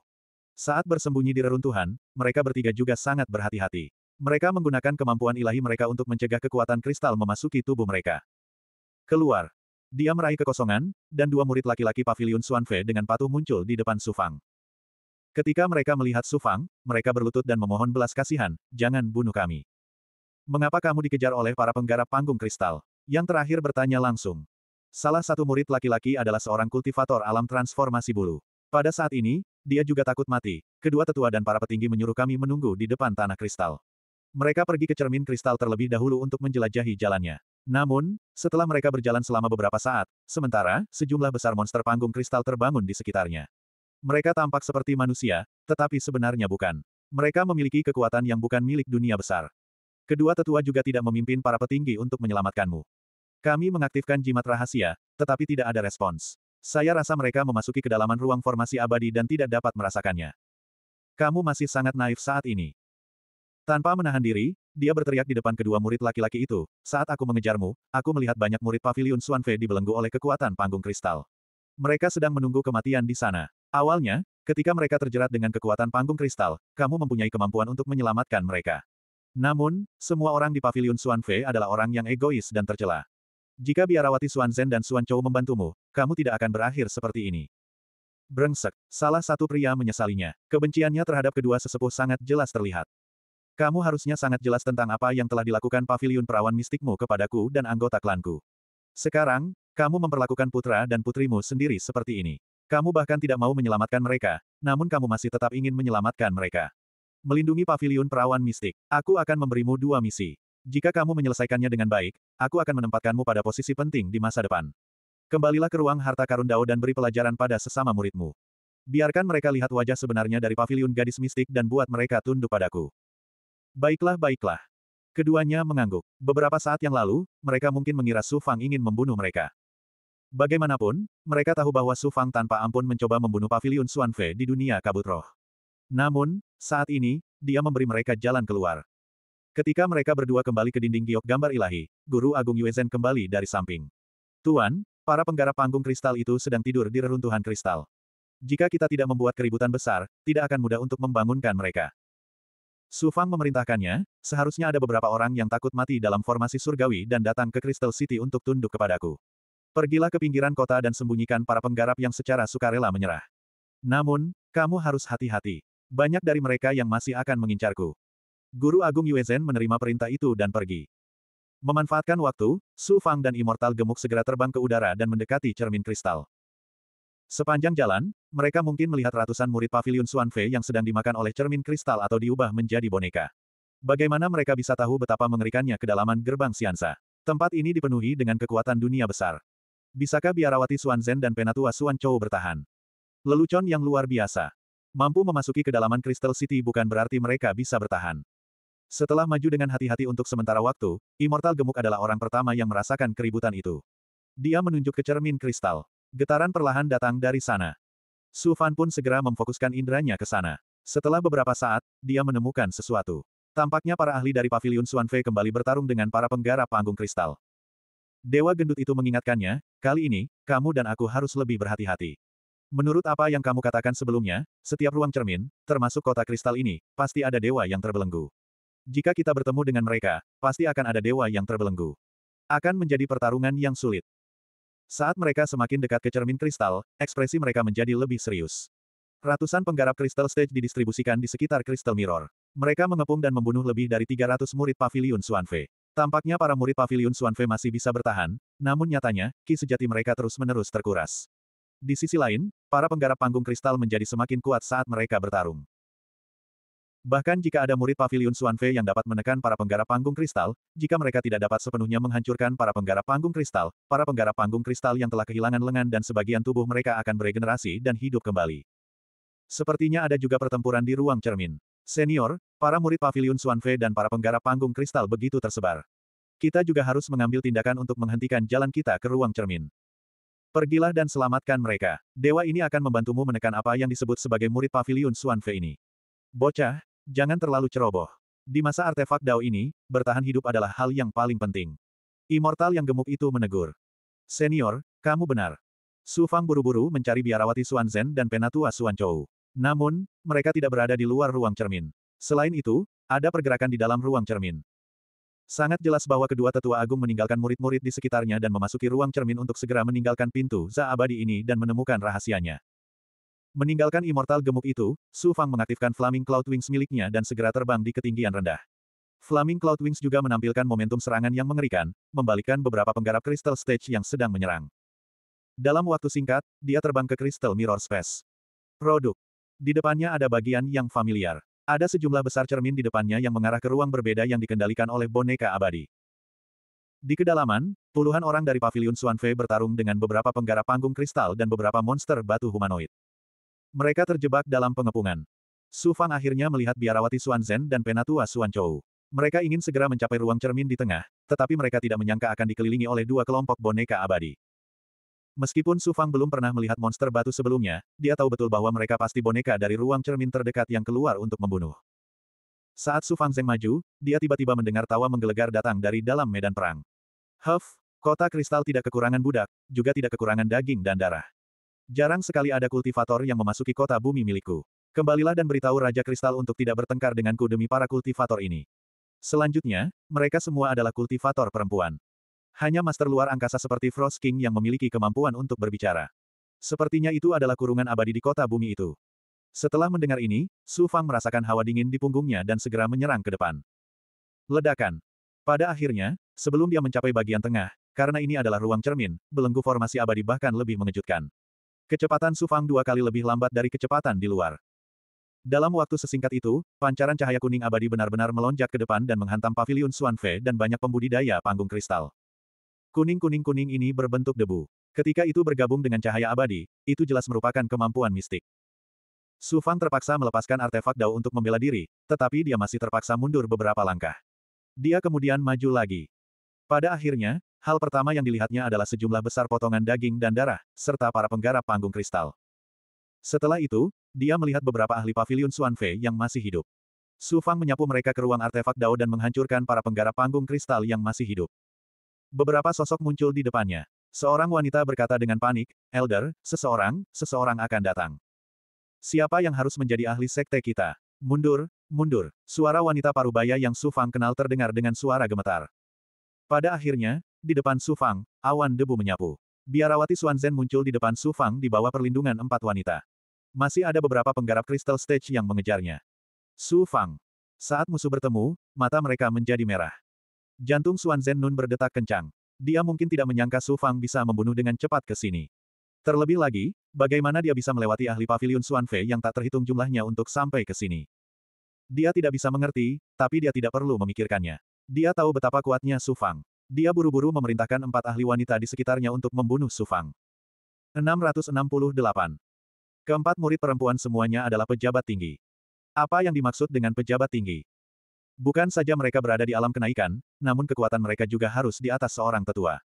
Saat bersembunyi di reruntuhan, mereka bertiga juga sangat berhati-hati. Mereka menggunakan kemampuan ilahi mereka untuk mencegah kekuatan kristal memasuki tubuh mereka. Keluar. Dia meraih kekosongan, dan dua murid laki-laki pavilion Suanfe dengan patuh muncul di depan Sufang. Ketika mereka melihat Sufang, mereka berlutut dan memohon belas kasihan, jangan bunuh kami. Mengapa kamu dikejar oleh para penggarap panggung kristal? Yang terakhir bertanya langsung. Salah satu murid laki-laki adalah seorang kultivator alam transformasi bulu. Pada saat ini, dia juga takut mati. Kedua tetua dan para petinggi menyuruh kami menunggu di depan tanah kristal. Mereka pergi ke cermin kristal terlebih dahulu untuk menjelajahi jalannya. Namun, setelah mereka berjalan selama beberapa saat, sementara, sejumlah besar monster panggung kristal terbangun di sekitarnya. Mereka tampak seperti manusia, tetapi sebenarnya bukan. Mereka memiliki kekuatan yang bukan milik dunia besar. Kedua tetua juga tidak memimpin para petinggi untuk menyelamatkanmu. Kami mengaktifkan jimat rahasia, tetapi tidak ada respons. Saya rasa mereka memasuki kedalaman ruang formasi abadi dan tidak dapat merasakannya. Kamu masih sangat naif saat ini. Tanpa menahan diri, dia berteriak di depan kedua murid laki-laki itu, saat aku mengejarmu, aku melihat banyak murid pavilion Suanfe dibelenggu oleh kekuatan panggung kristal. Mereka sedang menunggu kematian di sana. Awalnya, ketika mereka terjerat dengan kekuatan panggung kristal, kamu mempunyai kemampuan untuk menyelamatkan mereka. Namun, semua orang di pavilion Suanfe adalah orang yang egois dan tercela. Jika biarawati Suanzen dan Chou membantumu, kamu tidak akan berakhir seperti ini. Brengsek, salah satu pria menyesalinya. Kebenciannya terhadap kedua sesepuh sangat jelas terlihat. Kamu harusnya sangat jelas tentang apa yang telah dilakukan pavilion perawan mistikmu kepadaku dan anggota klanku. Sekarang, kamu memperlakukan putra dan putrimu sendiri seperti ini. Kamu bahkan tidak mau menyelamatkan mereka, namun kamu masih tetap ingin menyelamatkan mereka. Melindungi pavilion perawan mistik, aku akan memberimu dua misi. Jika kamu menyelesaikannya dengan baik, aku akan menempatkanmu pada posisi penting di masa depan. Kembalilah ke ruang harta karun Dao dan beri pelajaran pada sesama muridmu. Biarkan mereka lihat wajah sebenarnya dari pavilion gadis mistik dan buat mereka tunduk padaku. Baiklah baiklah. Keduanya mengangguk. Beberapa saat yang lalu, mereka mungkin mengira Su Fang ingin membunuh mereka. Bagaimanapun, mereka tahu bahwa Su Fang tanpa ampun mencoba membunuh pavilion Xuan Fe di dunia kabut roh. Namun, saat ini, dia memberi mereka jalan keluar. Ketika mereka berdua kembali ke dinding giok gambar ilahi, Guru Agung Yuezen kembali dari samping. Tuan, para penggarap panggung kristal itu sedang tidur di reruntuhan kristal. Jika kita tidak membuat keributan besar, tidak akan mudah untuk membangunkan mereka. Su Fang memerintahkannya, seharusnya ada beberapa orang yang takut mati dalam formasi surgawi dan datang ke Crystal City untuk tunduk kepadaku. Pergilah ke pinggiran kota dan sembunyikan para penggarap yang secara sukarela menyerah. Namun, kamu harus hati-hati. Banyak dari mereka yang masih akan mengincarku. Guru Agung Zhen menerima perintah itu dan pergi. Memanfaatkan waktu, Su Fang dan Immortal Gemuk segera terbang ke udara dan mendekati cermin kristal. Sepanjang jalan, mereka mungkin melihat ratusan murid pavilion Fei yang sedang dimakan oleh cermin kristal atau diubah menjadi boneka. Bagaimana mereka bisa tahu betapa mengerikannya kedalaman gerbang Siansa? Tempat ini dipenuhi dengan kekuatan dunia besar. Bisakah biarawati Zen dan penatua Suan Chou bertahan? Lelucon yang luar biasa. Mampu memasuki kedalaman Crystal City bukan berarti mereka bisa bertahan. Setelah maju dengan hati-hati untuk sementara waktu, Immortal Gemuk adalah orang pertama yang merasakan keributan itu. Dia menunjuk ke cermin kristal. Getaran perlahan datang dari sana. Su Fan pun segera memfokuskan inderanya ke sana. Setelah beberapa saat, dia menemukan sesuatu. Tampaknya para ahli dari pavilion Fei kembali bertarung dengan para penggarap panggung kristal. Dewa gendut itu mengingatkannya, kali ini, kamu dan aku harus lebih berhati-hati. Menurut apa yang kamu katakan sebelumnya, setiap ruang cermin, termasuk kota kristal ini, pasti ada dewa yang terbelenggu. Jika kita bertemu dengan mereka, pasti akan ada dewa yang terbelenggu. Akan menjadi pertarungan yang sulit. Saat mereka semakin dekat ke cermin kristal, ekspresi mereka menjadi lebih serius. Ratusan penggarap kristal stage didistribusikan di sekitar kristal mirror. Mereka mengepung dan membunuh lebih dari 300 murid pavilion Suanfe. Tampaknya para murid pavilion Suanfe masih bisa bertahan, namun nyatanya, ki sejati mereka terus-menerus terkuras. Di sisi lain, para penggarap panggung kristal menjadi semakin kuat saat mereka bertarung. Bahkan jika ada murid pavilion Fei yang dapat menekan para penggarap panggung kristal, jika mereka tidak dapat sepenuhnya menghancurkan para penggarap panggung kristal, para penggarap panggung kristal yang telah kehilangan lengan dan sebagian tubuh mereka akan beregenerasi dan hidup kembali. Sepertinya ada juga pertempuran di ruang cermin. Senior, para murid pavilion Fei dan para penggarap panggung kristal begitu tersebar. Kita juga harus mengambil tindakan untuk menghentikan jalan kita ke ruang cermin. Pergilah dan selamatkan mereka. Dewa ini akan membantumu menekan apa yang disebut sebagai murid pavilion Fei ini. Bocah, Jangan terlalu ceroboh. Di masa artefak Dao ini, bertahan hidup adalah hal yang paling penting. Immortal yang gemuk itu menegur. Senior, kamu benar. Su Fang buru-buru mencari biarawati Suan Zhen dan penatua Suan Chou. Namun, mereka tidak berada di luar ruang cermin. Selain itu, ada pergerakan di dalam ruang cermin. Sangat jelas bahwa kedua tetua agung meninggalkan murid-murid di sekitarnya dan memasuki ruang cermin untuk segera meninggalkan pintu Za Abadi ini dan menemukan rahasianya. Meninggalkan immortal gemuk itu, Su Fang mengaktifkan Flaming Cloud Wings miliknya dan segera terbang di ketinggian rendah. Flaming Cloud Wings juga menampilkan momentum serangan yang mengerikan, membalikkan beberapa penggarap Crystal Stage yang sedang menyerang. Dalam waktu singkat, dia terbang ke Crystal Mirror Space. Produk. Di depannya ada bagian yang familiar. Ada sejumlah besar cermin di depannya yang mengarah ke ruang berbeda yang dikendalikan oleh boneka abadi. Di kedalaman, puluhan orang dari pavilion Suanfei bertarung dengan beberapa penggarap panggung kristal dan beberapa monster batu humanoid. Mereka terjebak dalam pengepungan. Su Fang akhirnya melihat biarawati Suan Zhen dan penatua Suan Chou. Mereka ingin segera mencapai ruang cermin di tengah, tetapi mereka tidak menyangka akan dikelilingi oleh dua kelompok boneka abadi. Meskipun Su Fang belum pernah melihat monster batu sebelumnya, dia tahu betul bahwa mereka pasti boneka dari ruang cermin terdekat yang keluar untuk membunuh. Saat Su Fang Zeng maju, dia tiba-tiba mendengar tawa menggelegar datang dari dalam medan perang. Huff, kota kristal tidak kekurangan budak, juga tidak kekurangan daging dan darah. Jarang sekali ada kultivator yang memasuki kota bumi milikku. Kembalilah dan beritahu Raja Kristal untuk tidak bertengkar denganku demi para kultivator ini. Selanjutnya, mereka semua adalah kultivator perempuan. Hanya master luar angkasa seperti Frost King yang memiliki kemampuan untuk berbicara. Sepertinya itu adalah kurungan abadi di kota bumi itu. Setelah mendengar ini, Su Fang merasakan hawa dingin di punggungnya dan segera menyerang ke depan. Ledakan. Pada akhirnya, sebelum dia mencapai bagian tengah, karena ini adalah ruang cermin, belenggu formasi abadi bahkan lebih mengejutkan. Kecepatan Sufang dua kali lebih lambat dari kecepatan di luar. Dalam waktu sesingkat itu, pancaran cahaya kuning abadi benar-benar melonjak ke depan dan menghantam pavilion Suanfe dan banyak pembudidaya panggung kristal. Kuning-kuning-kuning ini berbentuk debu. Ketika itu bergabung dengan cahaya abadi, itu jelas merupakan kemampuan mistik. Su Fang terpaksa melepaskan artefak Dao untuk membela diri, tetapi dia masih terpaksa mundur beberapa langkah. Dia kemudian maju lagi. Pada akhirnya, Hal pertama yang dilihatnya adalah sejumlah besar potongan daging dan darah, serta para penggarap panggung kristal. Setelah itu, dia melihat beberapa ahli pavilion Fei yang masih hidup. Su Fang menyapu mereka ke ruang artefak Dao dan menghancurkan para penggarap panggung kristal yang masih hidup. Beberapa sosok muncul di depannya. Seorang wanita berkata dengan panik, Elder, seseorang, seseorang akan datang. Siapa yang harus menjadi ahli sekte kita? Mundur, mundur. Suara wanita parubaya yang Su Fang kenal terdengar dengan suara gemetar. Pada akhirnya, di depan Su Fang, awan debu menyapu. Biarawati Suan Zen muncul di depan Su Fang di bawah perlindungan empat wanita. Masih ada beberapa penggarap kristal stage yang mengejarnya. Su Fang. Saat musuh bertemu, mata mereka menjadi merah. Jantung Suan Zen Nun berdetak kencang. Dia mungkin tidak menyangka Su Fang bisa membunuh dengan cepat ke sini. Terlebih lagi, bagaimana dia bisa melewati ahli pavilion Suan Fei yang tak terhitung jumlahnya untuk sampai ke sini. Dia tidak bisa mengerti, tapi dia tidak perlu memikirkannya. Dia tahu betapa kuatnya Su Fang. Dia buru-buru memerintahkan empat ahli wanita di sekitarnya untuk membunuh Sufang. 668. Keempat murid perempuan semuanya adalah pejabat tinggi. Apa yang dimaksud dengan pejabat tinggi? Bukan saja mereka berada di alam kenaikan, namun kekuatan mereka juga harus di atas seorang tetua.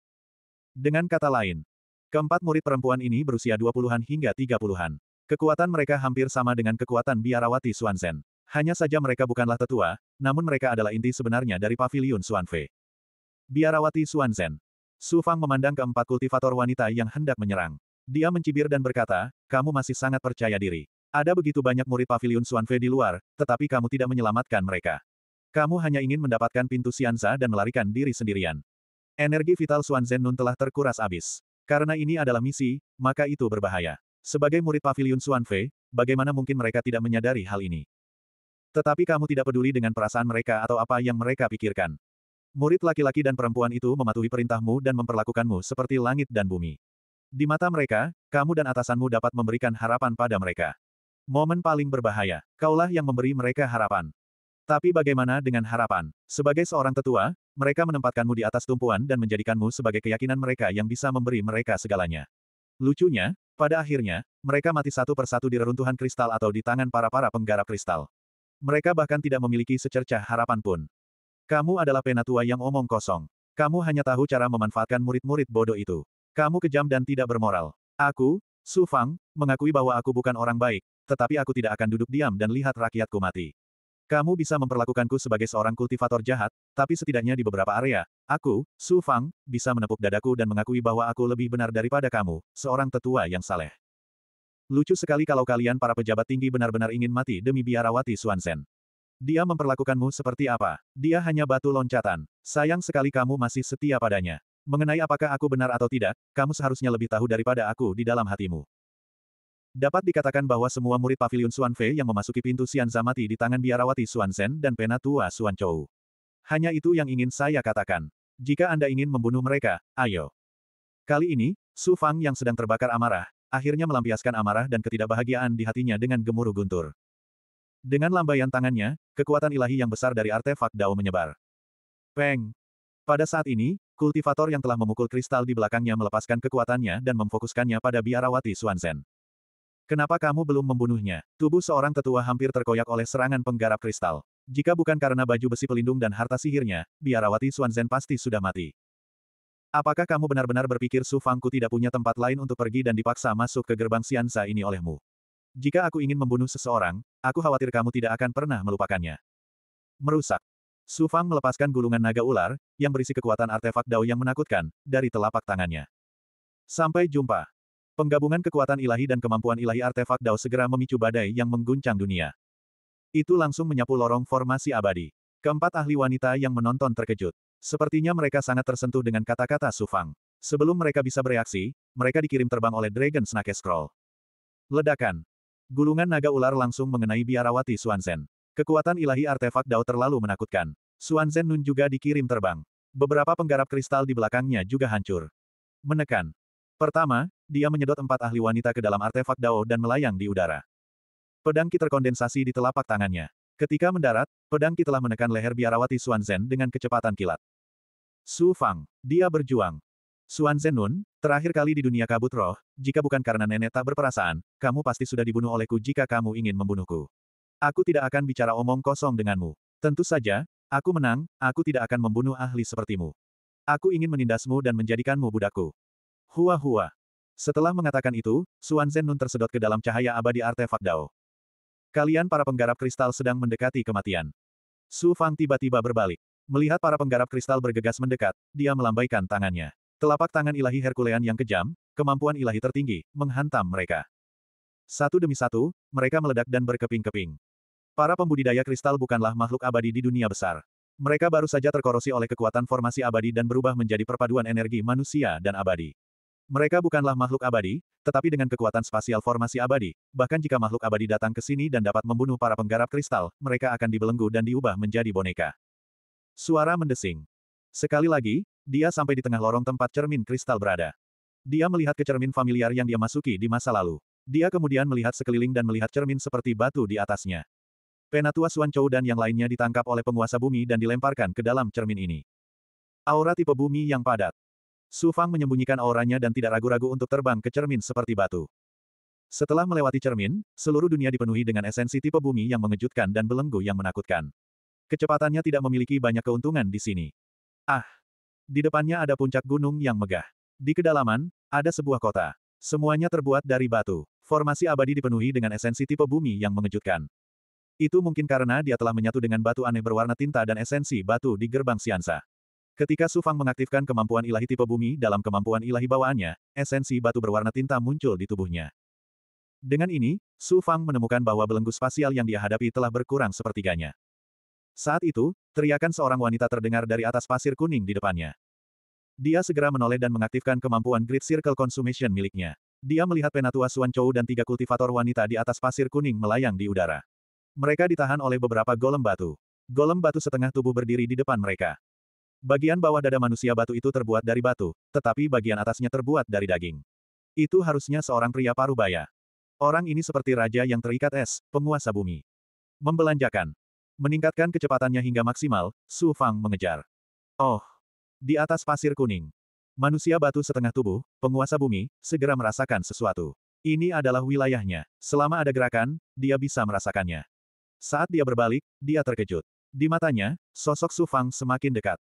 Dengan kata lain, keempat murid perempuan ini berusia 20-an hingga 30-an. Kekuatan mereka hampir sama dengan kekuatan biarawati Suanzen. Hanya saja mereka bukanlah tetua, namun mereka adalah inti sebenarnya dari pavilion Suanfe. Biarawati Suanzen. Su Fang memandang keempat kultivator wanita yang hendak menyerang. Dia mencibir dan berkata, kamu masih sangat percaya diri. Ada begitu banyak murid pavilion Suanfe di luar, tetapi kamu tidak menyelamatkan mereka. Kamu hanya ingin mendapatkan pintu Sianza dan melarikan diri sendirian. Energi vital Xuanzhen Nun telah terkuras abis. Karena ini adalah misi, maka itu berbahaya. Sebagai murid pavilion Suanfe, bagaimana mungkin mereka tidak menyadari hal ini? Tetapi kamu tidak peduli dengan perasaan mereka atau apa yang mereka pikirkan. Murid laki-laki dan perempuan itu mematuhi perintahmu dan memperlakukanmu seperti langit dan bumi. Di mata mereka, kamu dan atasanmu dapat memberikan harapan pada mereka. Momen paling berbahaya, kaulah yang memberi mereka harapan. Tapi bagaimana dengan harapan? Sebagai seorang tetua, mereka menempatkanmu di atas tumpuan dan menjadikanmu sebagai keyakinan mereka yang bisa memberi mereka segalanya. Lucunya, pada akhirnya, mereka mati satu persatu di reruntuhan kristal atau di tangan para-para penggarap kristal. Mereka bahkan tidak memiliki secercah harapan pun. Kamu adalah penatua yang omong kosong. Kamu hanya tahu cara memanfaatkan murid-murid bodoh itu. Kamu kejam dan tidak bermoral. Aku, Su Fang, mengakui bahwa aku bukan orang baik, tetapi aku tidak akan duduk diam dan lihat rakyatku mati. Kamu bisa memperlakukanku sebagai seorang kultivator jahat, tapi setidaknya di beberapa area, aku, Su Fang, bisa menepuk dadaku dan mengakui bahwa aku lebih benar daripada kamu, seorang tetua yang saleh. Lucu sekali kalau kalian para pejabat tinggi benar-benar ingin mati demi biarawati Suansen. Dia memperlakukanmu seperti apa? Dia hanya batu loncatan. Sayang sekali kamu masih setia padanya. Mengenai apakah aku benar atau tidak, kamu seharusnya lebih tahu daripada aku di dalam hatimu. Dapat dikatakan bahwa semua murid pavilion Xuan Fei yang memasuki pintu Xianza mati di tangan biarawati Xuan Zhen dan penatua Xuan Chou. Hanya itu yang ingin saya katakan. Jika Anda ingin membunuh mereka, ayo. Kali ini, Su Fang yang sedang terbakar amarah, akhirnya melampiaskan amarah dan ketidakbahagiaan di hatinya dengan gemuruh guntur. Dengan lambaian tangannya, kekuatan ilahi yang besar dari artefak Dao menyebar. Peng! Pada saat ini, kultivator yang telah memukul kristal di belakangnya melepaskan kekuatannya dan memfokuskannya pada biarawati Suanzen. Kenapa kamu belum membunuhnya? Tubuh seorang tetua hampir terkoyak oleh serangan penggarap kristal. Jika bukan karena baju besi pelindung dan harta sihirnya, biarawati Suanzen pasti sudah mati. Apakah kamu benar-benar berpikir Su Fangku tidak punya tempat lain untuk pergi dan dipaksa masuk ke gerbang Siansa ini olehmu? Jika aku ingin membunuh seseorang, aku khawatir kamu tidak akan pernah melupakannya. Merusak. Su Fang melepaskan gulungan naga ular, yang berisi kekuatan artefak dao yang menakutkan, dari telapak tangannya. Sampai jumpa. Penggabungan kekuatan ilahi dan kemampuan ilahi artefak dao segera memicu badai yang mengguncang dunia. Itu langsung menyapu lorong formasi abadi. Keempat ahli wanita yang menonton terkejut. Sepertinya mereka sangat tersentuh dengan kata-kata Su Fang. Sebelum mereka bisa bereaksi, mereka dikirim terbang oleh Dragon Snake Scroll. Ledakan. Gulungan naga ular langsung mengenai biarawati Suanzen. Kekuatan ilahi artefak Dao terlalu menakutkan. Suanzen Nun juga dikirim terbang. Beberapa penggarap kristal di belakangnya juga hancur. Menekan. Pertama, dia menyedot empat ahli wanita ke dalam artefak Dao dan melayang di udara. Pedang Ki terkondensasi di telapak tangannya. Ketika mendarat, pedang Ki telah menekan leher biarawati Suanzen dengan kecepatan kilat. Su Fang. Dia berjuang. Suanzen Nun, Terakhir kali di dunia kabut roh, jika bukan karena nenek tak berperasaan, kamu pasti sudah dibunuh olehku jika kamu ingin membunuhku. Aku tidak akan bicara omong kosong denganmu. Tentu saja, aku menang, aku tidak akan membunuh ahli sepertimu. Aku ingin menindasmu dan menjadikanmu budakku. Hua hua. Setelah mengatakan itu, Suan Anzen Nun tersedot ke dalam cahaya abadi artefak Dao. Kalian para penggarap kristal sedang mendekati kematian. Su Fang tiba-tiba berbalik. Melihat para penggarap kristal bergegas mendekat, dia melambaikan tangannya. Telapak tangan ilahi Herkulean yang kejam, kemampuan ilahi tertinggi, menghantam mereka. Satu demi satu, mereka meledak dan berkeping-keping. Para pembudidaya kristal bukanlah makhluk abadi di dunia besar. Mereka baru saja terkorosi oleh kekuatan formasi abadi dan berubah menjadi perpaduan energi manusia dan abadi. Mereka bukanlah makhluk abadi, tetapi dengan kekuatan spasial formasi abadi, bahkan jika makhluk abadi datang ke sini dan dapat membunuh para penggarap kristal, mereka akan dibelenggu dan diubah menjadi boneka. Suara mendesing. Sekali lagi, dia sampai di tengah lorong tempat cermin kristal berada. Dia melihat ke cermin familiar yang dia masuki di masa lalu. Dia kemudian melihat sekeliling dan melihat cermin seperti batu di atasnya. Penatua Suan Chou dan yang lainnya ditangkap oleh penguasa bumi dan dilemparkan ke dalam cermin ini. Aura tipe bumi yang padat. Su Fang menyembunyikan auranya dan tidak ragu-ragu untuk terbang ke cermin seperti batu. Setelah melewati cermin, seluruh dunia dipenuhi dengan esensi tipe bumi yang mengejutkan dan belenggu yang menakutkan. Kecepatannya tidak memiliki banyak keuntungan di sini. Ah, di depannya ada puncak gunung yang megah. Di kedalaman, ada sebuah kota. Semuanya terbuat dari batu. Formasi abadi dipenuhi dengan esensi tipe bumi yang mengejutkan. Itu mungkin karena dia telah menyatu dengan batu aneh berwarna tinta dan esensi batu di gerbang Siansa. Ketika Sufang mengaktifkan kemampuan ilahi tipe bumi dalam kemampuan ilahi bawaannya, esensi batu berwarna tinta muncul di tubuhnya. Dengan ini, Sufang menemukan bahwa belenggu spasial yang dia hadapi telah berkurang sepertiganya. Saat itu, teriakan seorang wanita terdengar dari atas pasir kuning di depannya. Dia segera menoleh dan mengaktifkan kemampuan Great Circle Consumation miliknya. Dia melihat penatua Suan Chou dan tiga kultivator wanita di atas pasir kuning melayang di udara. Mereka ditahan oleh beberapa golem batu. Golem batu setengah tubuh berdiri di depan mereka. Bagian bawah dada manusia batu itu terbuat dari batu, tetapi bagian atasnya terbuat dari daging. Itu harusnya seorang pria parubaya. Orang ini seperti raja yang terikat es, penguasa bumi. Membelanjakan. Meningkatkan kecepatannya hingga maksimal, Su Fang mengejar. Oh! Di atas pasir kuning. Manusia batu setengah tubuh, penguasa bumi, segera merasakan sesuatu. Ini adalah wilayahnya. Selama ada gerakan, dia bisa merasakannya. Saat dia berbalik, dia terkejut. Di matanya, sosok Su Fang semakin dekat.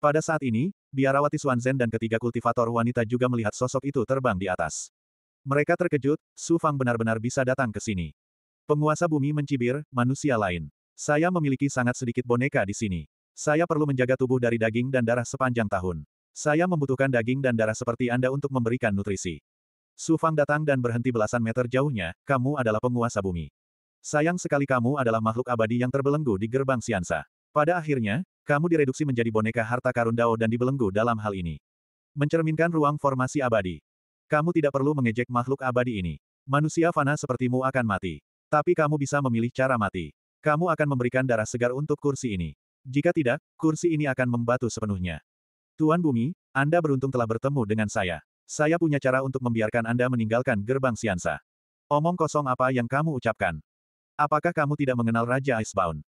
Pada saat ini, biarawati Zen dan ketiga kultivator wanita juga melihat sosok itu terbang di atas. Mereka terkejut, Su Fang benar-benar bisa datang ke sini. Penguasa bumi mencibir, manusia lain. Saya memiliki sangat sedikit boneka di sini. Saya perlu menjaga tubuh dari daging dan darah sepanjang tahun. Saya membutuhkan daging dan darah seperti Anda untuk memberikan nutrisi. Su Fang datang dan berhenti belasan meter jauhnya, kamu adalah penguasa bumi. Sayang sekali kamu adalah makhluk abadi yang terbelenggu di gerbang Siansa. Pada akhirnya, kamu direduksi menjadi boneka harta karun Dao dan dibelenggu dalam hal ini. Mencerminkan ruang formasi abadi. Kamu tidak perlu mengejek makhluk abadi ini. Manusia fana sepertimu akan mati. Tapi kamu bisa memilih cara mati. Kamu akan memberikan darah segar untuk kursi ini. Jika tidak, kursi ini akan membatu sepenuhnya. Tuan Bumi, Anda beruntung telah bertemu dengan saya. Saya punya cara untuk membiarkan Anda meninggalkan gerbang Siansa. Omong kosong apa yang kamu ucapkan? Apakah kamu tidak mengenal Raja Icebound?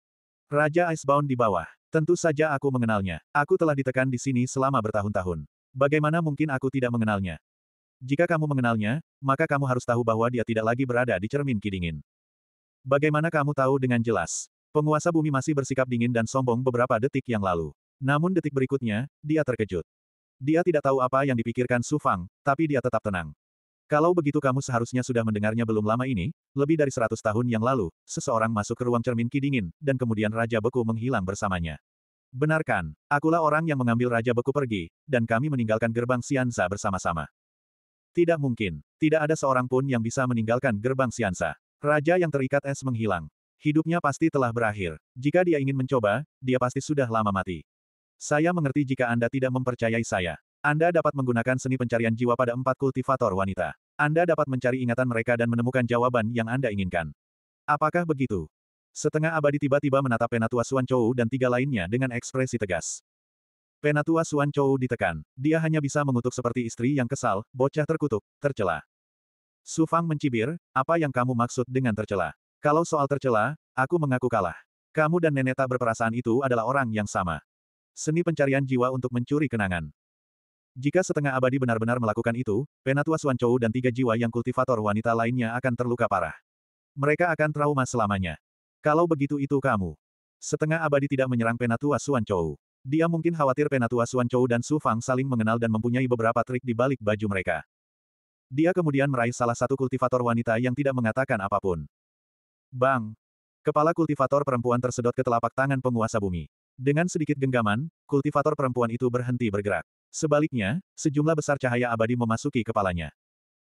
Raja Icebound di bawah. Tentu saja aku mengenalnya. Aku telah ditekan di sini selama bertahun-tahun. Bagaimana mungkin aku tidak mengenalnya? Jika kamu mengenalnya, maka kamu harus tahu bahwa dia tidak lagi berada di cermin kidingin. Bagaimana kamu tahu dengan jelas? Penguasa bumi masih bersikap dingin dan sombong beberapa detik yang lalu. Namun detik berikutnya, dia terkejut. Dia tidak tahu apa yang dipikirkan Su Fang, tapi dia tetap tenang. Kalau begitu kamu seharusnya sudah mendengarnya belum lama ini, lebih dari seratus tahun yang lalu, seseorang masuk ke ruang cermin Ki Dingin, dan kemudian Raja Beku menghilang bersamanya. Benarkan, akulah orang yang mengambil Raja Beku pergi, dan kami meninggalkan gerbang Sianza bersama-sama. Tidak mungkin, tidak ada seorang pun yang bisa meninggalkan gerbang Sianza. Raja yang terikat es menghilang. Hidupnya pasti telah berakhir. Jika dia ingin mencoba, dia pasti sudah lama mati. Saya mengerti jika Anda tidak mempercayai saya. Anda dapat menggunakan seni pencarian jiwa pada empat kultivator wanita. Anda dapat mencari ingatan mereka dan menemukan jawaban yang Anda inginkan. Apakah begitu? Setengah abadi tiba-tiba menatap Penatua Suan Chou dan tiga lainnya dengan ekspresi tegas. Penatua Suan Chou ditekan. Dia hanya bisa mengutuk seperti istri yang kesal, bocah terkutuk, tercela. Su Fang mencibir, apa yang kamu maksud dengan tercela? Kalau soal tercela, aku mengaku kalah. Kamu dan nenek tak berperasaan itu adalah orang yang sama. Seni pencarian jiwa untuk mencuri kenangan. Jika setengah abadi benar-benar melakukan itu, penatua Suan Chou dan tiga jiwa yang kultivator wanita lainnya akan terluka parah. Mereka akan trauma selamanya. Kalau begitu itu kamu. Setengah abadi tidak menyerang penatua Suan Chou. Dia mungkin khawatir penatua Suan Chou dan Su Fang saling mengenal dan mempunyai beberapa trik di balik baju mereka. Dia kemudian meraih salah satu kultivator wanita yang tidak mengatakan apapun. Bang! Kepala kultivator perempuan tersedot ke telapak tangan penguasa bumi. Dengan sedikit genggaman, kultivator perempuan itu berhenti bergerak. Sebaliknya, sejumlah besar cahaya abadi memasuki kepalanya.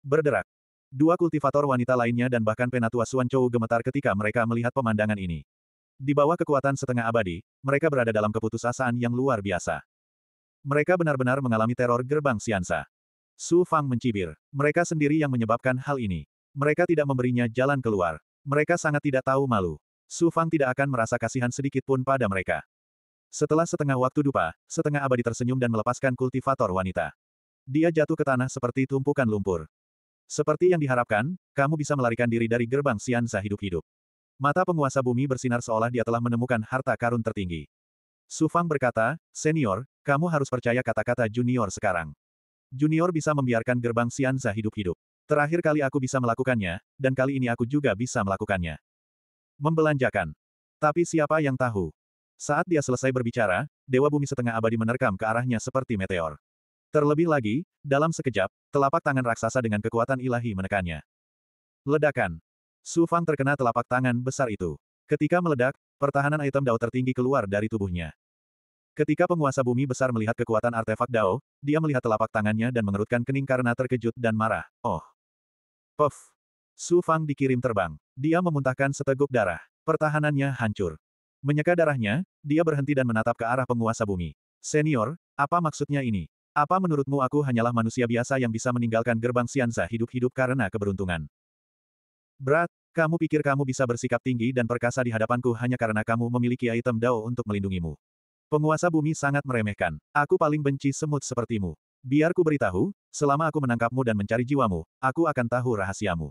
Berderak. Dua kultivator wanita lainnya dan bahkan penatua Suanchou gemetar ketika mereka melihat pemandangan ini. Di bawah kekuatan setengah abadi, mereka berada dalam keputusasaan yang luar biasa. Mereka benar-benar mengalami teror gerbang Siansa. Su Fang mencibir. Mereka sendiri yang menyebabkan hal ini. Mereka tidak memberinya jalan keluar. Mereka sangat tidak tahu malu. Su Fang tidak akan merasa kasihan sedikit pun pada mereka. Setelah setengah waktu dupa, setengah abadi tersenyum dan melepaskan kultivator wanita. Dia jatuh ke tanah seperti tumpukan lumpur. Seperti yang diharapkan, kamu bisa melarikan diri dari gerbang Sianza hidup-hidup. Mata penguasa bumi bersinar seolah dia telah menemukan harta karun tertinggi. Sufang berkata, Senior, kamu harus percaya kata-kata junior sekarang. Junior bisa membiarkan gerbang Sianza hidup-hidup. Terakhir kali aku bisa melakukannya, dan kali ini aku juga bisa melakukannya. Membelanjakan. Tapi siapa yang tahu? Saat dia selesai berbicara, Dewa Bumi Setengah Abadi menerkam ke arahnya seperti meteor. Terlebih lagi, dalam sekejap, telapak tangan raksasa dengan kekuatan ilahi menekannya. Ledakan. Su Fang terkena telapak tangan besar itu. Ketika meledak, pertahanan item Dao tertinggi keluar dari tubuhnya. Ketika penguasa bumi besar melihat kekuatan artefak Dao, dia melihat telapak tangannya dan mengerutkan kening karena terkejut dan marah. Oh! Puff! Su Fang dikirim terbang. Dia memuntahkan seteguk darah. Pertahanannya hancur. Menyeka darahnya, dia berhenti dan menatap ke arah penguasa bumi. Senior, apa maksudnya ini? Apa menurutmu aku hanyalah manusia biasa yang bisa meninggalkan gerbang Sianza hidup-hidup karena keberuntungan? Berat, kamu pikir kamu bisa bersikap tinggi dan perkasa di hadapanku hanya karena kamu memiliki item Dao untuk melindungimu. Penguasa bumi sangat meremehkan. Aku paling benci semut sepertimu. Biar ku beritahu, selama aku menangkapmu dan mencari jiwamu, aku akan tahu rahasiamu.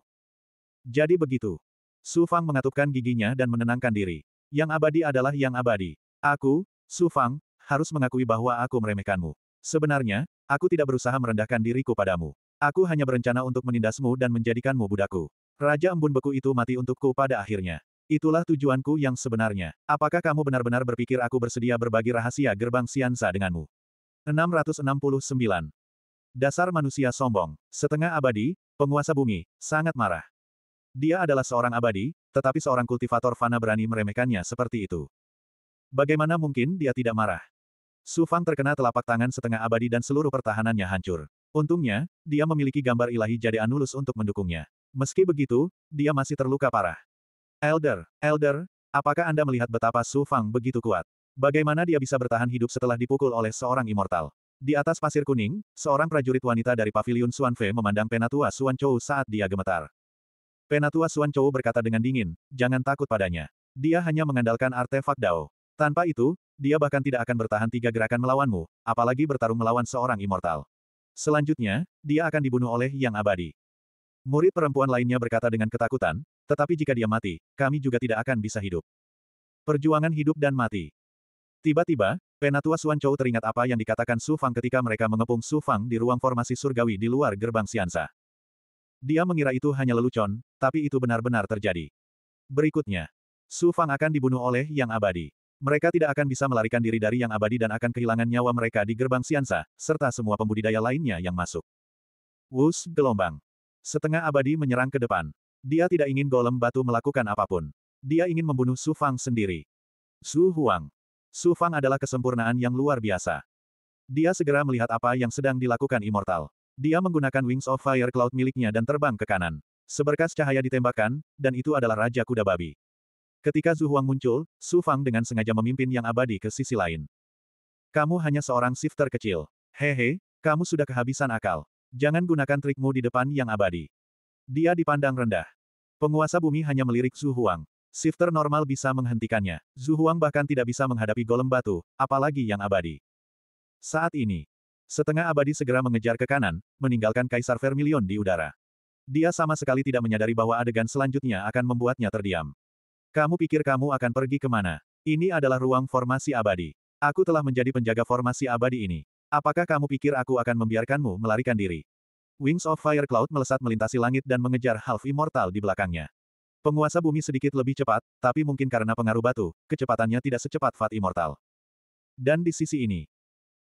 Jadi begitu. Su Fang mengatupkan giginya dan menenangkan diri. Yang abadi adalah yang abadi. Aku, Su Fang, harus mengakui bahwa aku meremehkanmu. Sebenarnya, aku tidak berusaha merendahkan diriku padamu. Aku hanya berencana untuk menindasmu dan menjadikanmu budakku. Raja embun beku itu mati untukku pada akhirnya. Itulah tujuanku yang sebenarnya. Apakah kamu benar-benar berpikir aku bersedia berbagi rahasia gerbang Sianza denganmu? 669. Dasar manusia sombong, setengah abadi, penguasa bumi, sangat marah. Dia adalah seorang abadi, tetapi seorang kultivator fana berani meremehkannya seperti itu. Bagaimana mungkin dia tidak marah? Su Fang terkena telapak tangan setengah abadi dan seluruh pertahanannya hancur. Untungnya, dia memiliki gambar ilahi jadi Anulus untuk mendukungnya. Meski begitu, dia masih terluka parah. Elder, Elder, apakah Anda melihat betapa Su Fang begitu kuat? Bagaimana dia bisa bertahan hidup setelah dipukul oleh seorang immortal? Di atas pasir kuning, seorang prajurit wanita dari pavilion Suan Fe memandang penatua Suan Chou saat dia gemetar. Penatua Suan Chou berkata dengan dingin, jangan takut padanya. Dia hanya mengandalkan artefak Dao. Tanpa itu, dia bahkan tidak akan bertahan tiga gerakan melawanmu, apalagi bertarung melawan seorang immortal. Selanjutnya, dia akan dibunuh oleh Yang Abadi. Murid perempuan lainnya berkata dengan ketakutan, tetapi jika dia mati, kami juga tidak akan bisa hidup. Perjuangan hidup dan mati. Tiba-tiba, Penatua Suan Chou teringat apa yang dikatakan Su Fang ketika mereka mengepung Su Fang di ruang formasi surgawi di luar gerbang Siansa. Dia mengira itu hanya lelucon, tapi itu benar-benar terjadi. Berikutnya, Su Fang akan dibunuh oleh Yang Abadi. Mereka tidak akan bisa melarikan diri dari Yang Abadi dan akan kehilangan nyawa mereka di gerbang Siansa, serta semua pembudidaya lainnya yang masuk. Wus, gelombang. Setengah abadi menyerang ke depan. Dia tidak ingin golem batu melakukan apapun. Dia ingin membunuh Su Fang sendiri. Su Huang. Su Fang adalah kesempurnaan yang luar biasa. Dia segera melihat apa yang sedang dilakukan Immortal. Dia menggunakan Wings of Fire Cloud miliknya dan terbang ke kanan. Seberkas cahaya ditembakkan, dan itu adalah Raja Kuda Babi. Ketika Zhu Huang muncul, Su Fang dengan sengaja memimpin yang abadi ke sisi lain. Kamu hanya seorang shifter kecil. Hehe, kamu sudah kehabisan akal. Jangan gunakan trikmu di depan yang abadi. Dia dipandang rendah. Penguasa bumi hanya melirik Zhu Huang. Shifter normal bisa menghentikannya. Zhu Huang bahkan tidak bisa menghadapi golem batu, apalagi yang abadi. Saat ini, setengah abadi segera mengejar ke kanan, meninggalkan Kaisar Vermilion di udara. Dia sama sekali tidak menyadari bahwa adegan selanjutnya akan membuatnya terdiam. Kamu pikir kamu akan pergi kemana? Ini adalah ruang formasi abadi. Aku telah menjadi penjaga formasi abadi ini. Apakah kamu pikir aku akan membiarkanmu melarikan diri? Wings of Fire Cloud melesat melintasi langit dan mengejar Half Immortal di belakangnya. Penguasa bumi sedikit lebih cepat, tapi mungkin karena pengaruh batu, kecepatannya tidak secepat Fat Immortal. Dan di sisi ini,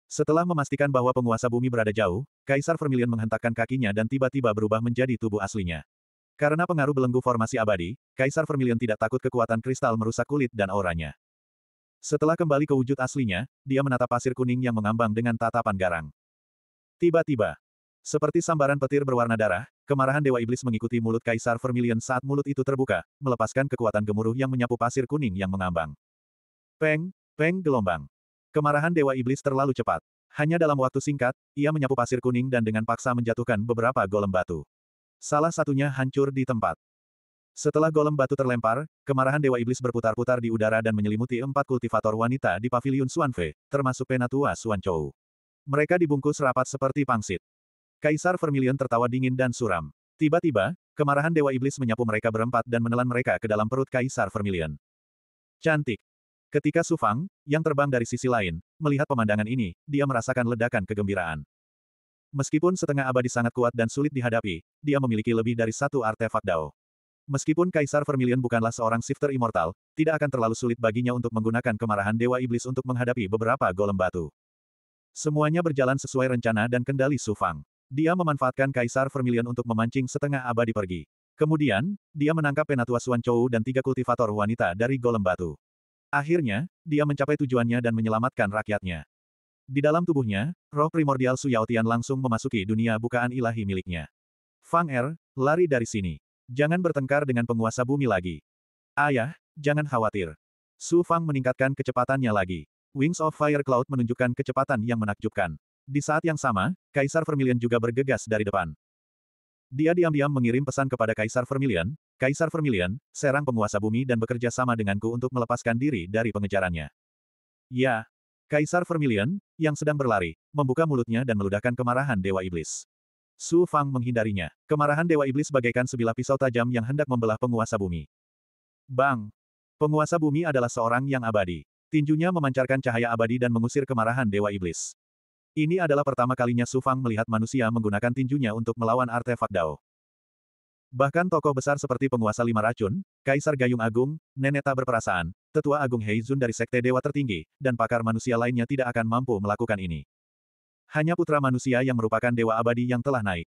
setelah memastikan bahwa penguasa bumi berada jauh, Kaisar Vermilion menghentakkan kakinya dan tiba-tiba berubah menjadi tubuh aslinya. Karena pengaruh belenggu formasi abadi, Kaisar Vermilion tidak takut kekuatan kristal merusak kulit dan auranya. Setelah kembali ke wujud aslinya, dia menatap pasir kuning yang mengambang dengan tatapan garang. Tiba-tiba, seperti sambaran petir berwarna darah, kemarahan Dewa Iblis mengikuti mulut Kaisar Vermilion saat mulut itu terbuka, melepaskan kekuatan gemuruh yang menyapu pasir kuning yang mengambang. Peng, peng gelombang. Kemarahan Dewa Iblis terlalu cepat. Hanya dalam waktu singkat, ia menyapu pasir kuning dan dengan paksa menjatuhkan beberapa golem batu. Salah satunya hancur di tempat. Setelah golem batu terlempar, kemarahan Dewa Iblis berputar-putar di udara dan menyelimuti empat kultivator wanita di paviliun Suanfe, termasuk Penatua Suanchou. Mereka dibungkus rapat seperti pangsit. Kaisar Vermilion tertawa dingin dan suram. Tiba-tiba, kemarahan Dewa Iblis menyapu mereka berempat dan menelan mereka ke dalam perut Kaisar Vermilion. Cantik. Ketika Sufang, yang terbang dari sisi lain, melihat pemandangan ini, dia merasakan ledakan kegembiraan. Meskipun setengah abadi sangat kuat dan sulit dihadapi, dia memiliki lebih dari satu artefak Dao. Meskipun Kaisar Vermilion bukanlah seorang shifter immortal, tidak akan terlalu sulit baginya untuk menggunakan kemarahan Dewa Iblis untuk menghadapi beberapa golem batu. Semuanya berjalan sesuai rencana dan kendali Sufang. Dia memanfaatkan Kaisar Vermilion untuk memancing setengah abadi pergi. Kemudian, dia menangkap penatua Suan Chou dan tiga kultivator wanita dari Golem Batu. Akhirnya, dia mencapai tujuannya dan menyelamatkan rakyatnya. Di dalam tubuhnya, roh primordial Su Yaotian langsung memasuki dunia bukaan ilahi miliknya. Fang Er, lari dari sini. Jangan bertengkar dengan penguasa bumi lagi. Ayah, jangan khawatir. Su Fang meningkatkan kecepatannya lagi. Wings of Fire Cloud menunjukkan kecepatan yang menakjubkan. Di saat yang sama, Kaisar Vermilion juga bergegas dari depan. Dia diam-diam mengirim pesan kepada Kaisar Vermilion, Kaisar Vermilion, serang penguasa bumi dan bekerja sama denganku untuk melepaskan diri dari pengejarannya. Ya. Kaisar Vermilion, yang sedang berlari, membuka mulutnya dan meludahkan kemarahan Dewa Iblis. Su Fang menghindarinya. Kemarahan Dewa Iblis bagaikan sebilah pisau tajam yang hendak membelah penguasa bumi. Bang! Penguasa bumi adalah seorang yang abadi. Tinjunya memancarkan cahaya abadi dan mengusir kemarahan Dewa Iblis. Ini adalah pertama kalinya Su Fang melihat manusia menggunakan tinjunya untuk melawan artefak Dao. Bahkan tokoh besar seperti penguasa lima racun, Kaisar Gayung Agung, Nenek tak berperasaan, Tetua Agung Heizun dari Sekte Dewa Tertinggi, dan pakar manusia lainnya tidak akan mampu melakukan ini. Hanya putra manusia yang merupakan dewa abadi yang telah naik.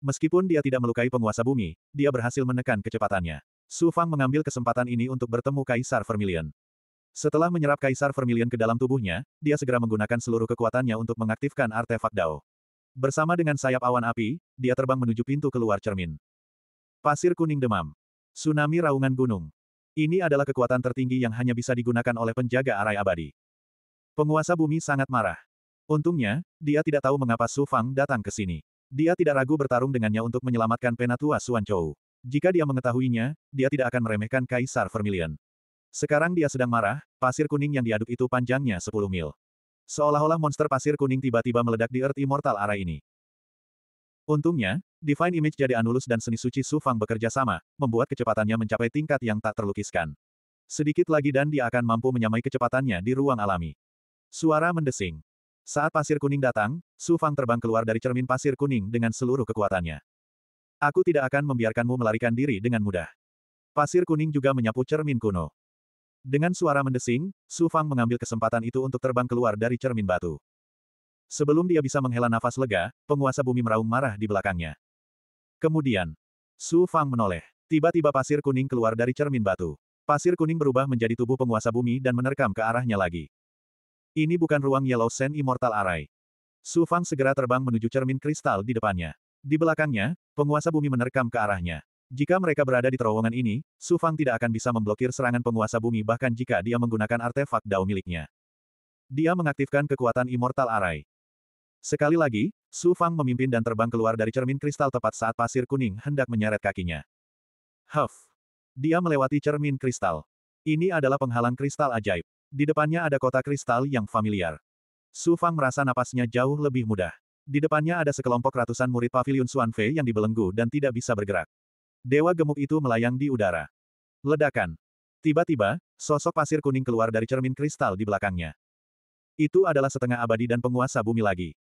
Meskipun dia tidak melukai penguasa bumi, dia berhasil menekan kecepatannya. Su Fang mengambil kesempatan ini untuk bertemu Kaisar Vermilion. Setelah menyerap Kaisar Vermilion ke dalam tubuhnya, dia segera menggunakan seluruh kekuatannya untuk mengaktifkan artefak Dao. Bersama dengan sayap awan api, dia terbang menuju pintu keluar cermin. Pasir kuning demam. Tsunami raungan gunung. Ini adalah kekuatan tertinggi yang hanya bisa digunakan oleh penjaga arai abadi. Penguasa bumi sangat marah. Untungnya, dia tidak tahu mengapa Su Fang datang ke sini. Dia tidak ragu bertarung dengannya untuk menyelamatkan Penatua Suan Chou. Jika dia mengetahuinya, dia tidak akan meremehkan Kaisar Vermilion. Sekarang dia sedang marah, pasir kuning yang diaduk itu panjangnya 10 mil. Seolah-olah monster pasir kuning tiba-tiba meledak di Earth Immortal Ara ini. Untungnya, Divine Image jadi Anulus dan seni suci Sufang bekerja sama, membuat kecepatannya mencapai tingkat yang tak terlukiskan. Sedikit lagi dan dia akan mampu menyamai kecepatannya di ruang alami. Suara mendesing. Saat pasir kuning datang, Sufang terbang keluar dari cermin pasir kuning dengan seluruh kekuatannya. Aku tidak akan membiarkanmu melarikan diri dengan mudah. Pasir kuning juga menyapu cermin kuno. Dengan suara mendesing, Su Fang mengambil kesempatan itu untuk terbang keluar dari cermin batu. Sebelum dia bisa menghela nafas lega, penguasa bumi meraung marah di belakangnya. Kemudian, Su Fang menoleh. Tiba-tiba pasir kuning keluar dari cermin batu. Pasir kuning berubah menjadi tubuh penguasa bumi dan menerkam ke arahnya lagi. Ini bukan ruang Yellow Sand Immortal Array. Su Fang segera terbang menuju cermin kristal di depannya. Di belakangnya, penguasa bumi menerkam ke arahnya. Jika mereka berada di terowongan ini, Su Fang tidak akan bisa memblokir serangan penguasa bumi bahkan jika dia menggunakan artefak dao miliknya. Dia mengaktifkan kekuatan Immortal Array. Sekali lagi, Su Fang memimpin dan terbang keluar dari cermin kristal tepat saat pasir kuning hendak menyeret kakinya. Huff! Dia melewati cermin kristal. Ini adalah penghalang kristal ajaib. Di depannya ada kota kristal yang familiar. Su Fang merasa napasnya jauh lebih mudah. Di depannya ada sekelompok ratusan murid pavilion Suan Fei yang dibelenggu dan tidak bisa bergerak. Dewa gemuk itu melayang di udara. Ledakan. Tiba-tiba, sosok pasir kuning keluar dari cermin kristal di belakangnya. Itu adalah setengah abadi dan penguasa bumi lagi.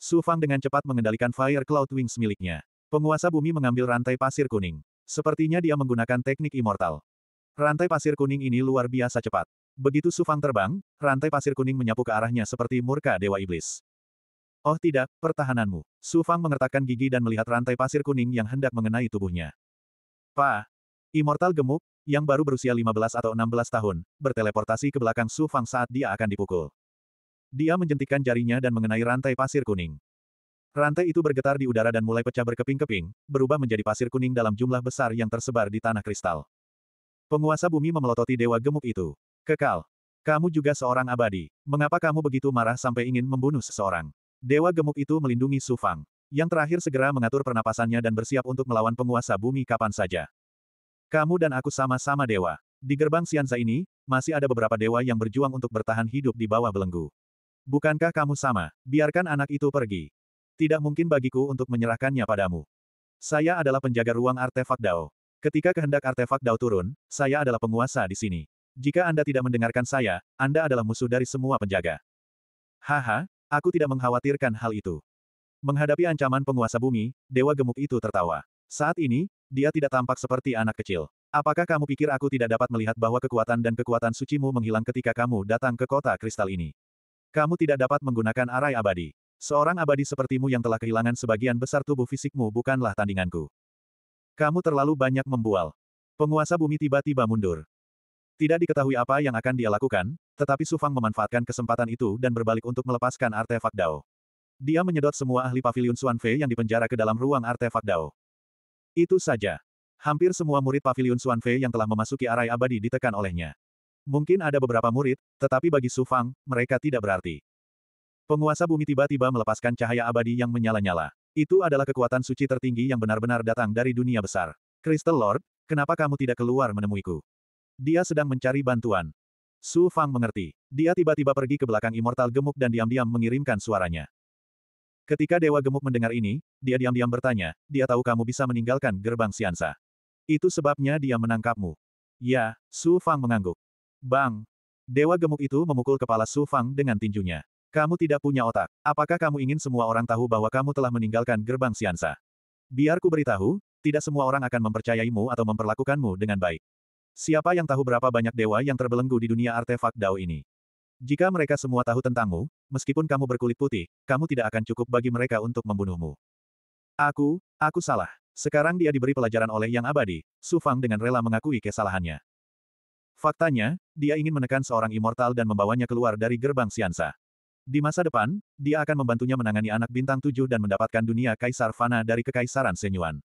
Su Fang dengan cepat mengendalikan Fire Cloud Wings miliknya. Penguasa bumi mengambil rantai pasir kuning. Sepertinya dia menggunakan teknik immortal. Rantai pasir kuning ini luar biasa cepat. Begitu Su Fang terbang, rantai pasir kuning menyapu ke arahnya seperti murka Dewa Iblis. Oh tidak, pertahananmu. Su Fang mengertakkan gigi dan melihat rantai pasir kuning yang hendak mengenai tubuhnya. Pa, immortal gemuk, yang baru berusia 15 atau 16 tahun, berteleportasi ke belakang Su Fang saat dia akan dipukul. Dia menjentikan jarinya dan mengenai rantai pasir kuning. Rantai itu bergetar di udara dan mulai pecah berkeping-keping, berubah menjadi pasir kuning dalam jumlah besar yang tersebar di tanah kristal. Penguasa bumi memelototi dewa gemuk itu. Kekal. Kamu juga seorang abadi. Mengapa kamu begitu marah sampai ingin membunuh seseorang? Dewa gemuk itu melindungi Su Fang. Yang terakhir segera mengatur pernapasannya dan bersiap untuk melawan penguasa bumi kapan saja. Kamu dan aku sama-sama dewa. Di gerbang Sianza ini, masih ada beberapa dewa yang berjuang untuk bertahan hidup di bawah belenggu. Bukankah kamu sama? Biarkan anak itu pergi. Tidak mungkin bagiku untuk menyerahkannya padamu. Saya adalah penjaga ruang artefak Dao. Ketika kehendak artefak Dao turun, saya adalah penguasa di sini. Jika Anda tidak mendengarkan saya, Anda adalah musuh dari semua penjaga. Haha, aku tidak mengkhawatirkan hal itu. Menghadapi ancaman penguasa bumi, dewa gemuk itu tertawa. Saat ini, dia tidak tampak seperti anak kecil. Apakah kamu pikir aku tidak dapat melihat bahwa kekuatan dan kekuatan sucimu menghilang ketika kamu datang ke kota kristal ini? Kamu tidak dapat menggunakan arai abadi. Seorang abadi sepertimu yang telah kehilangan sebagian besar tubuh fisikmu bukanlah tandinganku. Kamu terlalu banyak membual. Penguasa bumi tiba-tiba mundur. Tidak diketahui apa yang akan dia lakukan, tetapi Sufang memanfaatkan kesempatan itu dan berbalik untuk melepaskan artefak Dao. Dia menyedot semua ahli pavilion Xuan Fei yang dipenjara ke dalam ruang artefak Dao. Itu saja. Hampir semua murid pavilion Xuan Fei yang telah memasuki arai abadi ditekan olehnya. Mungkin ada beberapa murid, tetapi bagi Su Fang, mereka tidak berarti. Penguasa bumi tiba-tiba melepaskan cahaya abadi yang menyala-nyala. Itu adalah kekuatan suci tertinggi yang benar-benar datang dari dunia besar. Crystal Lord, kenapa kamu tidak keluar menemuiku? Dia sedang mencari bantuan. Su Fang mengerti. Dia tiba-tiba pergi ke belakang Immortal Gemuk dan diam-diam mengirimkan suaranya. Ketika Dewa Gemuk mendengar ini, dia diam-diam bertanya, dia tahu kamu bisa meninggalkan gerbang Siansa. Itu sebabnya dia menangkapmu. Ya, Su Fang mengangguk. Bang! Dewa Gemuk itu memukul kepala Su Fang dengan tinjunya. Kamu tidak punya otak. Apakah kamu ingin semua orang tahu bahwa kamu telah meninggalkan gerbang Siansa? Biarku beritahu, tidak semua orang akan mempercayaimu atau memperlakukanmu dengan baik. Siapa yang tahu berapa banyak dewa yang terbelenggu di dunia artefak Dao ini? Jika mereka semua tahu tentangmu, meskipun kamu berkulit putih, kamu tidak akan cukup bagi mereka untuk membunuhmu. Aku, aku salah. Sekarang dia diberi pelajaran oleh Yang Abadi, Su Fang dengan rela mengakui kesalahannya. Faktanya, dia ingin menekan seorang immortal dan membawanya keluar dari gerbang Siansa. Di masa depan, dia akan membantunya menangani anak bintang tujuh dan mendapatkan dunia Kaisar Fana dari Kekaisaran Senyuan.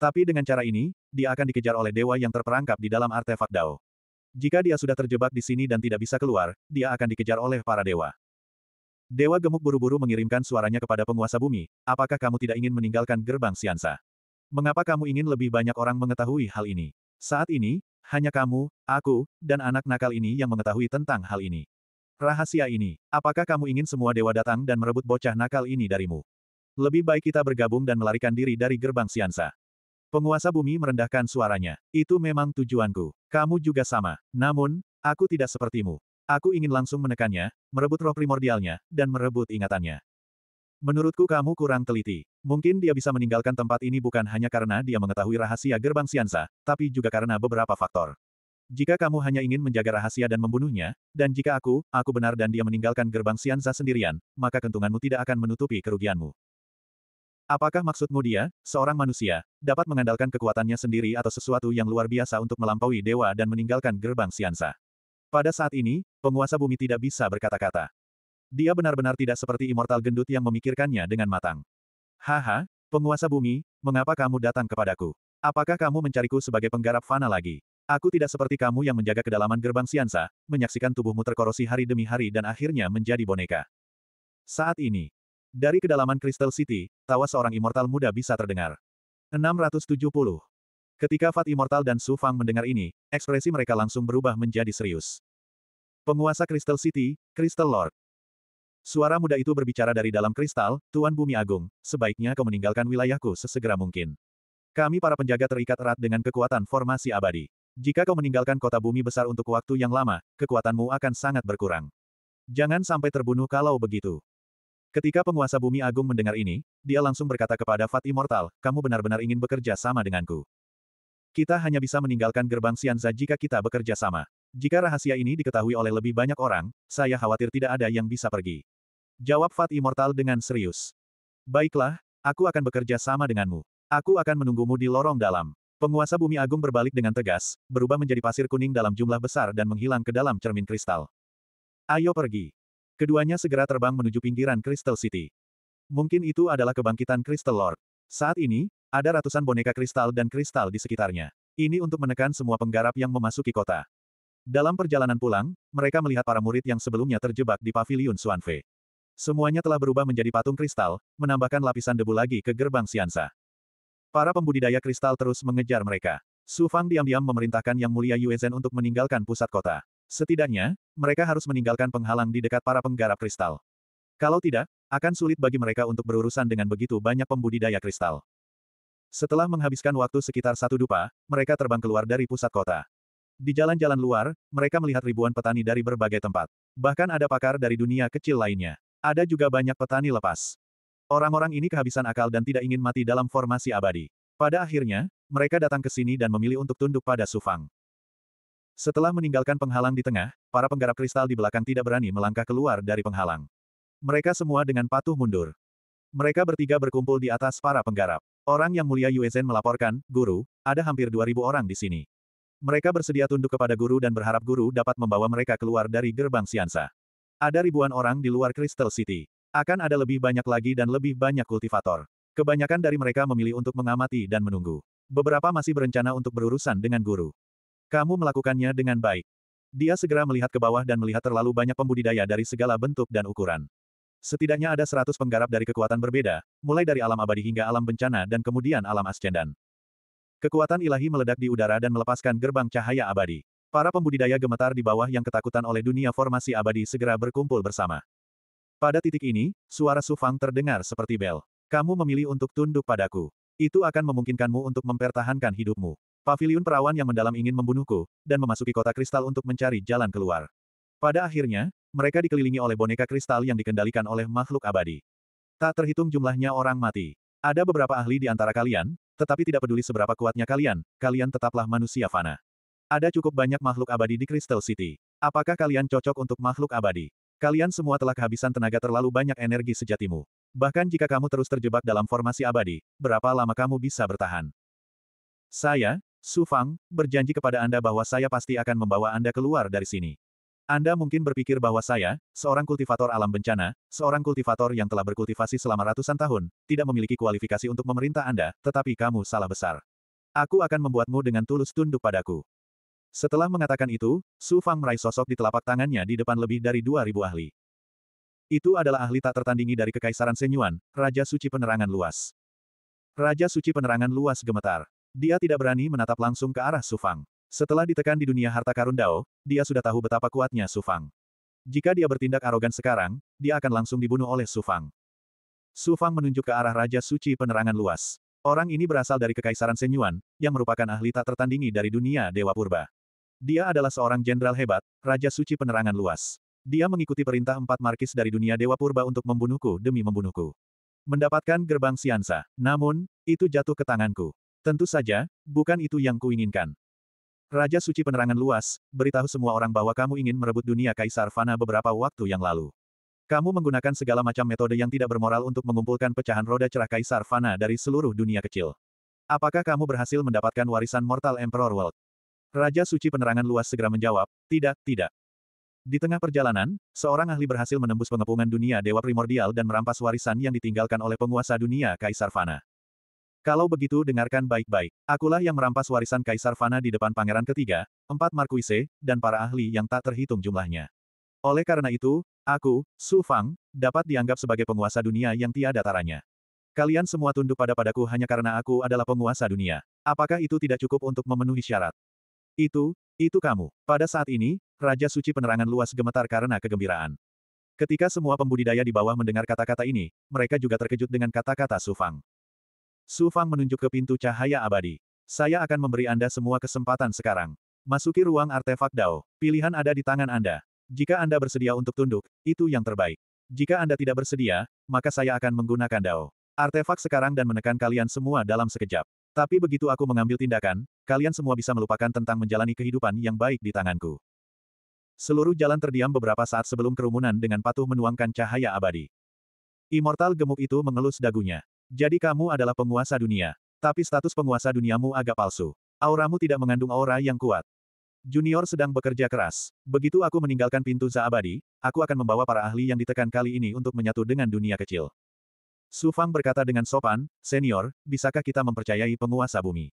Tapi dengan cara ini, dia akan dikejar oleh dewa yang terperangkap di dalam artefak Dao. Jika dia sudah terjebak di sini dan tidak bisa keluar, dia akan dikejar oleh para dewa. Dewa gemuk buru-buru mengirimkan suaranya kepada penguasa bumi, apakah kamu tidak ingin meninggalkan gerbang Siansa? Mengapa kamu ingin lebih banyak orang mengetahui hal ini? Saat ini, hanya kamu, aku, dan anak nakal ini yang mengetahui tentang hal ini. Rahasia ini, apakah kamu ingin semua dewa datang dan merebut bocah nakal ini darimu? Lebih baik kita bergabung dan melarikan diri dari gerbang Siansa. Penguasa bumi merendahkan suaranya. Itu memang tujuanku. Kamu juga sama. Namun, aku tidak sepertimu. Aku ingin langsung menekannya, merebut roh primordialnya, dan merebut ingatannya. Menurutku kamu kurang teliti. Mungkin dia bisa meninggalkan tempat ini bukan hanya karena dia mengetahui rahasia gerbang Siansa, tapi juga karena beberapa faktor. Jika kamu hanya ingin menjaga rahasia dan membunuhnya, dan jika aku, aku benar dan dia meninggalkan gerbang Siansa sendirian, maka kentunganmu tidak akan menutupi kerugianmu. Apakah maksudmu dia, seorang manusia, dapat mengandalkan kekuatannya sendiri atau sesuatu yang luar biasa untuk melampaui dewa dan meninggalkan gerbang siansa? Pada saat ini, penguasa bumi tidak bisa berkata-kata. Dia benar-benar tidak seperti immortal gendut yang memikirkannya dengan matang. Haha, penguasa bumi, mengapa kamu datang kepadaku? Apakah kamu mencariku sebagai penggarap fana lagi? Aku tidak seperti kamu yang menjaga kedalaman gerbang siansa, menyaksikan tubuhmu terkorosi hari demi hari dan akhirnya menjadi boneka. Saat ini, dari kedalaman Crystal City, tawa seorang immortal muda bisa terdengar. 670. Ketika Fat Immortal dan Su Fang mendengar ini, ekspresi mereka langsung berubah menjadi serius. Penguasa Crystal City, Crystal Lord. Suara muda itu berbicara dari dalam kristal, Tuan Bumi Agung, sebaiknya kau meninggalkan wilayahku sesegera mungkin. Kami para penjaga terikat erat dengan kekuatan formasi abadi. Jika kau meninggalkan kota bumi besar untuk waktu yang lama, kekuatanmu akan sangat berkurang. Jangan sampai terbunuh kalau begitu. Ketika penguasa bumi agung mendengar ini, dia langsung berkata kepada Fat Immortal, kamu benar-benar ingin bekerja sama denganku. Kita hanya bisa meninggalkan gerbang Sianza jika kita bekerja sama. Jika rahasia ini diketahui oleh lebih banyak orang, saya khawatir tidak ada yang bisa pergi. Jawab Fat Immortal dengan serius. Baiklah, aku akan bekerja sama denganmu. Aku akan menunggumu di lorong dalam. Penguasa bumi agung berbalik dengan tegas, berubah menjadi pasir kuning dalam jumlah besar dan menghilang ke dalam cermin kristal. Ayo pergi. Keduanya segera terbang menuju pinggiran Crystal City. Mungkin itu adalah kebangkitan Crystal Lord. Saat ini, ada ratusan boneka kristal dan kristal di sekitarnya. Ini untuk menekan semua penggarap yang memasuki kota. Dalam perjalanan pulang, mereka melihat para murid yang sebelumnya terjebak di paviliun Suanfe. Semuanya telah berubah menjadi patung kristal, menambahkan lapisan debu lagi ke gerbang Siansa. Para pembudidaya kristal terus mengejar mereka. Su Fang diam-diam memerintahkan Yang Mulia Yue untuk meninggalkan pusat kota. Setidaknya, mereka harus meninggalkan penghalang di dekat para penggarap kristal. Kalau tidak, akan sulit bagi mereka untuk berurusan dengan begitu banyak pembudidaya kristal. Setelah menghabiskan waktu sekitar satu dupa, mereka terbang keluar dari pusat kota. Di jalan-jalan luar, mereka melihat ribuan petani dari berbagai tempat. Bahkan ada pakar dari dunia kecil lainnya. Ada juga banyak petani lepas. Orang-orang ini kehabisan akal dan tidak ingin mati dalam formasi abadi. Pada akhirnya, mereka datang ke sini dan memilih untuk tunduk pada Sufang. Setelah meninggalkan penghalang di tengah, para penggarap kristal di belakang tidak berani melangkah keluar dari penghalang. Mereka semua dengan patuh mundur. Mereka bertiga berkumpul di atas para penggarap. Orang yang mulia Yuezen melaporkan, Guru, ada hampir 2000 orang di sini. Mereka bersedia tunduk kepada Guru dan berharap Guru dapat membawa mereka keluar dari gerbang Siansa. Ada ribuan orang di luar Crystal City. Akan ada lebih banyak lagi dan lebih banyak kultivator. Kebanyakan dari mereka memilih untuk mengamati dan menunggu. Beberapa masih berencana untuk berurusan dengan Guru. Kamu melakukannya dengan baik. Dia segera melihat ke bawah dan melihat terlalu banyak pembudidaya dari segala bentuk dan ukuran. Setidaknya ada seratus penggarap dari kekuatan berbeda, mulai dari alam abadi hingga alam bencana dan kemudian alam ascendan. Kekuatan ilahi meledak di udara dan melepaskan gerbang cahaya abadi. Para pembudidaya gemetar di bawah yang ketakutan oleh dunia formasi abadi segera berkumpul bersama. Pada titik ini, suara Sufang terdengar seperti bel. Kamu memilih untuk tunduk padaku. Itu akan memungkinkanmu untuk mempertahankan hidupmu. Paviliun perawan yang mendalam ingin membunuhku, dan memasuki kota kristal untuk mencari jalan keluar. Pada akhirnya, mereka dikelilingi oleh boneka kristal yang dikendalikan oleh makhluk abadi. Tak terhitung jumlahnya orang mati. Ada beberapa ahli di antara kalian, tetapi tidak peduli seberapa kuatnya kalian, kalian tetaplah manusia fana. Ada cukup banyak makhluk abadi di Crystal City. Apakah kalian cocok untuk makhluk abadi? Kalian semua telah kehabisan tenaga terlalu banyak energi sejatimu. Bahkan jika kamu terus terjebak dalam formasi abadi, berapa lama kamu bisa bertahan? Saya, Su Fang, berjanji kepada Anda bahwa saya pasti akan membawa Anda keluar dari sini. Anda mungkin berpikir bahwa saya, seorang kultivator alam bencana, seorang kultivator yang telah berkultivasi selama ratusan tahun, tidak memiliki kualifikasi untuk memerintah Anda, tetapi kamu salah besar. Aku akan membuatmu dengan tulus tunduk padaku. Setelah mengatakan itu, Su Fang meraih sosok di telapak tangannya di depan lebih dari 2.000 ahli. Itu adalah ahli tak tertandingi dari Kekaisaran Senyuan, Raja Suci Penerangan Luas. Raja Suci Penerangan Luas gemetar. Dia tidak berani menatap langsung ke arah Sufang. Setelah ditekan di dunia harta karun Dao, dia sudah tahu betapa kuatnya Sufang. Jika dia bertindak arogan sekarang, dia akan langsung dibunuh oleh Sufang. Sufang menunjuk ke arah Raja Suci Penerangan Luas. Orang ini berasal dari Kekaisaran Senyuan, yang merupakan ahli tak tertandingi dari dunia Dewa Purba. Dia adalah seorang jenderal hebat, Raja Suci Penerangan Luas. Dia mengikuti perintah empat markis dari dunia Dewa Purba untuk membunuhku demi membunuhku. Mendapatkan gerbang Siansa, namun, itu jatuh ke tanganku. Tentu saja, bukan itu yang kuinginkan. Raja Suci Penerangan Luas, beritahu semua orang bahwa kamu ingin merebut dunia Kaisar Fana beberapa waktu yang lalu. Kamu menggunakan segala macam metode yang tidak bermoral untuk mengumpulkan pecahan roda cerah Kaisar Fana dari seluruh dunia kecil. Apakah kamu berhasil mendapatkan warisan Mortal Emperor World? Raja Suci Penerangan Luas segera menjawab, tidak, tidak. Di tengah perjalanan, seorang ahli berhasil menembus pengepungan dunia Dewa Primordial dan merampas warisan yang ditinggalkan oleh penguasa dunia Kaisar Fana. Kalau begitu dengarkan baik-baik. Akulah yang merampas warisan Kaisar Fana di depan pangeran ketiga, empat Markuise, dan para ahli yang tak terhitung jumlahnya. Oleh karena itu, aku, Su Fang, dapat dianggap sebagai penguasa dunia yang tiada taranya. Kalian semua tunduk pada padaku hanya karena aku adalah penguasa dunia. Apakah itu tidak cukup untuk memenuhi syarat? Itu, itu kamu. Pada saat ini, Raja Suci Penerangan Luas gemetar karena kegembiraan. Ketika semua pembudidaya di bawah mendengar kata-kata ini, mereka juga terkejut dengan kata-kata Sufang. Su Fang menunjuk ke pintu cahaya abadi. Saya akan memberi Anda semua kesempatan sekarang. Masuki ruang artefak Dao. Pilihan ada di tangan Anda. Jika Anda bersedia untuk tunduk, itu yang terbaik. Jika Anda tidak bersedia, maka saya akan menggunakan Dao. Artefak sekarang dan menekan kalian semua dalam sekejap. Tapi begitu aku mengambil tindakan, kalian semua bisa melupakan tentang menjalani kehidupan yang baik di tanganku. Seluruh jalan terdiam beberapa saat sebelum kerumunan dengan patuh menuangkan cahaya abadi. Immortal gemuk itu mengelus dagunya. Jadi kamu adalah penguasa dunia. Tapi status penguasa duniamu agak palsu. Auramu tidak mengandung aura yang kuat. Junior sedang bekerja keras. Begitu aku meninggalkan pintu Zaabadi, aku akan membawa para ahli yang ditekan kali ini untuk menyatu dengan dunia kecil. Su Fang berkata dengan sopan, Senior, bisakah kita mempercayai penguasa bumi?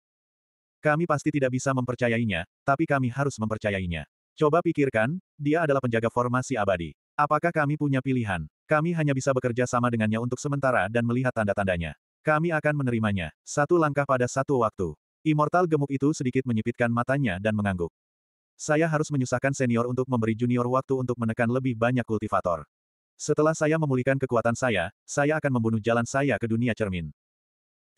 Kami pasti tidak bisa mempercayainya, tapi kami harus mempercayainya. Coba pikirkan, dia adalah penjaga formasi abadi. Apakah kami punya pilihan? Kami hanya bisa bekerja sama dengannya untuk sementara dan melihat tanda-tandanya. Kami akan menerimanya, satu langkah pada satu waktu. Immortal gemuk itu sedikit menyipitkan matanya dan mengangguk. Saya harus menyusahkan senior untuk memberi junior waktu untuk menekan lebih banyak kultivator. Setelah saya memulihkan kekuatan saya, saya akan membunuh jalan saya ke dunia cermin.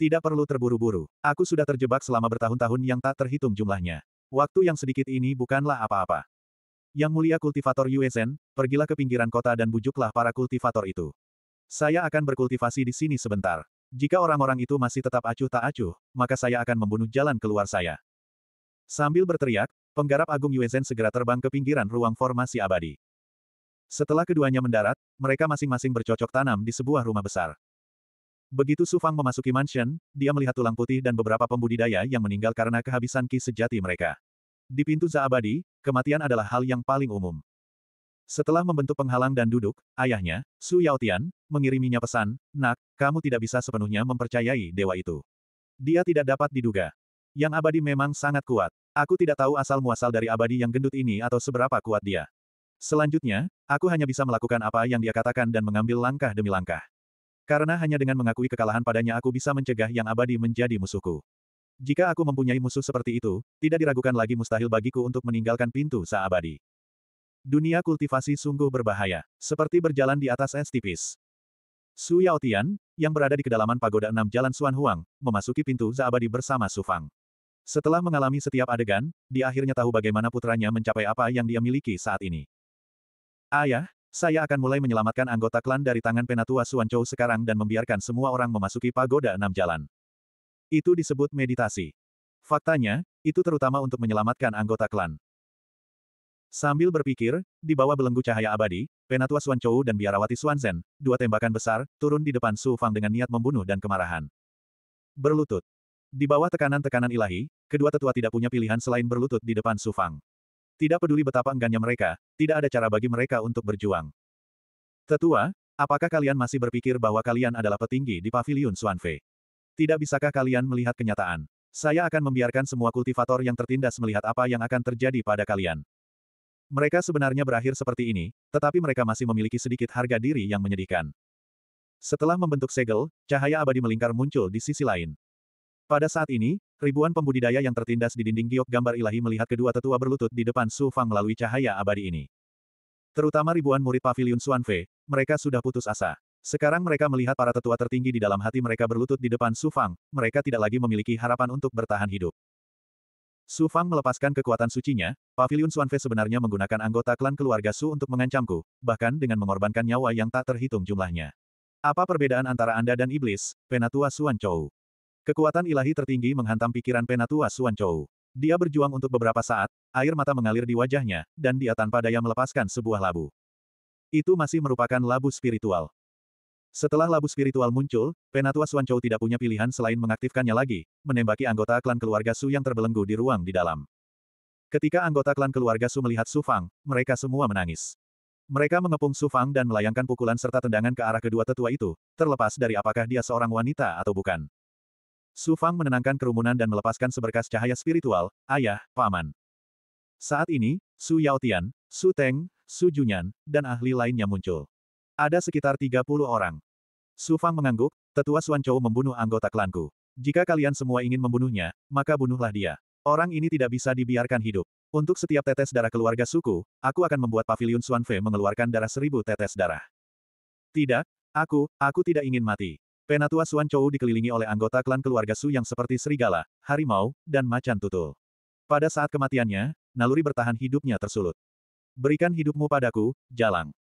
Tidak perlu terburu-buru, aku sudah terjebak selama bertahun-tahun yang tak terhitung jumlahnya. Waktu yang sedikit ini bukanlah apa-apa. Yang mulia kultivator Yuezen, pergilah ke pinggiran kota dan bujuklah para kultivator itu. Saya akan berkultivasi di sini sebentar. Jika orang-orang itu masih tetap acuh tak acuh, maka saya akan membunuh jalan keluar saya. Sambil berteriak, penggarap agung Yuezen segera terbang ke pinggiran ruang formasi abadi. Setelah keduanya mendarat, mereka masing-masing bercocok tanam di sebuah rumah besar. Begitu Su Fang memasuki mansion, dia melihat tulang putih dan beberapa pembudidaya yang meninggal karena kehabisan ki sejati mereka. Di pintu Zaabadi, kematian adalah hal yang paling umum. Setelah membentuk penghalang dan duduk, ayahnya, Su Yaotian, mengiriminya pesan, Nak, kamu tidak bisa sepenuhnya mempercayai dewa itu. Dia tidak dapat diduga. Yang abadi memang sangat kuat. Aku tidak tahu asal-muasal dari abadi yang gendut ini atau seberapa kuat dia. Selanjutnya, aku hanya bisa melakukan apa yang dia katakan dan mengambil langkah demi langkah. Karena hanya dengan mengakui kekalahan padanya aku bisa mencegah yang abadi menjadi musuhku. Jika aku mempunyai musuh seperti itu, tidak diragukan lagi mustahil bagiku untuk meninggalkan pintu saabadi. Dunia kultivasi sungguh berbahaya, seperti berjalan di atas es tipis. Su Yaotian, yang berada di kedalaman pagoda enam Jalan Suan Huang, memasuki pintu saabadi bersama Su Fang. Setelah mengalami setiap adegan, dia akhirnya tahu bagaimana putranya mencapai apa yang dia miliki saat ini. Ayah, saya akan mulai menyelamatkan anggota klan dari tangan penatua Suan Chou sekarang dan membiarkan semua orang memasuki pagoda enam jalan. Itu disebut meditasi. Faktanya, itu terutama untuk menyelamatkan anggota klan. Sambil berpikir, di bawah belenggu cahaya abadi, Penatua Suan Chou dan biarawati Suan Zen, dua tembakan besar, turun di depan Su Fang dengan niat membunuh dan kemarahan. Berlutut. Di bawah tekanan-tekanan ilahi, kedua tetua tidak punya pilihan selain berlutut di depan Su Fang. Tidak peduli betapa enggannya mereka, tidak ada cara bagi mereka untuk berjuang. Tetua, apakah kalian masih berpikir bahwa kalian adalah petinggi di Paviliun Suan Fei? Tidak bisakah kalian melihat kenyataan? Saya akan membiarkan semua kultivator yang tertindas melihat apa yang akan terjadi pada kalian. Mereka sebenarnya berakhir seperti ini, tetapi mereka masih memiliki sedikit harga diri yang menyedihkan. Setelah membentuk segel, cahaya abadi melingkar muncul di sisi lain. Pada saat ini, ribuan pembudidaya yang tertindas di dinding giok gambar ilahi melihat kedua tetua berlutut di depan Su Fang melalui cahaya abadi ini. Terutama ribuan murid pavilion Suanfe, mereka sudah putus asa. Sekarang mereka melihat para tetua tertinggi di dalam hati mereka berlutut di depan Su Fang, mereka tidak lagi memiliki harapan untuk bertahan hidup. Su Fang melepaskan kekuatan sucinya, Suan Fe sebenarnya menggunakan anggota klan keluarga Su untuk mengancamku, bahkan dengan mengorbankan nyawa yang tak terhitung jumlahnya. Apa perbedaan antara Anda dan Iblis, Penatua Suan Chou? Kekuatan ilahi tertinggi menghantam pikiran Penatua Suan Chou. Dia berjuang untuk beberapa saat, air mata mengalir di wajahnya, dan dia tanpa daya melepaskan sebuah labu. Itu masih merupakan labu spiritual. Setelah labu spiritual muncul, Penatua Suan Chou tidak punya pilihan selain mengaktifkannya lagi, menembaki anggota klan keluarga Su yang terbelenggu di ruang di dalam. Ketika anggota klan keluarga Su melihat Su Fang, mereka semua menangis. Mereka mengepung Su Fang dan melayangkan pukulan serta tendangan ke arah kedua tetua itu, terlepas dari apakah dia seorang wanita atau bukan. Su Fang menenangkan kerumunan dan melepaskan seberkas cahaya spiritual, ayah, paman. Saat ini, Su Yaotian, Su Teng, Su Junyan, dan ahli lainnya muncul. Ada sekitar 30 orang. Su Fang mengangguk, tetua Suan Chou membunuh anggota klanku. Jika kalian semua ingin membunuhnya, maka bunuhlah dia. Orang ini tidak bisa dibiarkan hidup. Untuk setiap tetes darah keluarga suku, aku akan membuat pavilion Suan Fe mengeluarkan darah seribu tetes darah. Tidak, aku, aku tidak ingin mati. Penatua Suan Chou dikelilingi oleh anggota klan keluarga Su yang seperti serigala, harimau, dan macan tutul. Pada saat kematiannya, naluri bertahan hidupnya tersulut. Berikan hidupmu padaku, Jalang.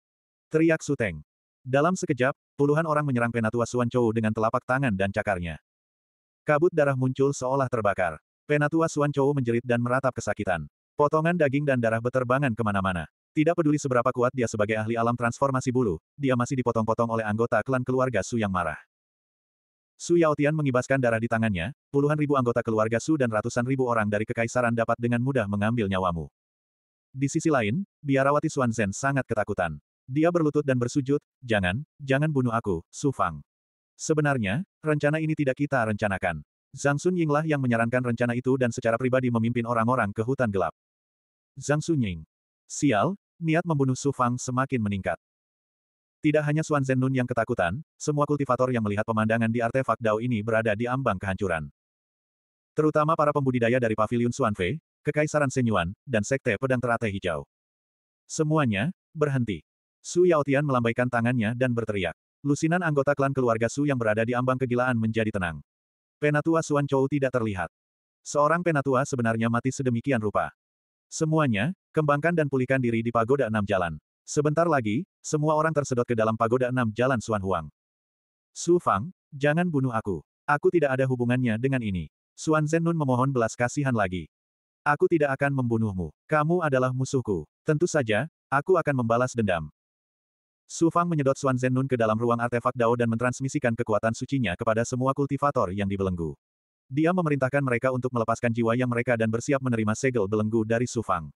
Teriak Suteng. Dalam sekejap, puluhan orang menyerang Penatua Suan Chou dengan telapak tangan dan cakarnya. Kabut darah muncul seolah terbakar. Penatua Suan Chou menjerit dan meratap kesakitan. Potongan daging dan darah beterbangan kemana-mana. Tidak peduli seberapa kuat dia sebagai ahli alam transformasi bulu, dia masih dipotong-potong oleh anggota klan keluarga Su yang marah. Su Yaotian mengibaskan darah di tangannya, puluhan ribu anggota keluarga Su dan ratusan ribu orang dari kekaisaran dapat dengan mudah mengambil nyawamu. Di sisi lain, biarawati Zhen sangat ketakutan. Dia berlutut dan bersujud, jangan, jangan bunuh aku, Su Fang. Sebenarnya, rencana ini tidak kita rencanakan. Zhang Sun Yinglah yang menyarankan rencana itu dan secara pribadi memimpin orang-orang ke hutan gelap. Zhang Sun Ying. Sial, niat membunuh Su Fang semakin meningkat. Tidak hanya Xuan Nun yang ketakutan, semua kultivator yang melihat pemandangan di artefak Dao ini berada di ambang kehancuran. Terutama para pembudidaya dari Paviliun Fei, Kekaisaran Senyuan, dan Sekte Pedang Teratai Hijau. Semuanya, berhenti. Su Yaotian melambaikan tangannya dan berteriak. Lusinan anggota klan keluarga Su yang berada di ambang kegilaan menjadi tenang. Penatua Suan Chou tidak terlihat. Seorang penatua sebenarnya mati sedemikian rupa. Semuanya, kembangkan dan pulihkan diri di Pagoda Enam Jalan. Sebentar lagi, semua orang tersedot ke dalam Pagoda Enam Jalan Suan Huang. Su Fang, jangan bunuh aku. Aku tidak ada hubungannya dengan ini. Suan Nun memohon belas kasihan lagi. Aku tidak akan membunuhmu. Kamu adalah musuhku. Tentu saja, aku akan membalas dendam. Su Fang menyedot Xuan Nun ke dalam ruang artefak Dao dan mentransmisikan kekuatan sucinya kepada semua kultivator yang dibelenggu. Dia memerintahkan mereka untuk melepaskan jiwa yang mereka dan bersiap menerima segel belenggu dari Su Fang.